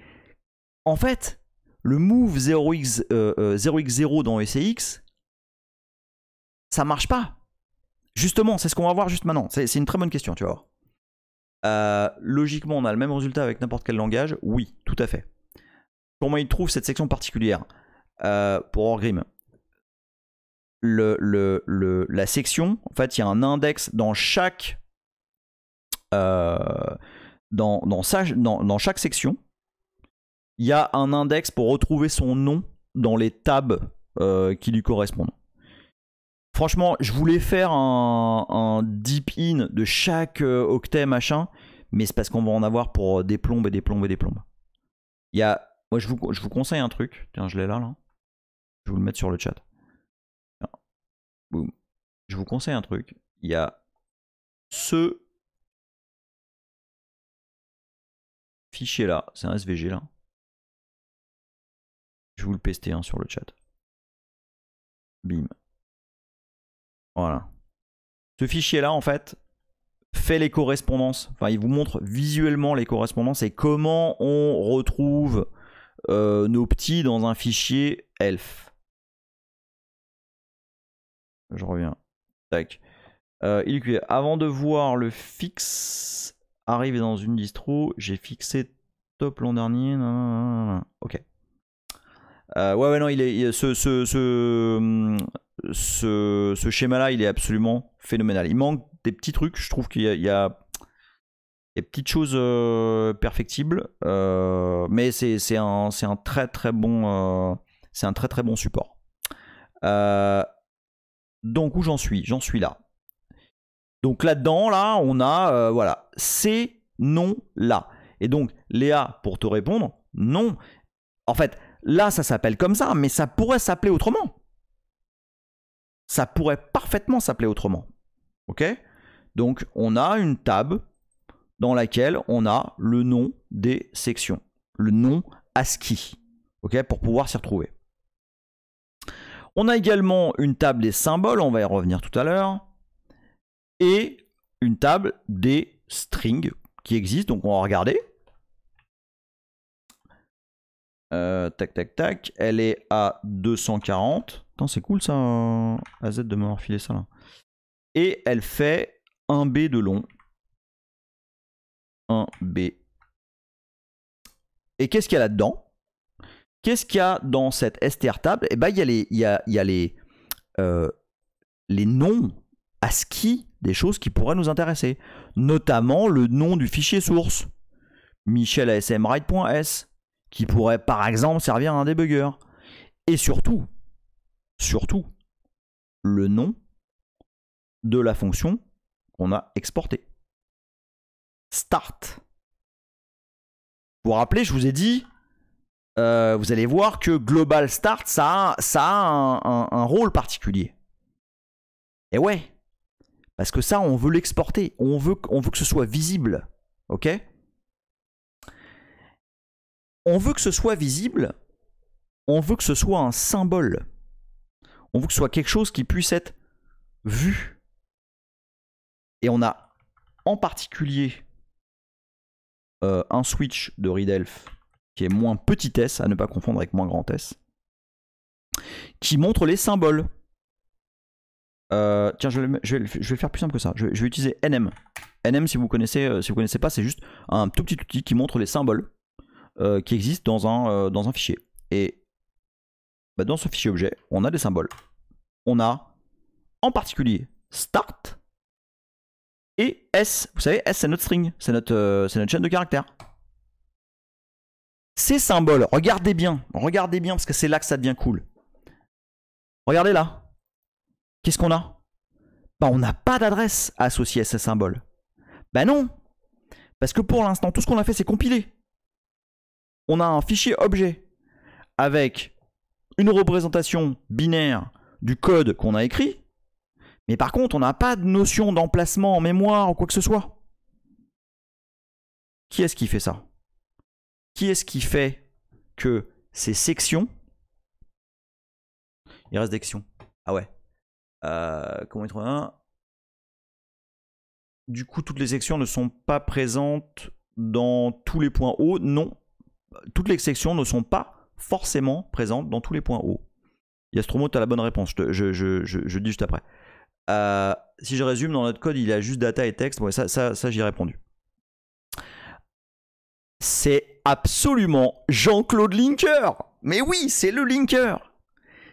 En fait, le move 0x, 0 x euh, euh, dans ECX, ça marche pas. Justement, c'est ce qu'on va voir juste maintenant. C'est une très bonne question, tu vois euh, logiquement, on a le même résultat avec n'importe quel langage Oui, tout à fait. Comment il trouve cette section particulière euh, Pour Orgrim, la section, en fait, il y a un index dans chaque, euh, dans, dans chaque section. Il y a un index pour retrouver son nom dans les tabs qui lui correspondent. Franchement, je voulais faire un, deep in de chaque euh, octet machin, mais c'est parce qu'on va en avoir pour euh, des plombes et des plombes et des plombes. Il y a, moi je vous, je vous conseille un truc. Tiens, je l'ai là, là. Je vais vous le mettre sur le chat. Boum. Je vous conseille un truc. Il y a ce fichier là, c'est un SVG là. Je vais vous le pester hein, sur le chat. Bim. Voilà. Ce fichier-là, en fait, fait les correspondances. Enfin, il vous montre visuellement les correspondances et comment on retrouve euh, nos petits dans un fichier ELF. Je reviens. Tac. Euh, il, avant de voir le fixe arriver dans une distro, j'ai fixé top l'an dernier. ok. Euh, ouais, ouais, non, il est, ce, ce, ce, ce, schéma-là, il est absolument phénoménal. Il manque des petits trucs, je trouve qu'il y a, des petites choses euh, perfectibles, euh, mais c'est un, un, très très bon c'est un très très bon support. donc où j'en suis J'en suis là. Donc là-dedans, là, on a voilà, c'est non là. Et donc Léa, pour te répondre, non. En fait, Là, ça s'appelle comme ça, mais ça pourrait s'appeler autrement. Ça pourrait parfaitement s'appeler autrement. OK Donc, on a une table dans laquelle on a le nom des sections, le nom ASCII, OK Pour pouvoir s'y retrouver. On a également une table des symboles, on va y revenir tout à l'heure, et une table des strings qui existent. donc on va regarder. Euh, tac, tac, tac. Elle est à 240. Attends, c'est cool ça, euh, AZ de m'avoir filé ça là. Et elle fait un B de long. 1 B. Et qu'est-ce qu'il y a là-dedans Qu'est-ce qu'il y a dans cette STR table Eh bien, il y a les, y a, les, euh, noms ASCII des choses qui pourraient nous intéresser. Notamment le nom du fichier source. michelasmride.s qui pourrait par exemple servir à un débugger. Et surtout, surtout, le nom de la fonction qu'on a exportée. Start. Vous vous rappelez, je vous ai dit, euh, vous allez voir que Global Start, ça a, ça a un, rôle particulier. Et ouais, parce que ça, on veut l'exporter, on veut, on veut que ce soit visible. Ok on veut que ce soit visible, on veut que ce soit un symbole, on veut que ce soit quelque chose qui puisse être vu. Et on a en particulier euh, un switch de Ridelf qui est moins petit s, à ne pas confondre avec moins grand s, qui montre les symboles. Euh, tiens, je vais, faire plus simple que ça. Je vais, je vais utiliser NM. NM, si vous connaissez, euh, si vous connaissez pas, c'est juste un tout petit outil qui montre les symboles. Euh, qui existe dans un, euh, dans un fichier. Et bah, dans ce fichier objet, on a des symboles. On a en particulier start et S. Vous savez, S c'est notre string, c'est notre, euh, notre chaîne de caractères. Ces symboles, regardez bien, regardez bien parce que c'est là que ça devient cool. Regardez là. Qu'est-ce qu'on a bah, on n'a pas d'adresse associée à ces symboles. Bah non Parce que pour l'instant, tout ce qu'on a fait, c'est compiler on a un fichier objet avec une représentation binaire du code qu'on a écrit, mais par contre, on n'a pas de notion d'emplacement en mémoire ou quoi que ce soit. Qui est-ce qui fait ça Qui est-ce qui fait que ces sections... Il reste des sections. Ah ouais. Euh, comment il trouve un Du coup, toutes les sections ne sont pas présentes dans tous les points hauts. Non, toutes les sections ne sont pas forcément présentes dans tous les points hauts. Yastromo, tu as la bonne réponse, je, dis juste après. Euh, si je résume, dans notre code, il y a juste data et texte. ça, ça, j'y ai répondu. C'est absolument Jean-Claude Linker. Mais oui, c'est le linker.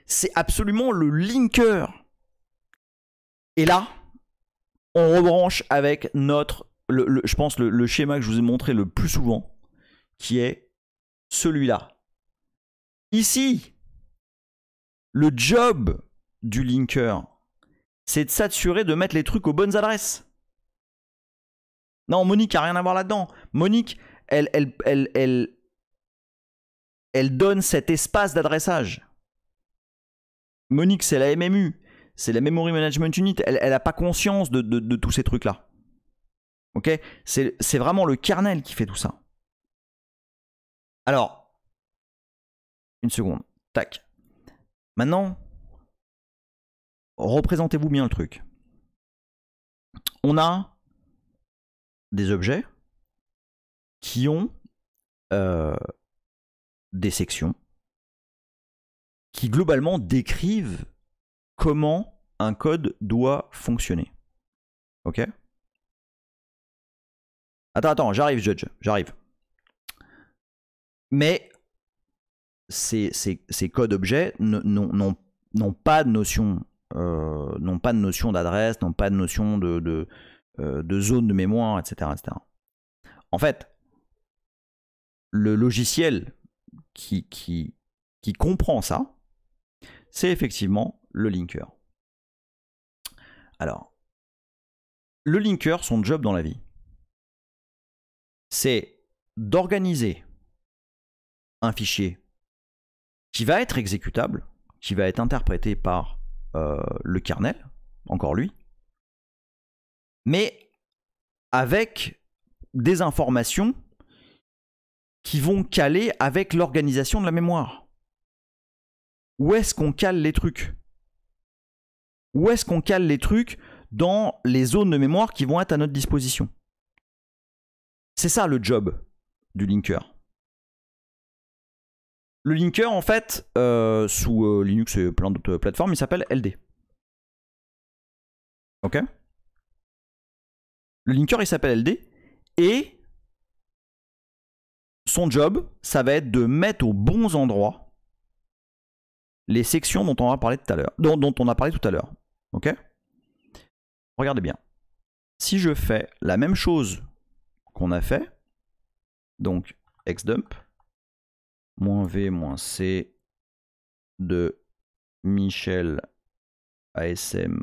C'est absolument le linker. Et là, on rebranche avec notre, je pense, le, schéma que je vous ai montré le plus souvent, qui est celui-là. Ici, le job du linker, c'est de s'assurer de mettre les trucs aux bonnes adresses. Non, Monique n'a rien à voir là-dedans. Monique, elle, elle, elle, donne cet espace d'adressage. Monique, c'est la MMU, c'est la Memory Management Unit. Elle n'a pas conscience de, de tous ces trucs-là. Ok C'est vraiment le kernel qui fait tout ça. Alors, une seconde. Tac. Maintenant, représentez-vous bien le truc. On a des objets qui ont euh, des sections qui globalement décrivent comment un code doit fonctionner. Ok Attends, attends, j'arrive, Judge, j'arrive mais ces, ces, codes objets n'ont pas de notion euh, n'ont pas de notion d'adresse, n'ont pas de notion de, de, euh, zone de mémoire, etc., etc. En fait, le logiciel qui, qui, qui comprend ça, c'est effectivement le linker. Alors, le linker, son job dans la vie, c'est d'organiser un fichier qui va être exécutable, qui va être interprété par euh, le kernel, encore lui, mais avec des informations qui vont caler avec l'organisation de la mémoire. Où est-ce qu'on cale les trucs Où est-ce qu'on cale les trucs dans les zones de mémoire qui vont être à notre disposition C'est ça le job du linker. Le linker, en fait, euh, sous euh, Linux et plein d'autres euh, plateformes, il s'appelle LD. Ok Le linker, il s'appelle LD. Et son job, ça va être de mettre aux bons endroits les sections dont on a parlé tout à l'heure. dont on a parlé tout à l'heure. Ok Regardez bien. Si je fais la même chose qu'on a fait, donc xdump, moins V moins C de Michel ASM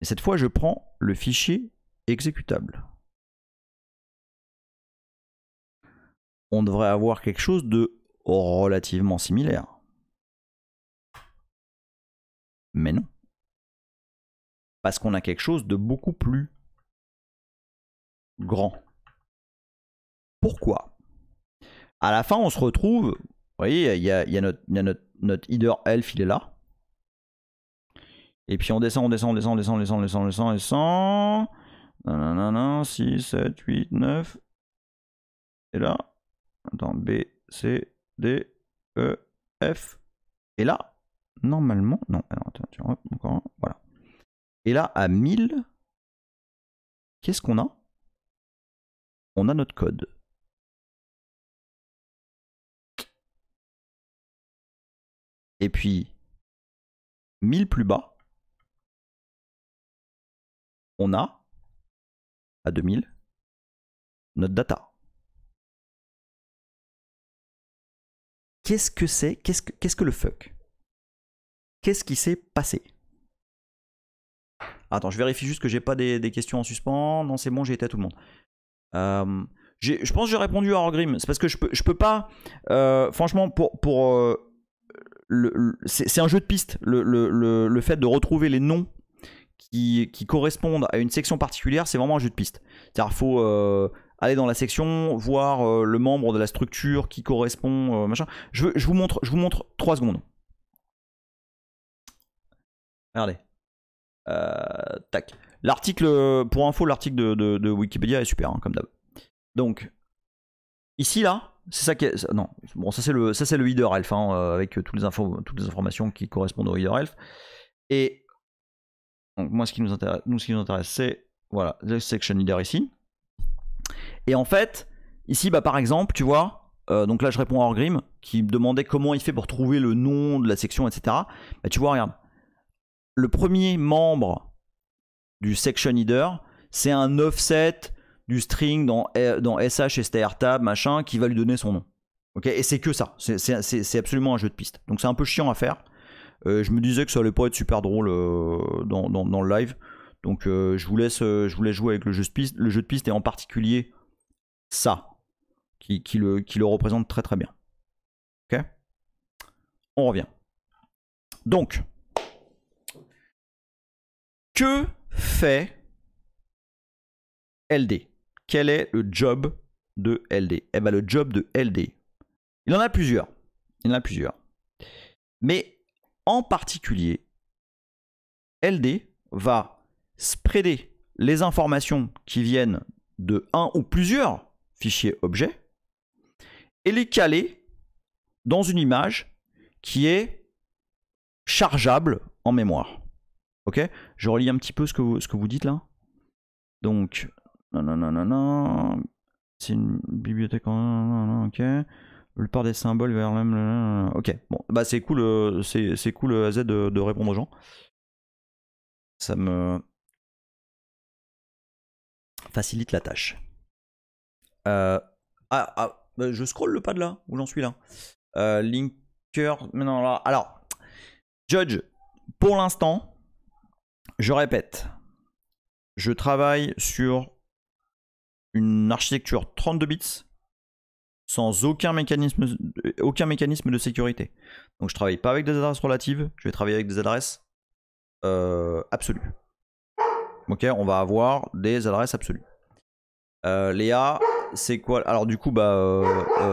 Et cette fois, je prends le fichier exécutable. On devrait avoir quelque chose de relativement similaire. Mais non. Parce qu'on a quelque chose de beaucoup plus grand. Pourquoi à la fin, on se retrouve. Vous voyez, il y a, notre, header elf, il est là. Et puis on descend, on descend, on descend, on descend, on descend, on descend, on descend, 6, 7, 8, 9. Et là, attends, B, C, D, E, F. Et là, normalement, non, attends, encore un, voilà. Et là, à 1000, qu'est-ce qu'on a On a notre code. et puis 1000 plus bas, on a à 2000 notre data. Qu'est-ce que c'est qu'est-ce que, le fuck Qu'est-ce qui s'est passé Attends, je vérifie juste que j'ai pas des, questions en suspens. Non, c'est bon, j'ai été à tout le monde. Euh, je pense que j'ai répondu à Orgrim. C'est parce que je peux, peux pas. Euh, franchement, pour, euh, c'est un jeu de piste. Le, fait de retrouver les noms qui, qui correspondent à une section particulière, c'est vraiment un jeu de piste. C'est-à-dire faut euh, aller dans la section, voir euh, le membre de la structure qui correspond, euh, machin. Je, vous montre, je vous montre 3 secondes. Regardez. tac. L'article, pour info, l'article de, Wikipédia est super, hein, comme d'hab. Donc, ici, là, c'est ça qui est. Non, bon, ça c'est le, ça c'est le Header Elf, hein, euh, avec euh, toutes les, infos, toutes les informations qui correspondent au Header Elf. Et donc, moi, ce qui nous intéresse, nous, ce qui nous intéresse, c'est voilà, le section leader ici. Et en fait, ici, bah, par exemple, tu vois, euh, donc là, je réponds à Orgrim qui me demandait comment il fait pour trouver le nom de la section, etc. Bah, tu vois, regarde, le premier membre du section leader, c'est un offset du string dans, dans SH et STRTab, machin, qui va lui donner son nom. et c'est que ça. C'est absolument un jeu de piste. Donc c'est un peu chiant à faire. Euh, je me disais que ça allait pas être super drôle euh, dans, le live. Donc euh, je, vous laisse, je jouer avec le jeu de piste. Le jeu de piste et en particulier ça, qui, qui, le, qui le représente très très bien. Ok On revient. Donc, que fait LD quel est le job de LD Eh bien, le job de LD, il en a plusieurs. Il en a plusieurs. Mais en particulier, LD va spreader les informations qui viennent de un ou plusieurs fichiers objets et les caler dans une image qui est chargeable en mémoire. Ok Je relis un petit peu ce que vous, ce que vous dites là. Donc, non, non, non, non, non. C'est une bibliothèque en... Ok. Le part des symboles vers même... Ok. Bon, bah c'est cool, euh, c'est cool euh, AZ de, de répondre aux gens. Ça me facilite la tâche. Euh, ah, ah bah, je scroll le pas de là, où j'en suis là. linker, mais non, là. Alors, Judge, pour l'instant, je répète, je travaille sur une architecture 32 bits sans aucun mécanisme, euh, aucun mécanisme de sécurité. Donc je travaille pas avec des adresses relatives, je vais travailler avec des adresses euh, absolues. Ok, on va avoir des adresses absolues. Euh, Léa, c'est quoi Alors du coup, bah,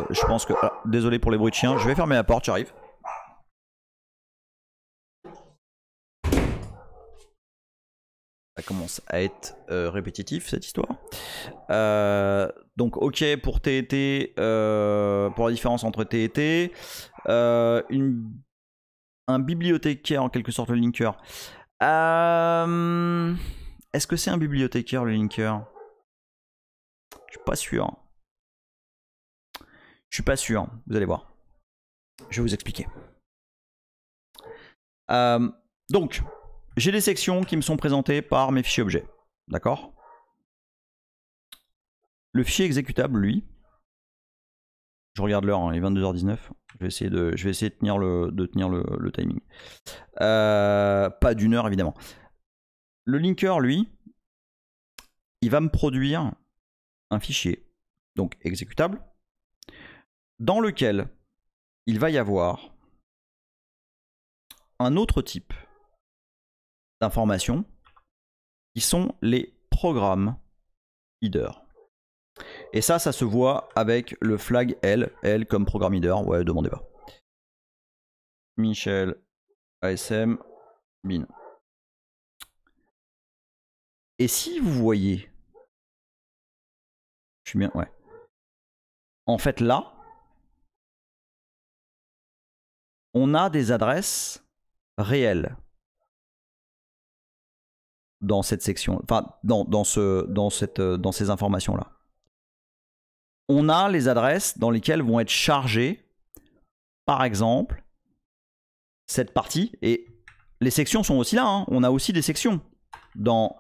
je pense que... Ah, désolé pour les bruits de chien, je vais fermer la porte, j'arrive. Ça commence à être euh, répétitif cette histoire. Euh, donc ok pour T&T, e euh, pour la différence entre T&T, e une, un bibliothécaire en quelque sorte le linker. Est-ce que c'est un bibliothécaire le linker Je suis pas sûr. Je suis pas sûr, vous allez voir. Je vais vous expliquer. donc, j'ai des sections qui me sont présentées par mes fichiers objets. D'accord Le fichier exécutable, lui, je regarde l'heure, hein, il est 22h19. Je vais essayer de, je vais essayer de tenir le, de tenir le, timing. Euh, pas d'une heure, évidemment. Le linker, lui, il va me produire un fichier, donc exécutable, dans lequel il va y avoir un autre type d'informations qui sont les programmes leader. Et ça, ça se voit avec le flag L, L comme programme leader. ouais, demandez pas. Michel ASM bin. Et si vous voyez, je suis bien, ouais. En fait, là, on a des adresses réelles dans cette section, enfin dans, dans, ce, dans, cette, euh, dans ces informations-là. On a les adresses dans lesquelles vont être chargées, par exemple, cette partie. Et les sections sont aussi là. Hein. On a aussi des sections dans...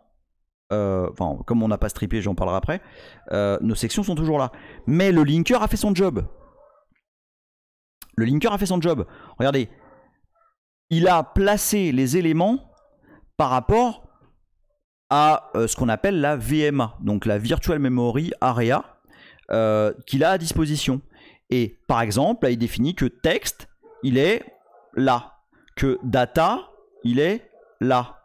Euh, enfin, comme on n'a pas strippé, j'en parlerai après. Euh, nos sections sont toujours là. Mais le linker a fait son job. Le linker a fait son job. Regardez. Il a placé les éléments par rapport à euh, ce qu'on appelle la VMA, donc la Virtual Memory Area, euh, qu'il a à disposition. Et par exemple, là, il définit que texte, il est là, que data, il est là.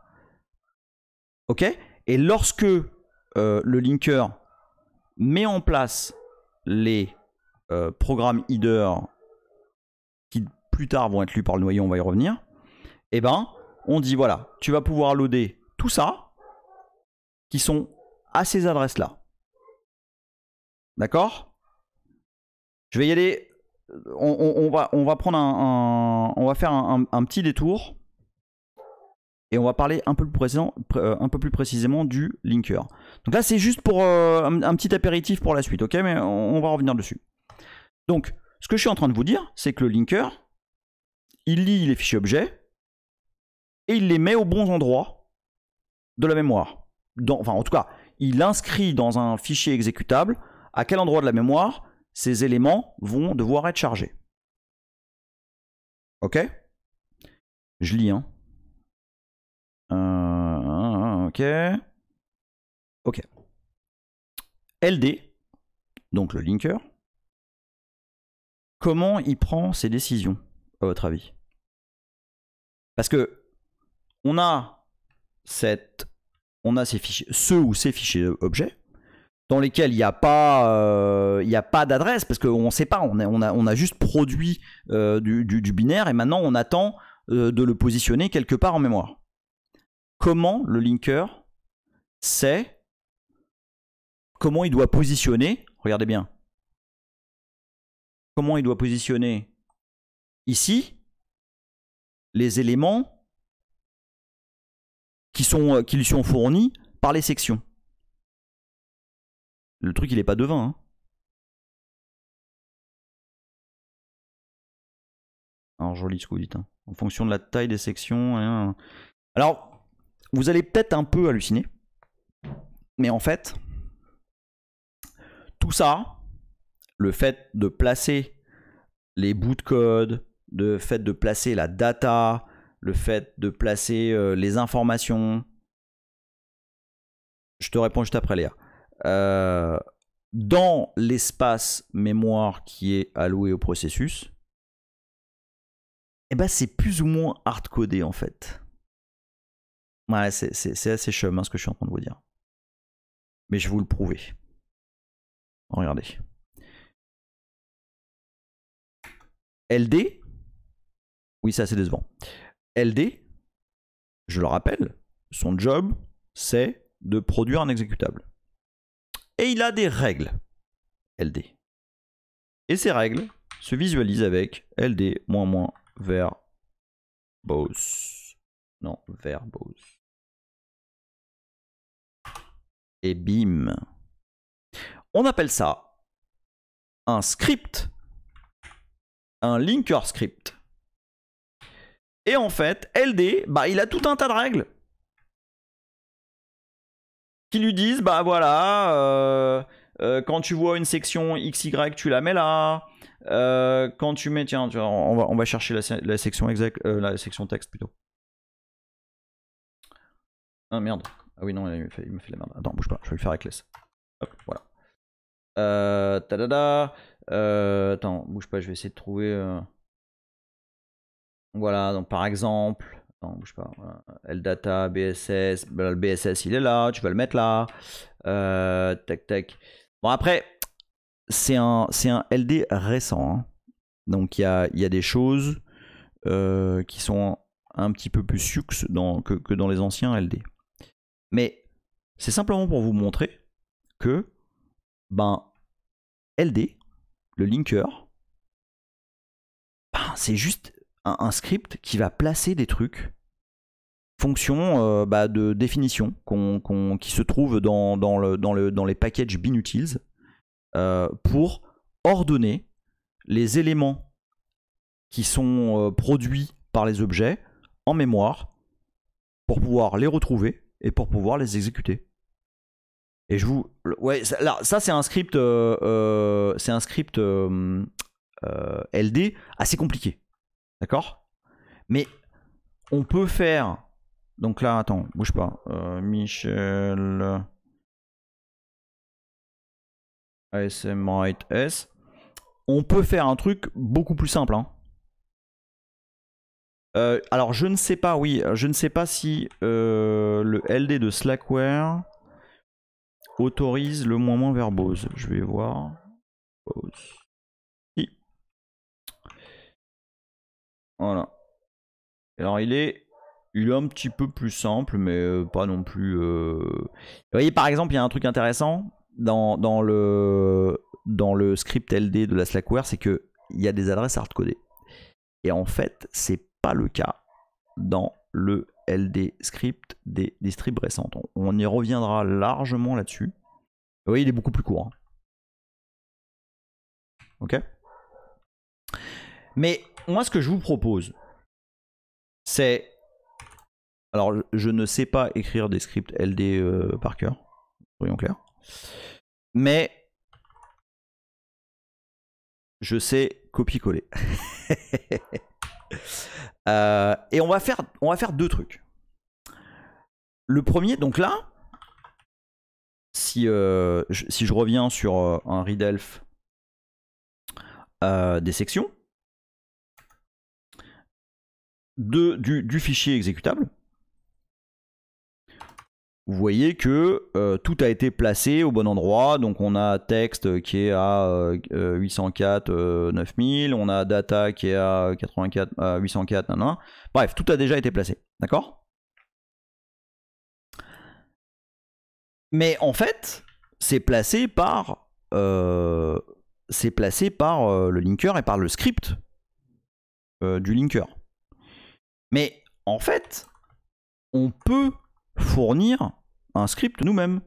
OK Et lorsque euh, le linker met en place les programmes header qui plus tard vont être lus par le noyau, on va y revenir, eh ben, on dit voilà, tu vas pouvoir loader tout ça, qui sont à ces adresses-là. D'accord Je vais y aller. On, va, on va, prendre un, On va faire un, petit détour. Et on va parler un peu plus, précisément, euh, un peu plus précisément du linker. Donc là, c'est juste pour euh, un, petit apéritif pour la suite, ok Mais on, va revenir dessus. Donc, ce que je suis en train de vous dire, c'est que le linker, il lit les fichiers objets et il les met au bon endroit de la mémoire enfin en tout cas, il inscrit dans un fichier exécutable à quel endroit de la mémoire ces éléments vont devoir être chargés. Ok Je lis, hein. Euh, ok. Ok. LD, donc le linker, comment il prend ses décisions, à votre avis Parce que on a cette on a ces fichiers, ceux ou ces fichiers objets dans lesquels il n'y a pas, euh, a pas d'adresse parce qu'on ne sait pas, on a, on a, juste produit euh, du, binaire et maintenant on attend euh, de le positionner quelque part en mémoire. Comment le linker sait comment il doit positionner, regardez bien, comment il doit positionner ici les éléments qui, sont, euh, qui lui sont fournis par les sections. Le truc, il n'est pas devin. Hein. Alors, joli ce que vous dites. Hein. En fonction de la taille des sections. Hein. Alors, vous allez peut-être un peu halluciner. Mais en fait, tout ça, le fait de placer les bouts de code, le fait de placer la data, le fait de placer euh, les informations. Je te réponds juste après, Léa. Euh, dans l'espace mémoire qui est alloué au processus, eh ben, c'est plus ou moins hardcodé en fait. Ouais, c'est assez chemin ce que je suis en train de vous dire. Mais je vous le prouver. Regardez. LD. Oui, c'est assez décevant. LD, je le rappelle, son job, c'est de produire un exécutable. Et il a des règles, LD. Et ces règles se visualisent avec LD verbose. Non, verbose. Et bim. On appelle ça un script, un linker script. Et en fait, LD, bah, il a tout un tas de règles qui lui disent, bah voilà, euh, euh, quand tu vois une section XY, tu la mets là. Euh, quand tu mets, tiens, on, va, on, va, chercher la, section exact, la section texte plutôt. Ah merde. Ah oui, non, il me fait, la merde. Attends, bouge pas, je vais le faire avec les... Hop, voilà. tadada. attends, bouge pas, je vais essayer de trouver. Voilà, donc par exemple, non, je sais pas, LData, BSS, bah, le BSS il est là, tu vas le mettre là. Euh, tac, tac. Bon, après, c'est un, un LD récent. Hein. Donc il y a, des choses euh, qui sont un petit peu plus succes que, que, dans les anciens LD. Mais c'est simplement pour vous montrer que ben, LD, le linker, ben, c'est juste un, script qui va placer des trucs fonction euh, bah, de définition qui se trouve dans, le, dans, le, dans les packages binutils euh, pour ordonner les éléments qui sont euh, produits par les objets en mémoire pour pouvoir les retrouver et pour pouvoir les exécuter. Et je vous... Ouais, ça, ça c'est un script... c'est un script LD assez compliqué. D'accord Mais on peut faire. Donc là, attends, bouge pas. Euh, Michel. s On peut faire un truc beaucoup plus simple. Hein. Euh, alors je ne sais pas, oui, je ne sais pas si euh, le LD de Slackware autorise le moins moins verbose. Je vais voir. Voilà. Alors il est, il est un petit peu plus simple, mais euh, pas non plus. Euh, vous voyez par exemple, il y a un truc intéressant dans, dans, le, dans le script LD de la Slackware, c'est que il y a des adresses hardcodées. Et en fait, c'est pas le cas dans le LD script des strips récentes. On, y reviendra largement là-dessus. Vous voyez, il est beaucoup plus court. Hein. Ok mais moi, ce que je vous propose, c'est... Alors, je ne sais pas écrire des scripts LD euh, par cœur, soyons clairs. Mais je sais copier-coller. [laughs] Euh, et on va, faire, on va faire deux trucs. Le premier, donc là, si, euh, je, si je reviens sur un readelf des sections, du, fichier exécutable, vous voyez que euh, tout a été placé au bon endroit. Donc on a texte qui est à 804 euh, 9000, euh, on a data qui est à 84 804 Bref, tout a déjà été placé, d'accord Mais en fait, c'est placé par c'est placé par le linker et par le script du linker. Mais en fait, on peut fournir un script nous-mêmes.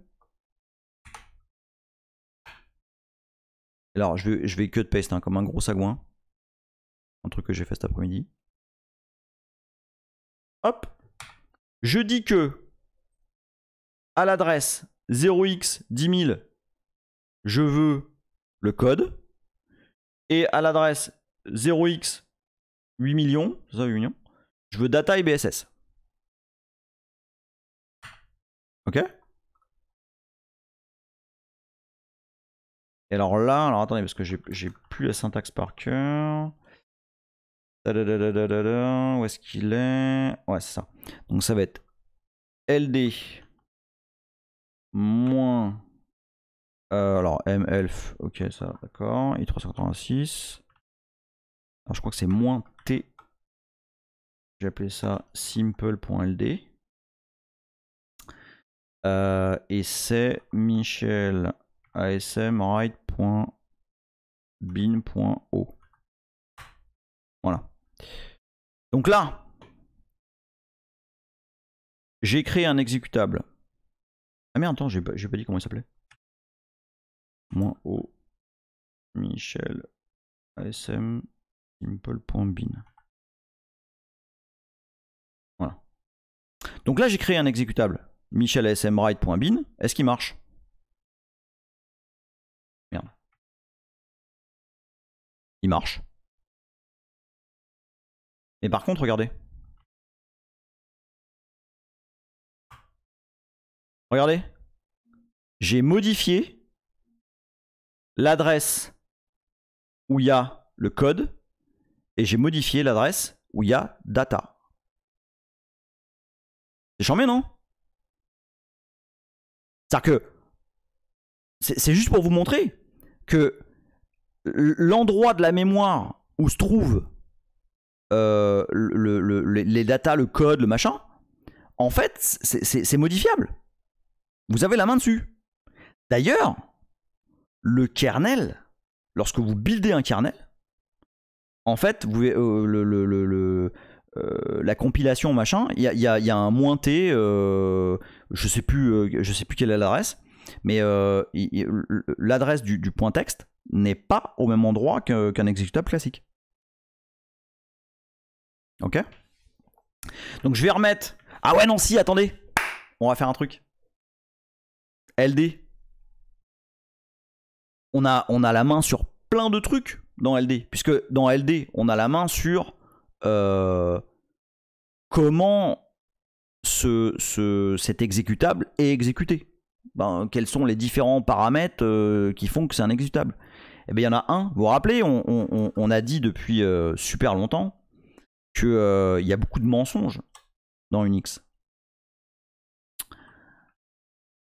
Alors, je vais, je que paste, hein, comme un gros sagouin. Un truc que j'ai fait cet après-midi. Hop. Je dis que à l'adresse 0x10000, je veux le code. Et à l'adresse 0x 8 millions, ça 8 millions, je veux data et BSS. Ok Et alors là, alors attendez, parce que j'ai plus la syntaxe par cœur. Où est-ce qu'il est, Ouais, c'est ça. Donc ça va être LD moins. Euh, alors MLF, ok, ça, d'accord. I386. Alors je crois que c'est moins T j'ai appelé ça simple.ld. Euh, et c'est michel Voilà. Donc là, j'ai créé un exécutable. Ah merde, attends, j'ai pas, pas, dit comment il s'appelait. O, Michel, ASM, simple.bin. Donc là, j'ai créé un exécutable, michelsmwrite.bin. Est-ce qu'il marche Merde. Il marche. Et par contre, regardez. Regardez. J'ai modifié l'adresse où il y a le code et j'ai modifié l'adresse où il y a data. C'est charmé, non C'est-à-dire que c'est juste pour vous montrer que l'endroit de la mémoire où se trouvent euh, le, le, les datas, le code, le machin, en fait, c'est modifiable. Vous avez la main dessus. D'ailleurs, le kernel, lorsque vous buildez un kernel, en fait, vous, euh, le, euh, la compilation machin, il y a, y, un moins T, euh, je sais plus, euh, je sais plus quelle est l'adresse, mais l'adresse du, point texte n'est pas au même endroit qu'un exécutable classique. Ok Donc je vais remettre. Ah ouais non si attendez, on va faire un truc. LD. On a, on a la main sur plein de trucs dans LD, puisque dans LD on a la main sur euh, comment cet exécutable est exécuté. Ben, quels sont les différents paramètres euh, qui font que c'est un exécutable Eh bien, il y en a un. Vous vous rappelez, on, a dit depuis euh, super longtemps qu'il il y a beaucoup de mensonges dans Unix.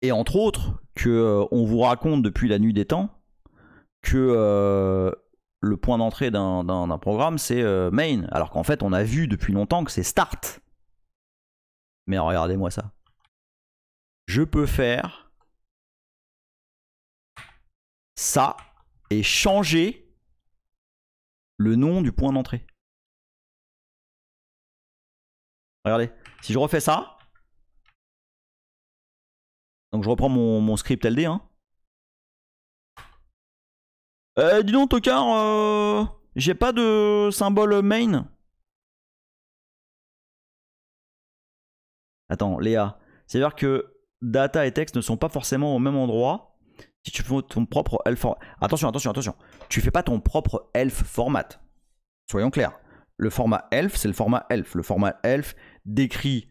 Et entre autres, que on vous raconte depuis la nuit des temps que le point d'entrée d'un programme, c'est euh, main. Alors qu'en fait, on a vu depuis longtemps que c'est start. Mais regardez-moi ça. Je peux faire ça et changer le nom du point d'entrée. Regardez, si je refais ça, donc je reprends mon, script LD, hein. Euh, dis donc, tocard, euh, j'ai pas de symbole main. Attends, Léa. C'est-à-dire que data et texte ne sont pas forcément au même endroit. Si tu fais ton propre elf format. Attention, attention, attention. Tu fais pas ton propre elf format. Soyons clairs. Le format elf, c'est le format elf. Le format elf décrit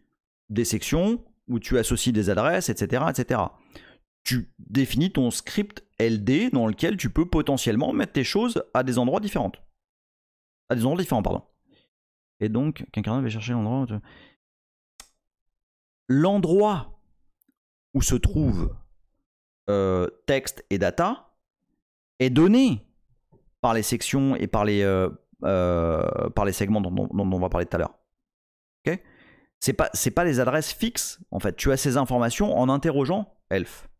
des sections où tu associes des adresses, etc. etc. Tu définis ton script LD dans lequel tu peux potentiellement mettre tes choses à des endroits différents. À des endroits différents, pardon. Et donc, qu'un va chercher l'endroit. L'endroit où se trouve euh, texte et data est donné par les sections et par les, euh, euh, par les segments dont, on va parler tout à l'heure. Ok c'est pas, c'est pas les adresses fixes, en fait. Tu as ces informations en interrogeant Elf.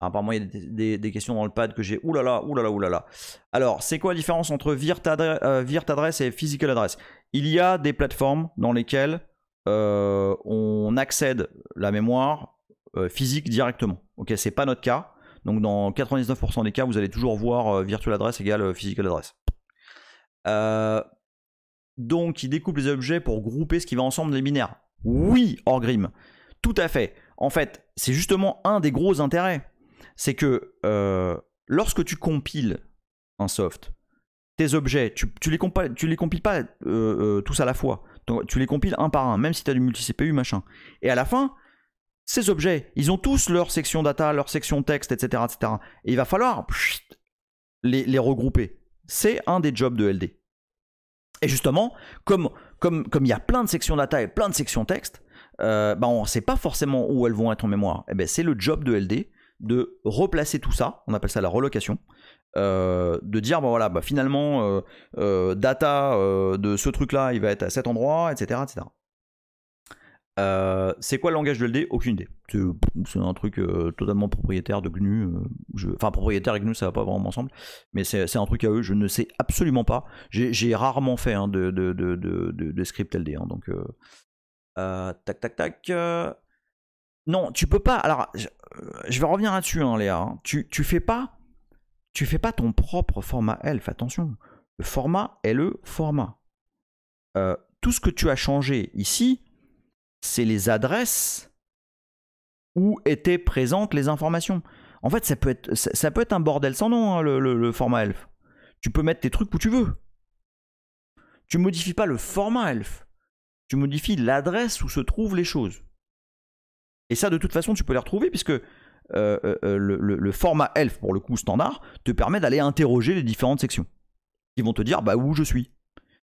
Apparemment, il y a des, questions dans le pad que j'ai. Oulala, oulala, oulala. Alors, c'est quoi la différence entre euh, virt, adresse et physical adresse Il y a des plateformes dans lesquelles euh, on accède la mémoire euh, physique directement. Ok, c'est pas notre cas. Donc, dans 99% des cas, vous allez toujours voir virtual adresse égale physical adresse. donc, il découpe les objets pour grouper ce qui va ensemble les binaires. Oui, Orgrim. Tout à fait. En fait, c'est justement un des gros intérêts c'est que euh, lorsque tu compiles un soft, tes objets, tu, tu les, compiles, pas euh, euh, tous à la fois. tu les compiles un par un, même si tu as du multi-CPU, machin. Et à la fin, ces objets, ils ont tous leur section data, leur section texte, etc. etc. Et il va falloir les, regrouper. C'est un des jobs de LD. Et justement, comme il y a plein de sections data et plein de sections texte, bah, on ne sait pas forcément où elles vont être en mémoire. Et eh ben, c'est le job de LD de replacer tout ça, on appelle ça la relocation, euh, de dire bon voilà bah finalement euh, euh, data de ce truc là il va être à cet endroit etc etc c'est quoi le langage de LD Aucune idée. C'est un truc totalement propriétaire de GNU. Je... Enfin, propriétaire et GNU, ça va pas vraiment ensemble. Mais c'est un truc à eux, je ne sais absolument pas. J'ai rarement fait hein, de, de, script LD. Hein, donc, tac, tac, tac. Non, tu peux pas. Alors, je, euh, vais revenir là-dessus, hein, Léa. Hein. Tu, tu fais pas, tu fais pas ton propre format ELF. Attention, le format est le format. Euh, tout ce que tu as changé ici, c'est les adresses où étaient présentes les informations. En fait, ça peut être, ça, peut être un bordel sans nom, hein, le, format ELF. Tu peux mettre tes trucs où tu veux. Tu modifies pas le format ELF. Tu modifies l'adresse où se trouvent les choses. Et ça, de toute façon, tu peux les retrouver puisque euh, euh, euh, le, format ELF, pour le coup standard, te permet d'aller interroger les différentes sections. qui vont te dire bah, où je suis.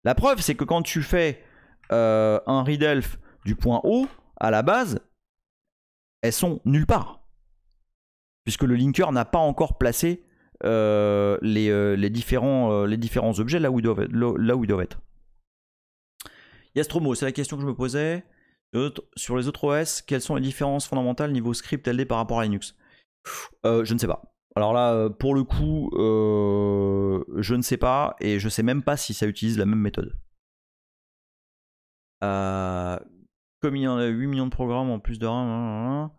La preuve, c'est que quand tu fais un read ELF du point O à la base, elles sont nulle part. Puisque le linker n'a pas encore placé les, différents, objets là où ils doivent, là où ils doivent être. Yastromo, c'est la question que je me posais. Sur les autres OS, quelles sont les différences fondamentales niveau script LD par rapport à Linux euh, Je ne sais pas. Alors là, euh, pour le coup, euh, je ne sais pas et je ne sais même pas si ça utilise la même méthode. comme il y en a 8 millions de programmes en plus de RAM, hein, hein, hein.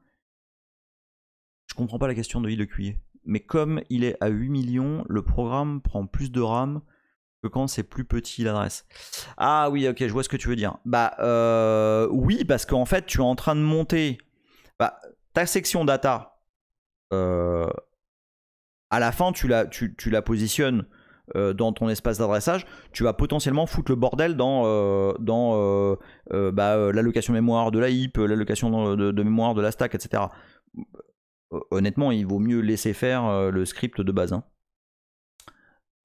je comprends pas la question de I de Mais comme il est à 8 millions, le programme prend plus de RAM quand c'est plus petit l'adresse. Ah oui, ok, je vois ce que tu veux dire. Bah euh, oui, parce qu'en fait, tu es en train de monter bah, ta section data. Euh, à la fin, tu la, tu, la positionnes euh, dans ton espace d'adressage. Tu vas potentiellement foutre le bordel dans, dans bah, l'allocation mémoire de la heap, l'allocation de, mémoire de la stack, etc. Honnêtement, il vaut mieux laisser faire le script de base. Hein.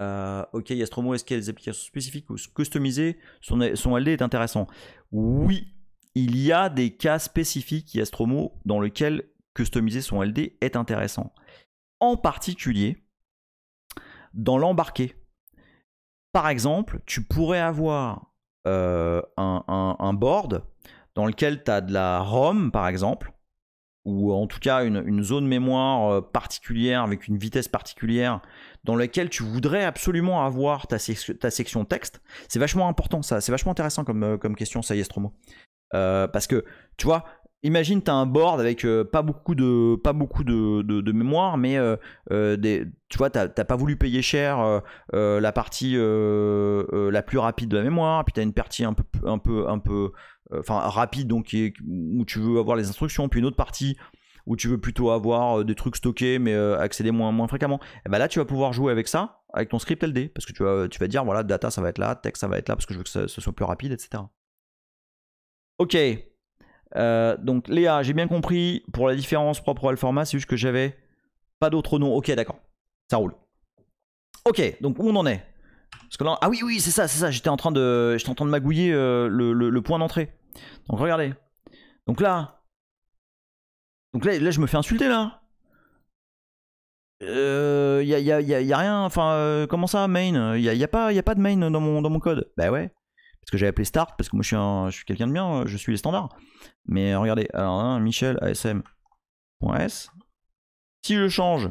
Euh, ok, Yastromo, est-ce qu'il y a des applications spécifiques ou customiser Son, LD est intéressant. Oui, il y a des cas spécifiques Yastromo dans lesquels customiser son LD est intéressant. En particulier, dans l'embarqué. Par exemple, tu pourrais avoir euh, un, board dans lequel tu as de la ROM, par exemple, ou en tout cas une zone mémoire euh, particulière avec une vitesse particulière dans lequel tu voudrais absolument avoir ta, section texte, c'est vachement important ça, c'est vachement intéressant comme, euh, question, ça y est, Stromo. Euh, parce que, tu vois, imagine tu as un board avec euh, pas beaucoup de pas beaucoup de, mémoire mais des, tu vois t'as pas voulu payer cher la partie la plus rapide de la mémoire puis tu as une partie un peu un peu un peu enfin rapide donc où tu veux avoir les instructions puis une autre partie où tu veux plutôt avoir euh, des trucs stockés mais euh, accéder moins, fréquemment, et eh bah ben là tu vas pouvoir jouer avec ça, avec ton script LD, parce que tu vas, tu vas dire voilà, data ça va être là, texte ça va être là, parce que je veux que ce, soit plus rapide, etc. Ok. Euh, donc Léa, j'ai bien compris, pour la différence propre au format, c'est juste que j'avais pas d'autres noms. Ok, d'accord. Ça roule. Ok, donc où on en est ah oui, oui, c'est ça, c'est ça. J'étais en train de, de magouiller le, point d'entrée. Donc regardez. Donc là, donc là, je me fais insulter là. Euh, y a, rien, enfin, euh, comment ça, main y a, y a, pas, y a pas de main dans mon, dans mon code Bah ouais, parce que j'ai appelé start, parce que moi je suis, un, je suis quelqu'un de bien, euh, je suis les standards. Mais euh, regardez, alors, Michel, ASM.s. Si je change,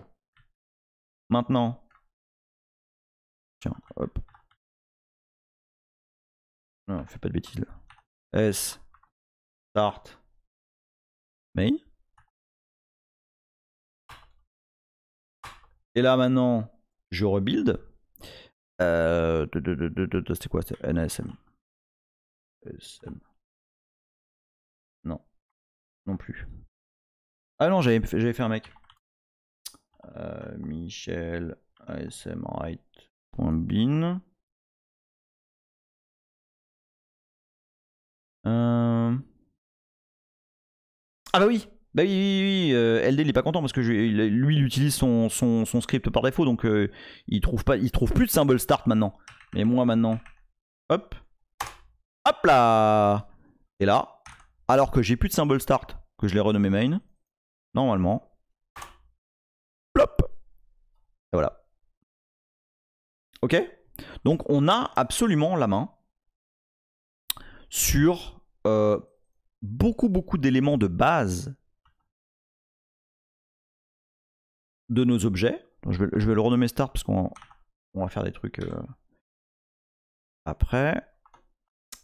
maintenant, tiens, hop. Non, fais pas de bêtises là. S, start, main. Et là maintenant, je rebuild. Euh, C'était quoi C'était NASM. Non. Non plus. Ah non, j'avais fait un mec. Euh, Michel ASM Euh... Ah bah oui bah oui, oui, oui euh, LD il est pas content parce que lui il utilise son, script par défaut donc euh, il trouve pas il trouve plus de symbole start maintenant. Mais moi maintenant, hop, hop là, et là, alors que j'ai plus de symbole start que je l'ai renommé main, normalement, plop, et voilà. Ok, donc on a absolument la main sur euh, beaucoup beaucoup d'éléments de base de nos objets. Donc je, vais, je, vais, le renommer start parce qu'on on va faire des trucs euh, après.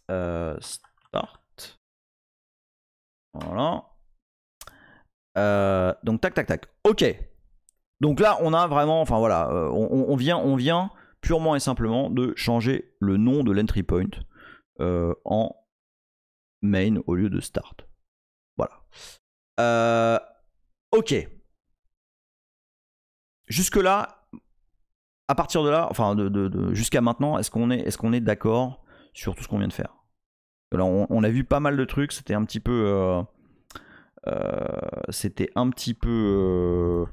Euh, start. Voilà. Euh, donc tac tac tac. Ok. Donc là on a vraiment, enfin voilà, on, vient, on vient purement et simplement de changer le nom de l'entry point en main au lieu de start. Voilà. ok. Jusque-là, à partir de là, enfin jusqu'à maintenant, est-ce qu'on est, est, est d'accord sur tout ce qu'on vient de faire Alors, on, a vu pas mal de trucs, c'était un petit peu... Euh, euh, c'était un petit peu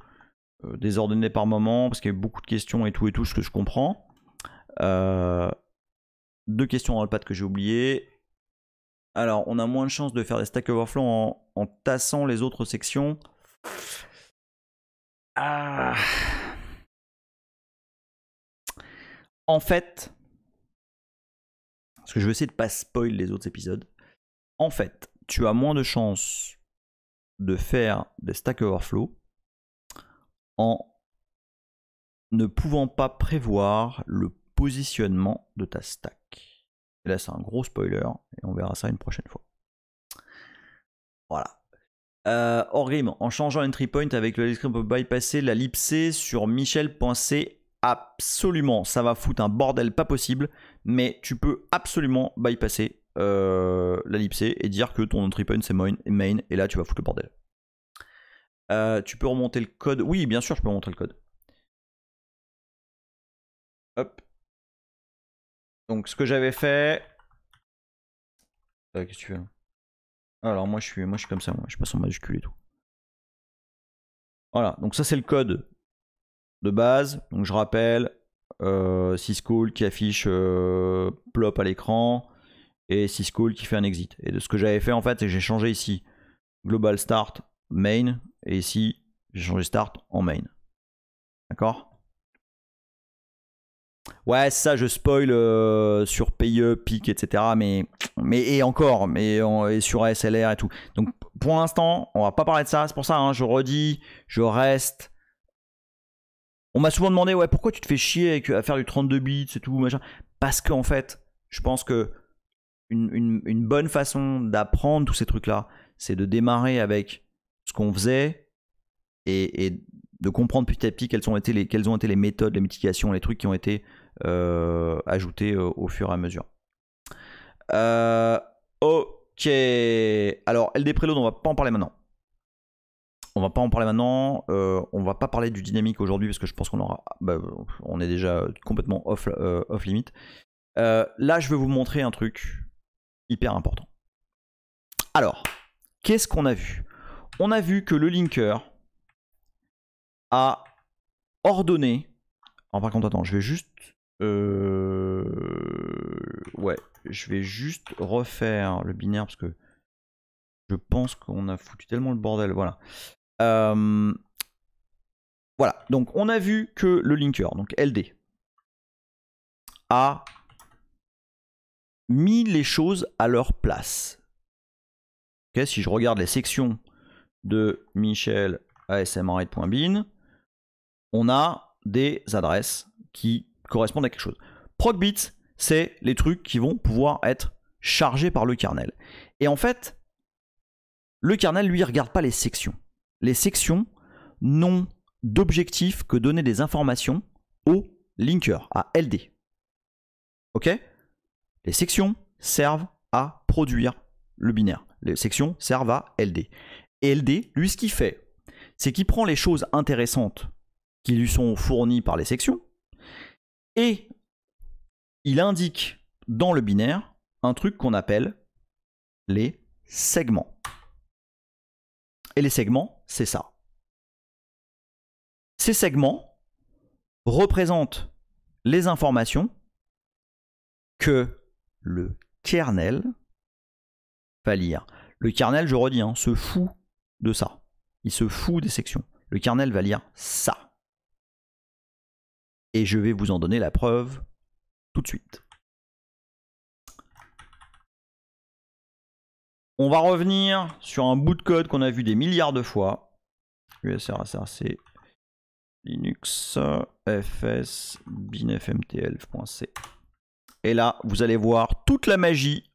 euh, désordonné par moment, parce qu'il y a beaucoup de questions et tout et tout, ce que je comprends. deux questions dans le pad que j'ai oubliées. Alors, on a moins de chances de faire des stack overflow en tassant les autres sections. Ah. En fait, parce que je vais essayer de pas spoil les autres épisodes. En fait, tu as moins de chances de faire des Stack Overflow en ne pouvant pas prévoir le positionnement de ta stack. Et là, c'est un gros spoiler, et on verra ça une prochaine fois. Voilà. Euh, en changeant entry point avec le script on peut bypasser la lipc sur Michel. absolument, ça va foutre un bordel pas possible, mais tu peux absolument bypasser euh, la lipc et dire que ton entry point c'est main, et là tu vas foutre le bordel. Euh, tu peux remonter le code. Oui, bien sûr, je peux remonter le code. Hop. Donc, ce que j'avais fait. Euh, qu'est-ce que tu veux alors moi je suis, moi je suis comme ça, moi je passe en majuscule et tout. Voilà, donc ça c'est le code de base. Donc je rappelle euh, syscall qui affiche euh, plop à l'écran et syscall qui fait un exit. Et de ce que j'avais fait en fait, c'est que j'ai changé ici global start main et ici j'ai changé start en main. D'accord Ouais, ça, je spoil euh, sur PE, PIC, etc. Mais, mais et encore, mais et sur ASLR et tout. Donc, pour l'instant, on va pas parler de ça. C'est pour ça, hein, je redis, je reste. On m'a souvent demandé, ouais, pourquoi tu te fais chier à faire du 32 bits et tout, machin. Parce qu'en fait, je pense que une, une, bonne façon d'apprendre tous ces trucs-là, c'est de démarrer avec ce qu'on faisait et, de comprendre petit à petit quelles, été les, quelles ont été les méthodes, les mitigations, les trucs qui ont été euh, ajouté euh, au fur et à mesure. Euh, ok. Alors, LD Preload, on va pas en parler maintenant. On va pas en parler maintenant. on va pas parler du dynamique aujourd'hui parce que je pense qu'on aura. Bah, on est déjà complètement off, off limit. là, je vais vous montrer un truc hyper important. Alors, qu'est-ce qu'on a vu On a vu que le linker a ordonné. En par contre, attends, je vais juste euh... Ouais, je vais juste refaire le binaire parce que je pense qu'on a foutu tellement le bordel. Voilà. Euh, voilà, donc on a vu que le linker, donc LD, a mis les choses à leur place. si je regarde les sections de Michel asmride.bin, on a des adresses qui correspondent à quelque chose. Proc bits, c'est les trucs qui vont pouvoir être chargés par le kernel. Et en fait, le kernel, lui, ne regarde pas les sections. Les sections n'ont d'objectif que donner des informations au linker, à LD. Ok Les sections servent à produire le binaire. Les sections servent à LD. Et LD, lui, ce qu'il fait, c'est qu'il prend les choses intéressantes qui lui sont fournies par les sections, et il indique dans le binaire un truc qu'on appelle les segments. Et les segments, c'est ça. Ces segments représentent les informations que le kernel va lire. Le kernel, je redis, hein, se fout de ça. Il se fout des sections. Le kernel va lire ça. Et je vais vous en donner la preuve tout de suite. On va revenir sur un bout de code qu'on a vu des milliards de fois. USRSRC Linux fs binfmtlf.c. Et là, vous allez voir toute la magie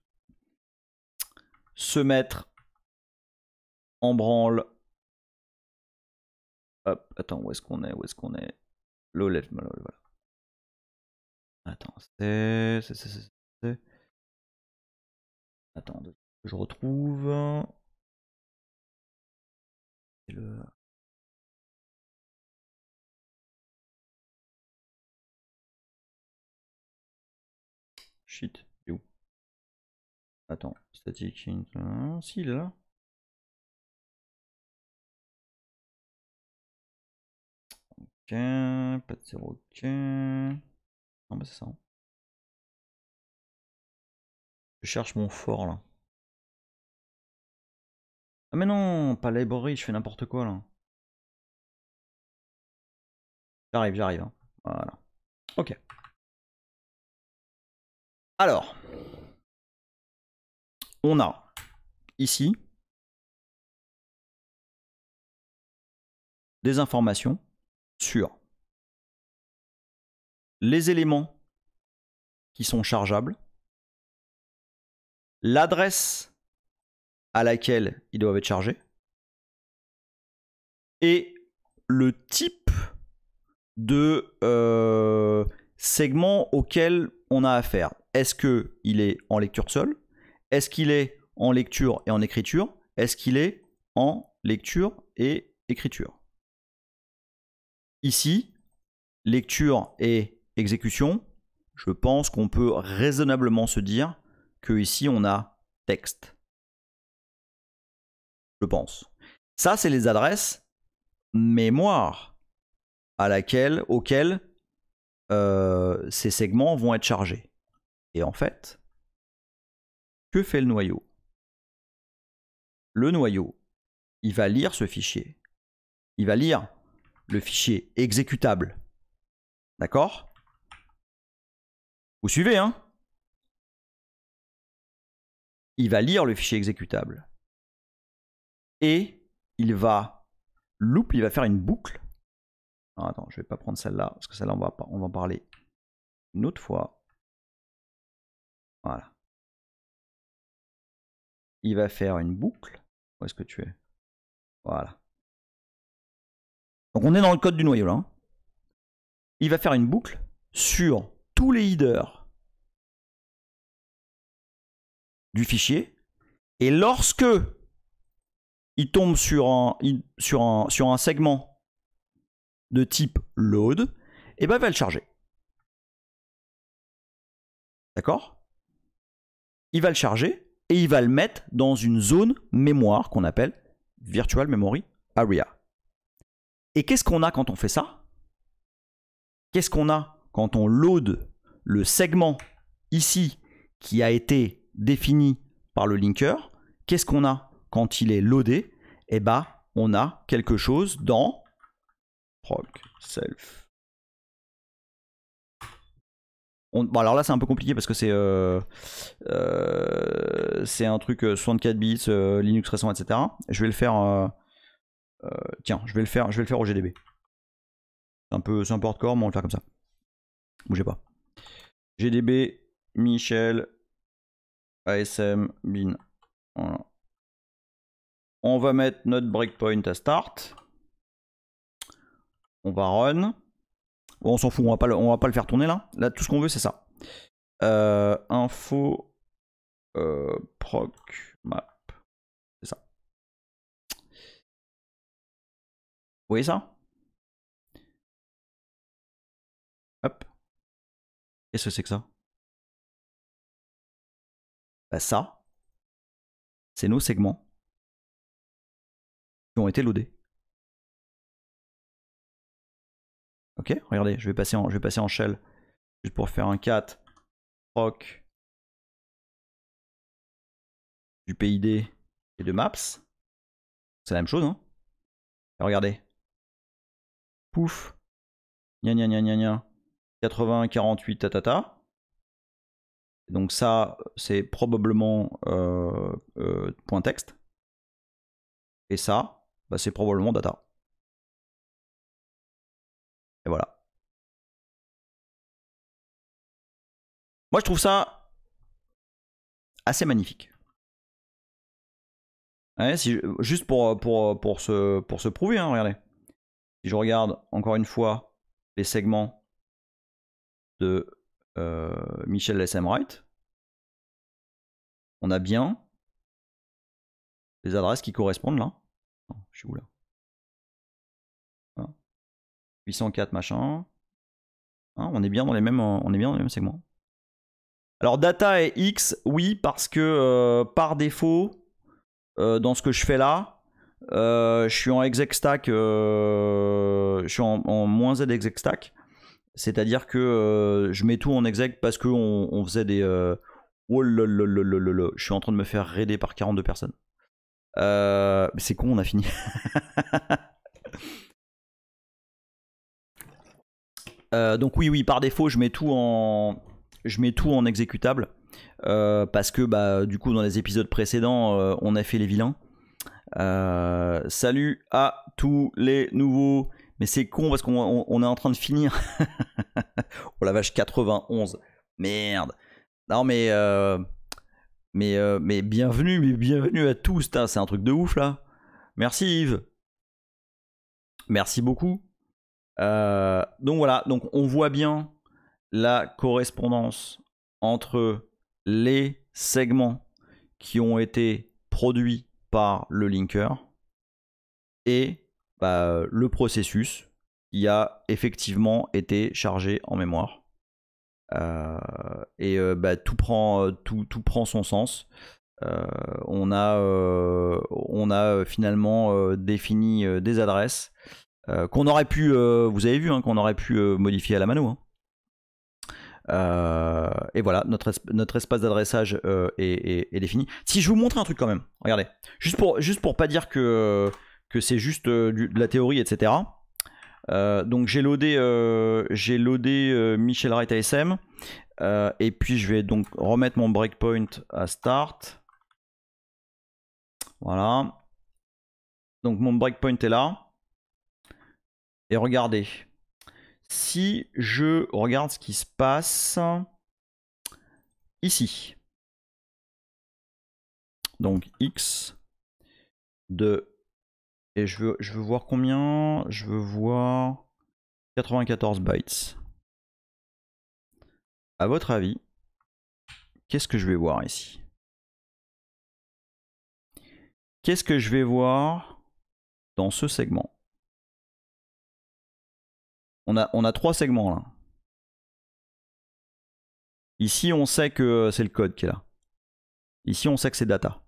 se mettre en branle. Hop, attends, où est-ce qu'on est Où est-ce qu'on est, Lowlet, voilà. Attends, c'est. C'est... Attends, je retrouve. Le... Shit, où Attends, static int. Hein, ah, là. Ok, pas de zéro, ok, Non, bah c'est ça. Hein. Je cherche mon fort là. Ah, mais non, pas library, je fais n'importe quoi là. J'arrive, j'arrive. Hein. Voilà. Ok. Alors, on a ici des informations sur les éléments qui sont chargeables, l'adresse à laquelle ils doivent être chargés et le type de euh, segment auquel on a affaire. Est-ce qu'il est en lecture seule Est-ce qu'il est en lecture et en écriture Est-ce qu'il est en lecture et écriture Ici, lecture et exécution, je pense qu'on peut raisonnablement se dire que ici on a texte. Je pense. Ça, c'est les adresses mémoire à laquelle, auxquelles euh, ces segments vont être chargés. Et en fait, que fait le noyau Le noyau, il va lire ce fichier. Il va lire le fichier exécutable. D'accord Vous suivez, hein Il va lire le fichier exécutable. Et il va loop, il va faire une boucle. Non, attends, je vais pas prendre celle-là, parce que celle-là, on va, on va en parler une autre fois. Voilà. Il va faire une boucle. Où est-ce que tu es Voilà. Donc on est dans le code du noyau là. Hein. Il va faire une boucle sur tous les headers du fichier. Et lorsque il tombe sur un, segment de type load, et eh ben, il va le charger. D'accord Il va le charger et il va le mettre dans une zone mémoire qu'on appelle Virtual Memory Area. Et qu'est-ce qu'on a quand on fait ça Qu'est-ce qu'on a quand on load le segment ici qui a été défini par le linker Qu'est-ce qu'on a quand il est loadé Eh bien, on a quelque chose dans proc self. bon alors là c'est un peu compliqué parce que c'est euh, euh, c'est un truc 64 euh, bits, Linux récent, etc. Je vais le faire euh, tiens, je vais le faire, je vais le faire au GDB. C'est un peu, n'importe quoi, mais on va le faire comme ça. Bougez pas. GDB, Michel, ASM, bin. On va mettre notre breakpoint à start. On va run. Bon, on s'en fout, on va, pas le, va pas le faire tourner là. Là, tout ce qu'on veut, c'est ça. Euh, info euh, proc Vous voyez ça Hop. Qu'est-ce que c'est que ça bah, Ça, c'est nos segments qui ont été loadés. Ok, regardez, je vais passer en, je vais passer en shell juste pour faire un cat proc du PID et de maps. C'est la même chose, hein Regardez, Pouf. nia nia nia gna gna. 80, 48, tatata. Donc ça, c'est probablement euh, euh, point texte. Et ça, bah, c'est probablement data. Et voilà. Moi, je trouve ça assez magnifique. juste pour, pour, se, prouver, hein, regardez. Si je regarde encore une fois les segments de euh, Michel SM Wright, on a bien les adresses qui correspondent là. je suis où là 804 machin. Hein, on est bien dans les mêmes, euh, on est bien dans les mêmes segments. Alors data et X, oui, parce que euh, par défaut, dans ce que je fais là, euh, je suis en exec stack, euh, je suis en, moins Z exec stack. C'est-à-dire que euh, je mets tout en exec parce que on faisait des. oh le, je suis en train de me faire raider par 42 personnes. c'est con, on a fini. [laughs] donc oui, oui, par défaut, je mets tout en, je mets tout en exécutable. parce que bah, du coup, dans les épisodes précédents, on a fait les vilains. Euh, salut à tous les nouveaux. Mais c'est con parce qu'on est en train de finir. [laughs] oh la vache, 91. Merde. Non mais... Euh, mais, euh, mais bienvenue, mais bienvenue à tous. C'est un truc de ouf là. Merci Yves. Merci beaucoup. donc voilà, donc on voit bien la correspondance entre les segments qui ont été produits par le linker et bah, le processus qui a effectivement été chargé en mémoire. Euh, et euh, bah, tout, prend, tout, tout, prend son sens. Euh, on, a, on a finalement défini des adresses qu'on aurait pu, vous avez vu, hein, qu'on aurait pu modifier à la mano. Hein. Euh, et voilà, notre, notre espace d'adressage euh, est, défini. Si je vous montre un truc quand même, regardez, juste pour, juste pour pas dire que, que c'est juste euh, de la théorie, etc. donc j'ai loadé, j'ai loadé Michel Wright ASM, et puis je vais donc remettre mon breakpoint à start. Voilà. Donc mon breakpoint est là. Et regardez, si je regarde ce qui se passe ici. Donc x de... Et je veux, je veux voir combien Je veux voir 94 bytes. À votre avis, qu'est-ce que je vais voir ici Qu'est-ce que je vais voir dans ce segment on a, trois segments là. Ici, on sait que c'est le code qui est là. Ici, on sait que c'est data.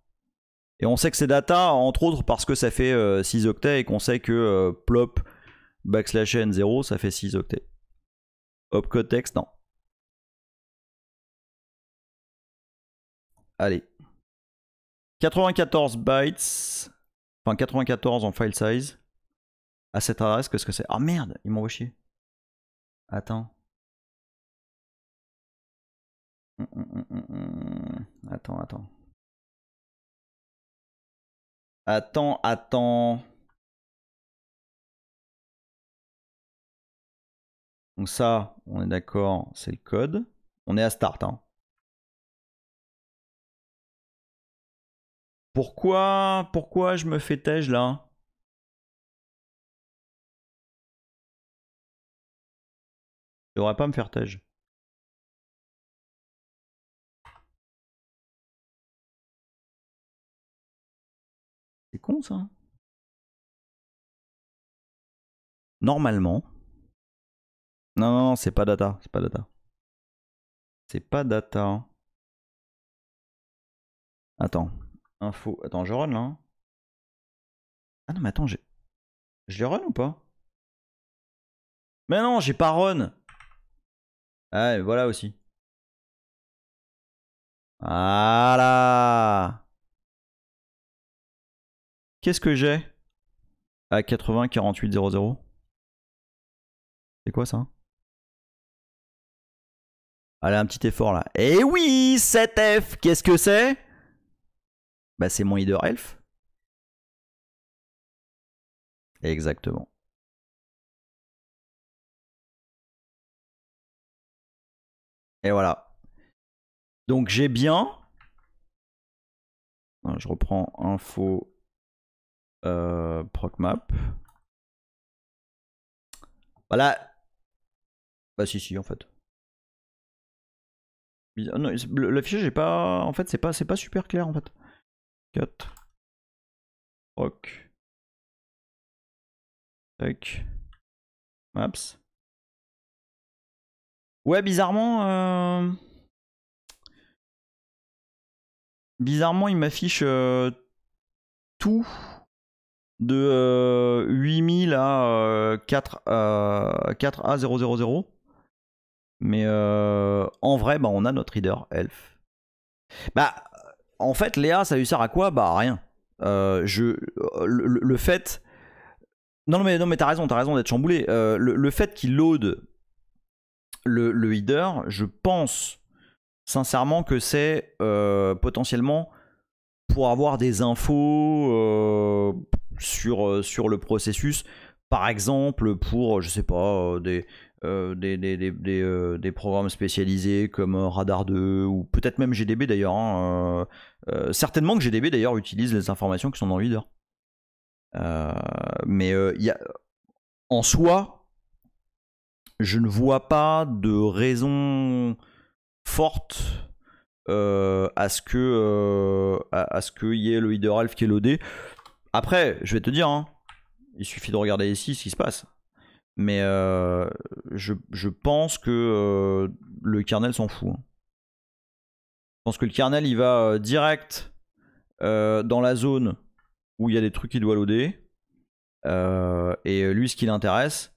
Et on sait que c'est data, entre autres, parce que ça fait 6 euh, octets et qu'on sait que euh, plop backslash n0, ça fait 6 octets. code texte, non. Allez. 94 bytes, enfin 94 en file size, à cette adresse, qu'est-ce que c'est Ah merde, ils m'ont chier. Attends. Hum, hum, hum, attends, attends. Attends, attends. Donc ça, on est d'accord, c'est le code. On est à start. Hein. Pourquoi, pourquoi je me fais je là Je devrais pas me faire tâche. C'est con ça. Normalement. Non, non, c'est pas data. C'est pas data. C'est pas data. Attends. Info. Attends, je run là. Ah non, mais attends, j'ai. Je le run ou pas Mais non, j'ai pas run ah, voilà aussi. Voilà. Qu'est-ce que j'ai à 80 48 00 C'est quoi ça Allez, un petit effort là. Et eh oui, 7F, qu'est-ce que c'est Bah, c'est mon leader elf. Exactement. Et voilà. Donc j'ai bien. Je reprends info euh, map, Voilà. Bah si si en fait. Ah non, le, fichier j'ai pas. En fait c'est pas c'est pas super clair en fait. 4. Proc. Tac. Maps. Ouais, bizarrement... Euh, bizarrement, il m'affiche euh, tout de 8000 euh, à 4, a 000. Mais en vrai, bah, on a notre leader, elf. Bah, en fait, Léa, ça lui sert à quoi Bah, rien. je, le, fait... Non, non mais, non, mais t'as raison, t'as raison d'être chamboulé. le, le, fait qu'il load le, leader, je pense sincèrement que c'est euh, potentiellement pour avoir des infos euh, sur, euh, sur le processus. Par exemple, pour, je sais pas, des, des, programmes spécialisés comme Radar 2 ou peut-être même GDB d'ailleurs. Hein, certainement que GDB d'ailleurs utilise les informations qui sont dans le leader. mais a, en soi, je ne vois pas de raison forte euh, à ce que euh, à, ce qu'il y ait le leader qui est loadé. Après, je vais te dire, hein, il suffit de regarder ici ce qui se passe. Mais euh, je, pense que le kernel s'en fout. Hein. Je pense que le kernel il va direct dans la zone où il y a des trucs qu'il doit loader. et lui, ce qui l'intéresse,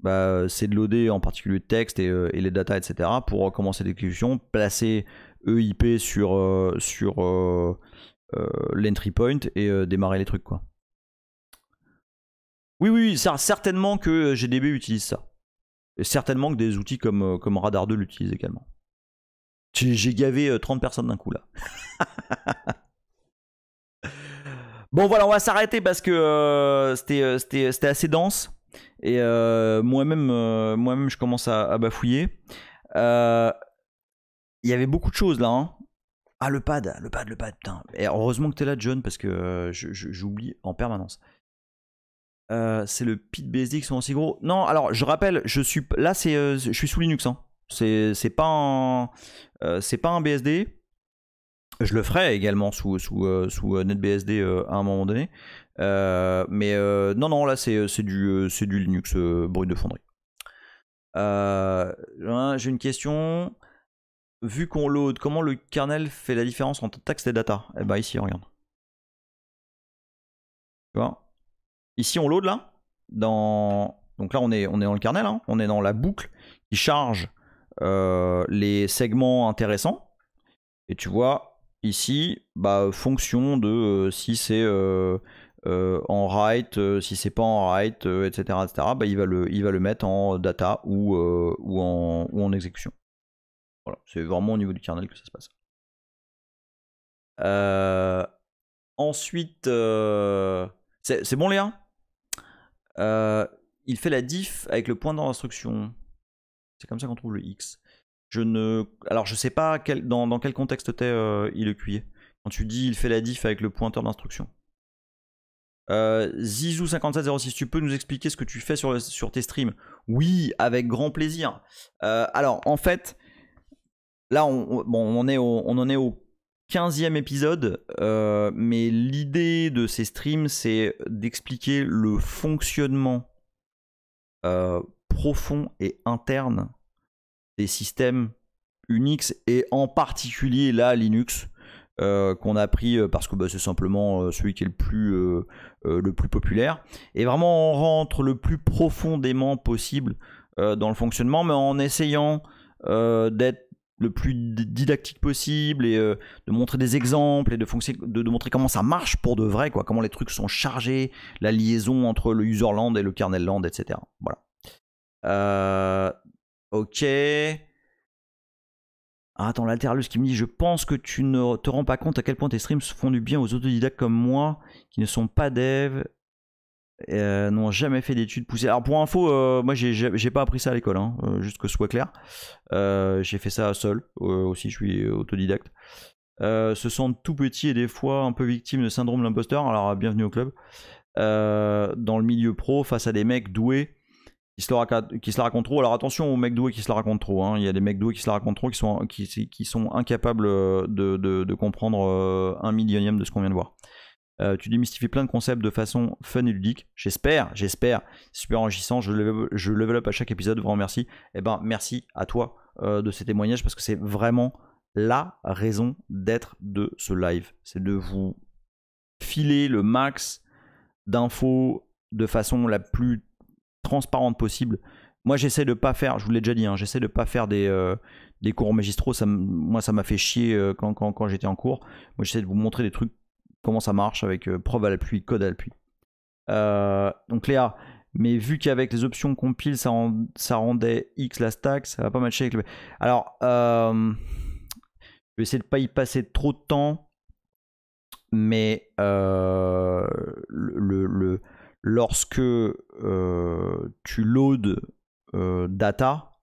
bah, euh, c'est de loader en particulier le texte et, euh, les data, etc., pour euh, commencer l'exécution, placer EIP sur, sur l'entry point et démarrer les trucs, quoi. Oui, oui, certainement que GDB utilise ça. Et certainement que des outils comme, comme Radar 2 l'utilisent également. J'ai gavé 30 personnes d'un coup là. [laughs] bon voilà, on va s'arrêter parce que c'était assez dense. Et euh, moi-même, euh, moi-même, je commence à, bafouiller. Euh, il y avait beaucoup de choses là. Hein. Ah, le pad, le pad, le pad, putain. Et heureusement que t'es là, John, parce que j'oublie en permanence. c'est le Pit BSD qui sont aussi gros. Non, alors je rappelle, je suis là, c'est, je suis sous Linux. Hein. C'est, pas un, c'est pas un BSD. Je le ferai également sous, sous, sous NetBSD à un moment donné. Euh, mais euh, non, non, là c'est euh, du, du Linux bruit de fonderie. Hein, j'ai une question. Vu qu'on load, comment le kernel fait la différence entre texte et data Eh bah ici, regarde. Tu vois Ici, on load là. Dans... Donc là, on est, on est dans le kernel. Hein. On est dans la boucle qui charge les segments intéressants. Et tu vois, ici, bah, fonction de si c'est euh, en write, euh, si c'est pas en write, etc., euh, etc. Bah, il, va le, il va le mettre en data ou, ou, en, ou en exécution. Voilà, c'est vraiment au niveau du kernel que ça se passe. ensuite, c'est bon Léa Il fait la diff avec le pointeur d'instruction C'est comme ça qu'on trouve le X. Je ne... Alors je sais pas quel... dans, dans quel contexte t'es il le cuit, Quand tu dis il fait la diff avec le pointeur d'instruction. Euh, Zizou5706, tu peux nous expliquer ce que tu fais sur, sur tes streams Oui, avec grand plaisir. Euh, alors, en fait, là, on, est on en est au 15e épisode, euh, mais l'idée de ces streams, c'est d'expliquer le fonctionnement euh, profond et interne des systèmes Unix et en particulier là Linux euh, qu'on a pris euh, parce que bah, c'est simplement euh, celui qui est le plus, le plus populaire. Et vraiment, on rentre le plus profondément possible dans le fonctionnement, mais en essayant d'être le plus didactique possible et de montrer des exemples et de, montrer comment ça marche pour de vrai, quoi, comment les trucs sont chargés, la liaison entre le userland et le kernelland, etc. Voilà. ok. Ah, attends, Lateralus qui me dit Je pense que tu ne te rends pas compte à quel point tes streams font du bien aux autodidactes comme moi, qui ne sont pas devs, euh, n'ont jamais fait d'études poussées. Alors, pour info, euh, moi, j'ai pas appris ça à l'école, hein, euh, juste que ce soit clair. j'ai fait ça seul, aussi, je suis autodidacte. se sentent tout petits et des fois un peu victimes de syndrome de l'imposteur. Alors, bienvenue au club. dans le milieu pro, face à des mecs doués qui se, la, qui trop. Alors attention aux mecs doués qui se la racontent trop. Hein. Il y a des mecs doués qui se la racontent trop qui sont, qui, sont incapables euh, de, comprendre euh, un millionième de ce qu'on vient de voir. Euh, tu démystifies plein de concepts de façon fun et ludique. J'espère, j'espère. Super enrichissant. Je level, je up à chaque épisode. Vraiment merci. Eh ben, merci à toi de ces témoignages parce que c'est vraiment la raison d'être de ce live. C'est de vous filer le max d'infos de façon la plus transparente possible. Moi, j'essaie de pas faire, je vous l'ai déjà dit, hein, j'essaie de pas faire des, euh, des cours magistraux. moi, ça m'a fait chier euh, quand, j'étais en cours. Moi, j'essaie de vous montrer des trucs, comment ça marche avec euh, preuve à l'appui, code à l'appui. donc, Léa, mais vu qu'avec les options compile, ça, ça rendait X la stack, ça va pas matcher avec le. Alors, je vais essayer de pas y passer trop de temps, mais le lorsque euh, tu loads euh, data,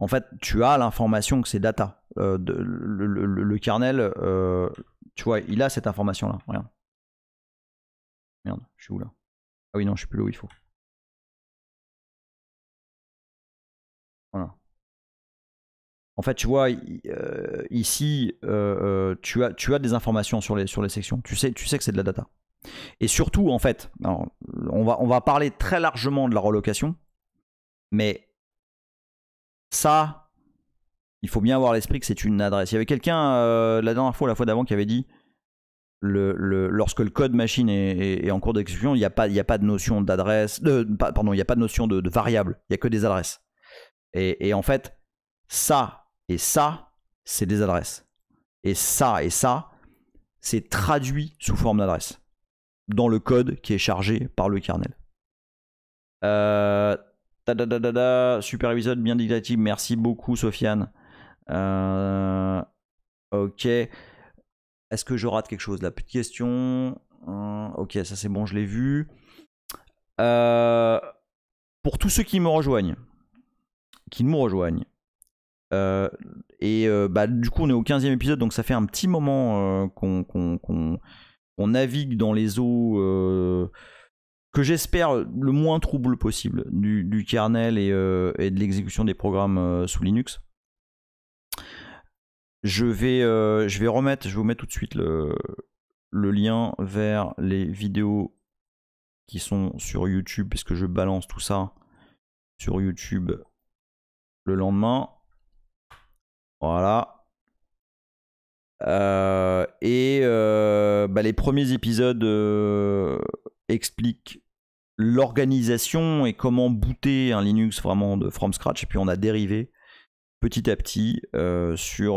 en fait, tu as l'information que c'est data. Euh, de, le, kernel, tu vois, il a cette information-là. Merde, je suis où là Ah oui, non, je suis plus là où il faut. Voilà. En fait, tu vois, ici, tu, as, tu as des informations sur les, sur les sections. Tu sais, tu sais que c'est de la data. Et surtout, en fait, on, va, on va parler très largement de la relocation, mais ça, il faut bien avoir l'esprit que c'est une adresse. Il y avait quelqu'un, euh, la dernière fois, la fois d'avant, qui avait dit le, lorsque le code machine est, en cours d'exécution, il n'y a, pas, a pas de notion d'adresse, pardon, il n'y a pas de notion de, variable, il n'y a que des adresses. et en fait, ça et ça, c'est des adresses. Et ça et ça, c'est traduit sous forme d'adresse dans le code qui est chargé par le kernel. Euh, super épisode bien dictatif, merci beaucoup Sofiane. Euh, ok. Est-ce que je rate quelque chose La petite question. Euh, ok, ça c'est bon, je l'ai vu. Euh, pour tous ceux qui me rejoignent, qui nous rejoignent, et bah, du coup on est au 15e épisode, donc ça fait un petit moment qu'on on navigue dans les eaux euh, que j'espère le moins trouble possible du, kernel euh, et, de l'exécution des programmes euh, sous Linux. Je vais, je vais remettre, je vous mets tout de suite le, le, lien vers les vidéos qui sont sur YouTube, puisque je balance tout ça sur YouTube le lendemain. Voilà. Euh, et euh, bah, les premiers épisodes euh, expliquent l'organisation et comment booter un Linux vraiment de from scratch. Et puis on a dérivé petit à petit sur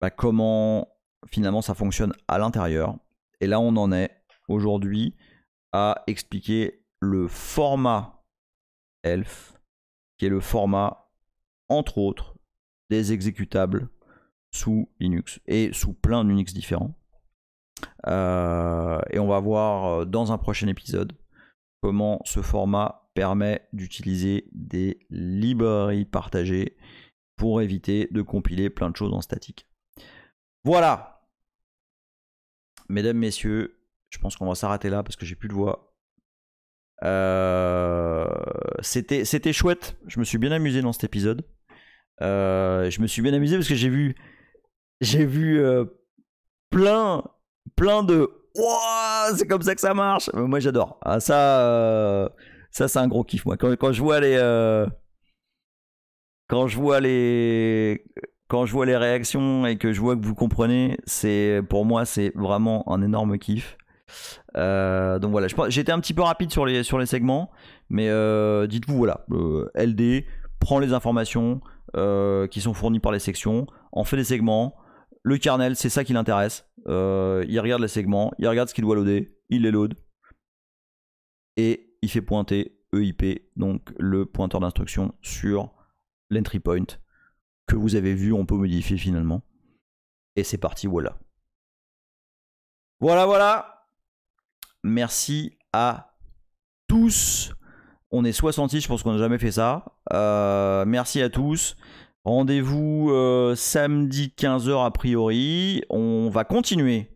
bah, comment finalement ça fonctionne à l'intérieur. Et là on en est aujourd'hui à expliquer le format ELF, qui est le format entre autres des exécutables sous Linux et sous plein d'Unix différents. Euh, et on va voir euh, dans un prochain épisode comment ce format permet d'utiliser des librairies partagées pour éviter de compiler plein de choses en statique. Voilà. Mesdames, messieurs, je pense qu'on va s'arrêter là parce que j'ai plus de voix. Euh, c'était chouette. Je me suis bien amusé dans cet épisode. je me suis bien amusé parce que j'ai vu j'ai vu euh, plein, plein de c'est comme ça que ça marche. Moi, j'adore. Ah, ça, euh, ça c'est un gros kiff. Moi, quand, je vois les, euh, quand je vois les, quand je vois les réactions et que je vois que vous comprenez, c'est pour moi, c'est vraiment un énorme kiff. donc voilà, j'étais un petit peu rapide sur les, sur les segments, mais dites-vous voilà, LD prend les informations qui sont fournies par les sections, en fait des segments, le kernel, c'est ça qui l'intéresse. Euh, il regarde les segments, il regarde ce qu'il doit loader, il les load. Et il fait pointer EIP, donc le pointeur d'instruction, sur l'entry point que vous avez vu, on peut modifier finalement. Et c'est parti, voilà. Voilà, voilà. Merci à tous. On est 66, je pense qu'on n'a jamais fait ça. Euh, merci à tous. Rendez-vous euh, samedi 15h a priori. On va continuer.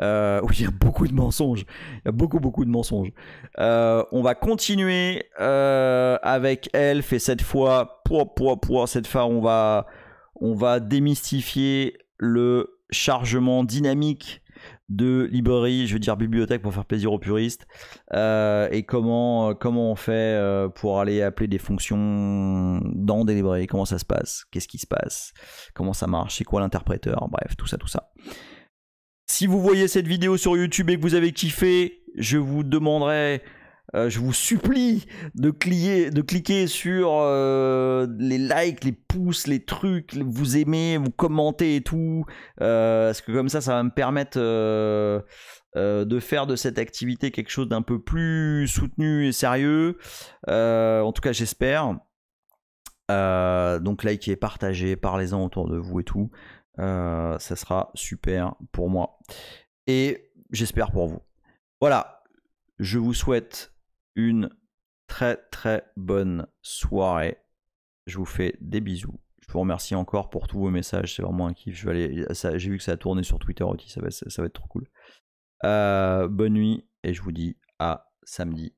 Euh, [laughs] oui, il y a beaucoup de mensonges. Il y a beaucoup, beaucoup de mensonges. Euh, on va continuer avec Elf et cette fois, cette fois, on va, on va démystifier le chargement dynamique de librairie, je veux dire bibliothèque pour faire plaisir aux puristes, euh, et comment, euh, comment on fait euh, pour aller appeler des fonctions dans des librairies, comment ça se passe, qu'est-ce qui se passe, comment ça marche, c'est quoi l'interpréteur, bref, tout ça, tout ça. Si vous voyez cette vidéo sur YouTube et que vous avez kiffé, je vous demanderai euh, je vous supplie de, de cliquer sur euh, les likes, les pouces, les trucs, vous aimez, vous commentez et tout. Euh, parce que comme ça, ça va me permettre de faire de cette activité quelque chose d'un peu plus soutenu et sérieux. en tout cas, j'espère. donc likez, partagez, parlez-en autour de vous et tout. ça sera super pour moi. Et j'espère pour vous. Voilà, je vous souhaite une très très bonne soirée. Je vous fais des bisous. Je vous remercie encore pour tous vos messages. C'est vraiment un kiff. Je vais j'ai vu que ça a tourné sur Twitter aussi. Ça va, être trop cool. Euh, bonne nuit et je vous dis à samedi.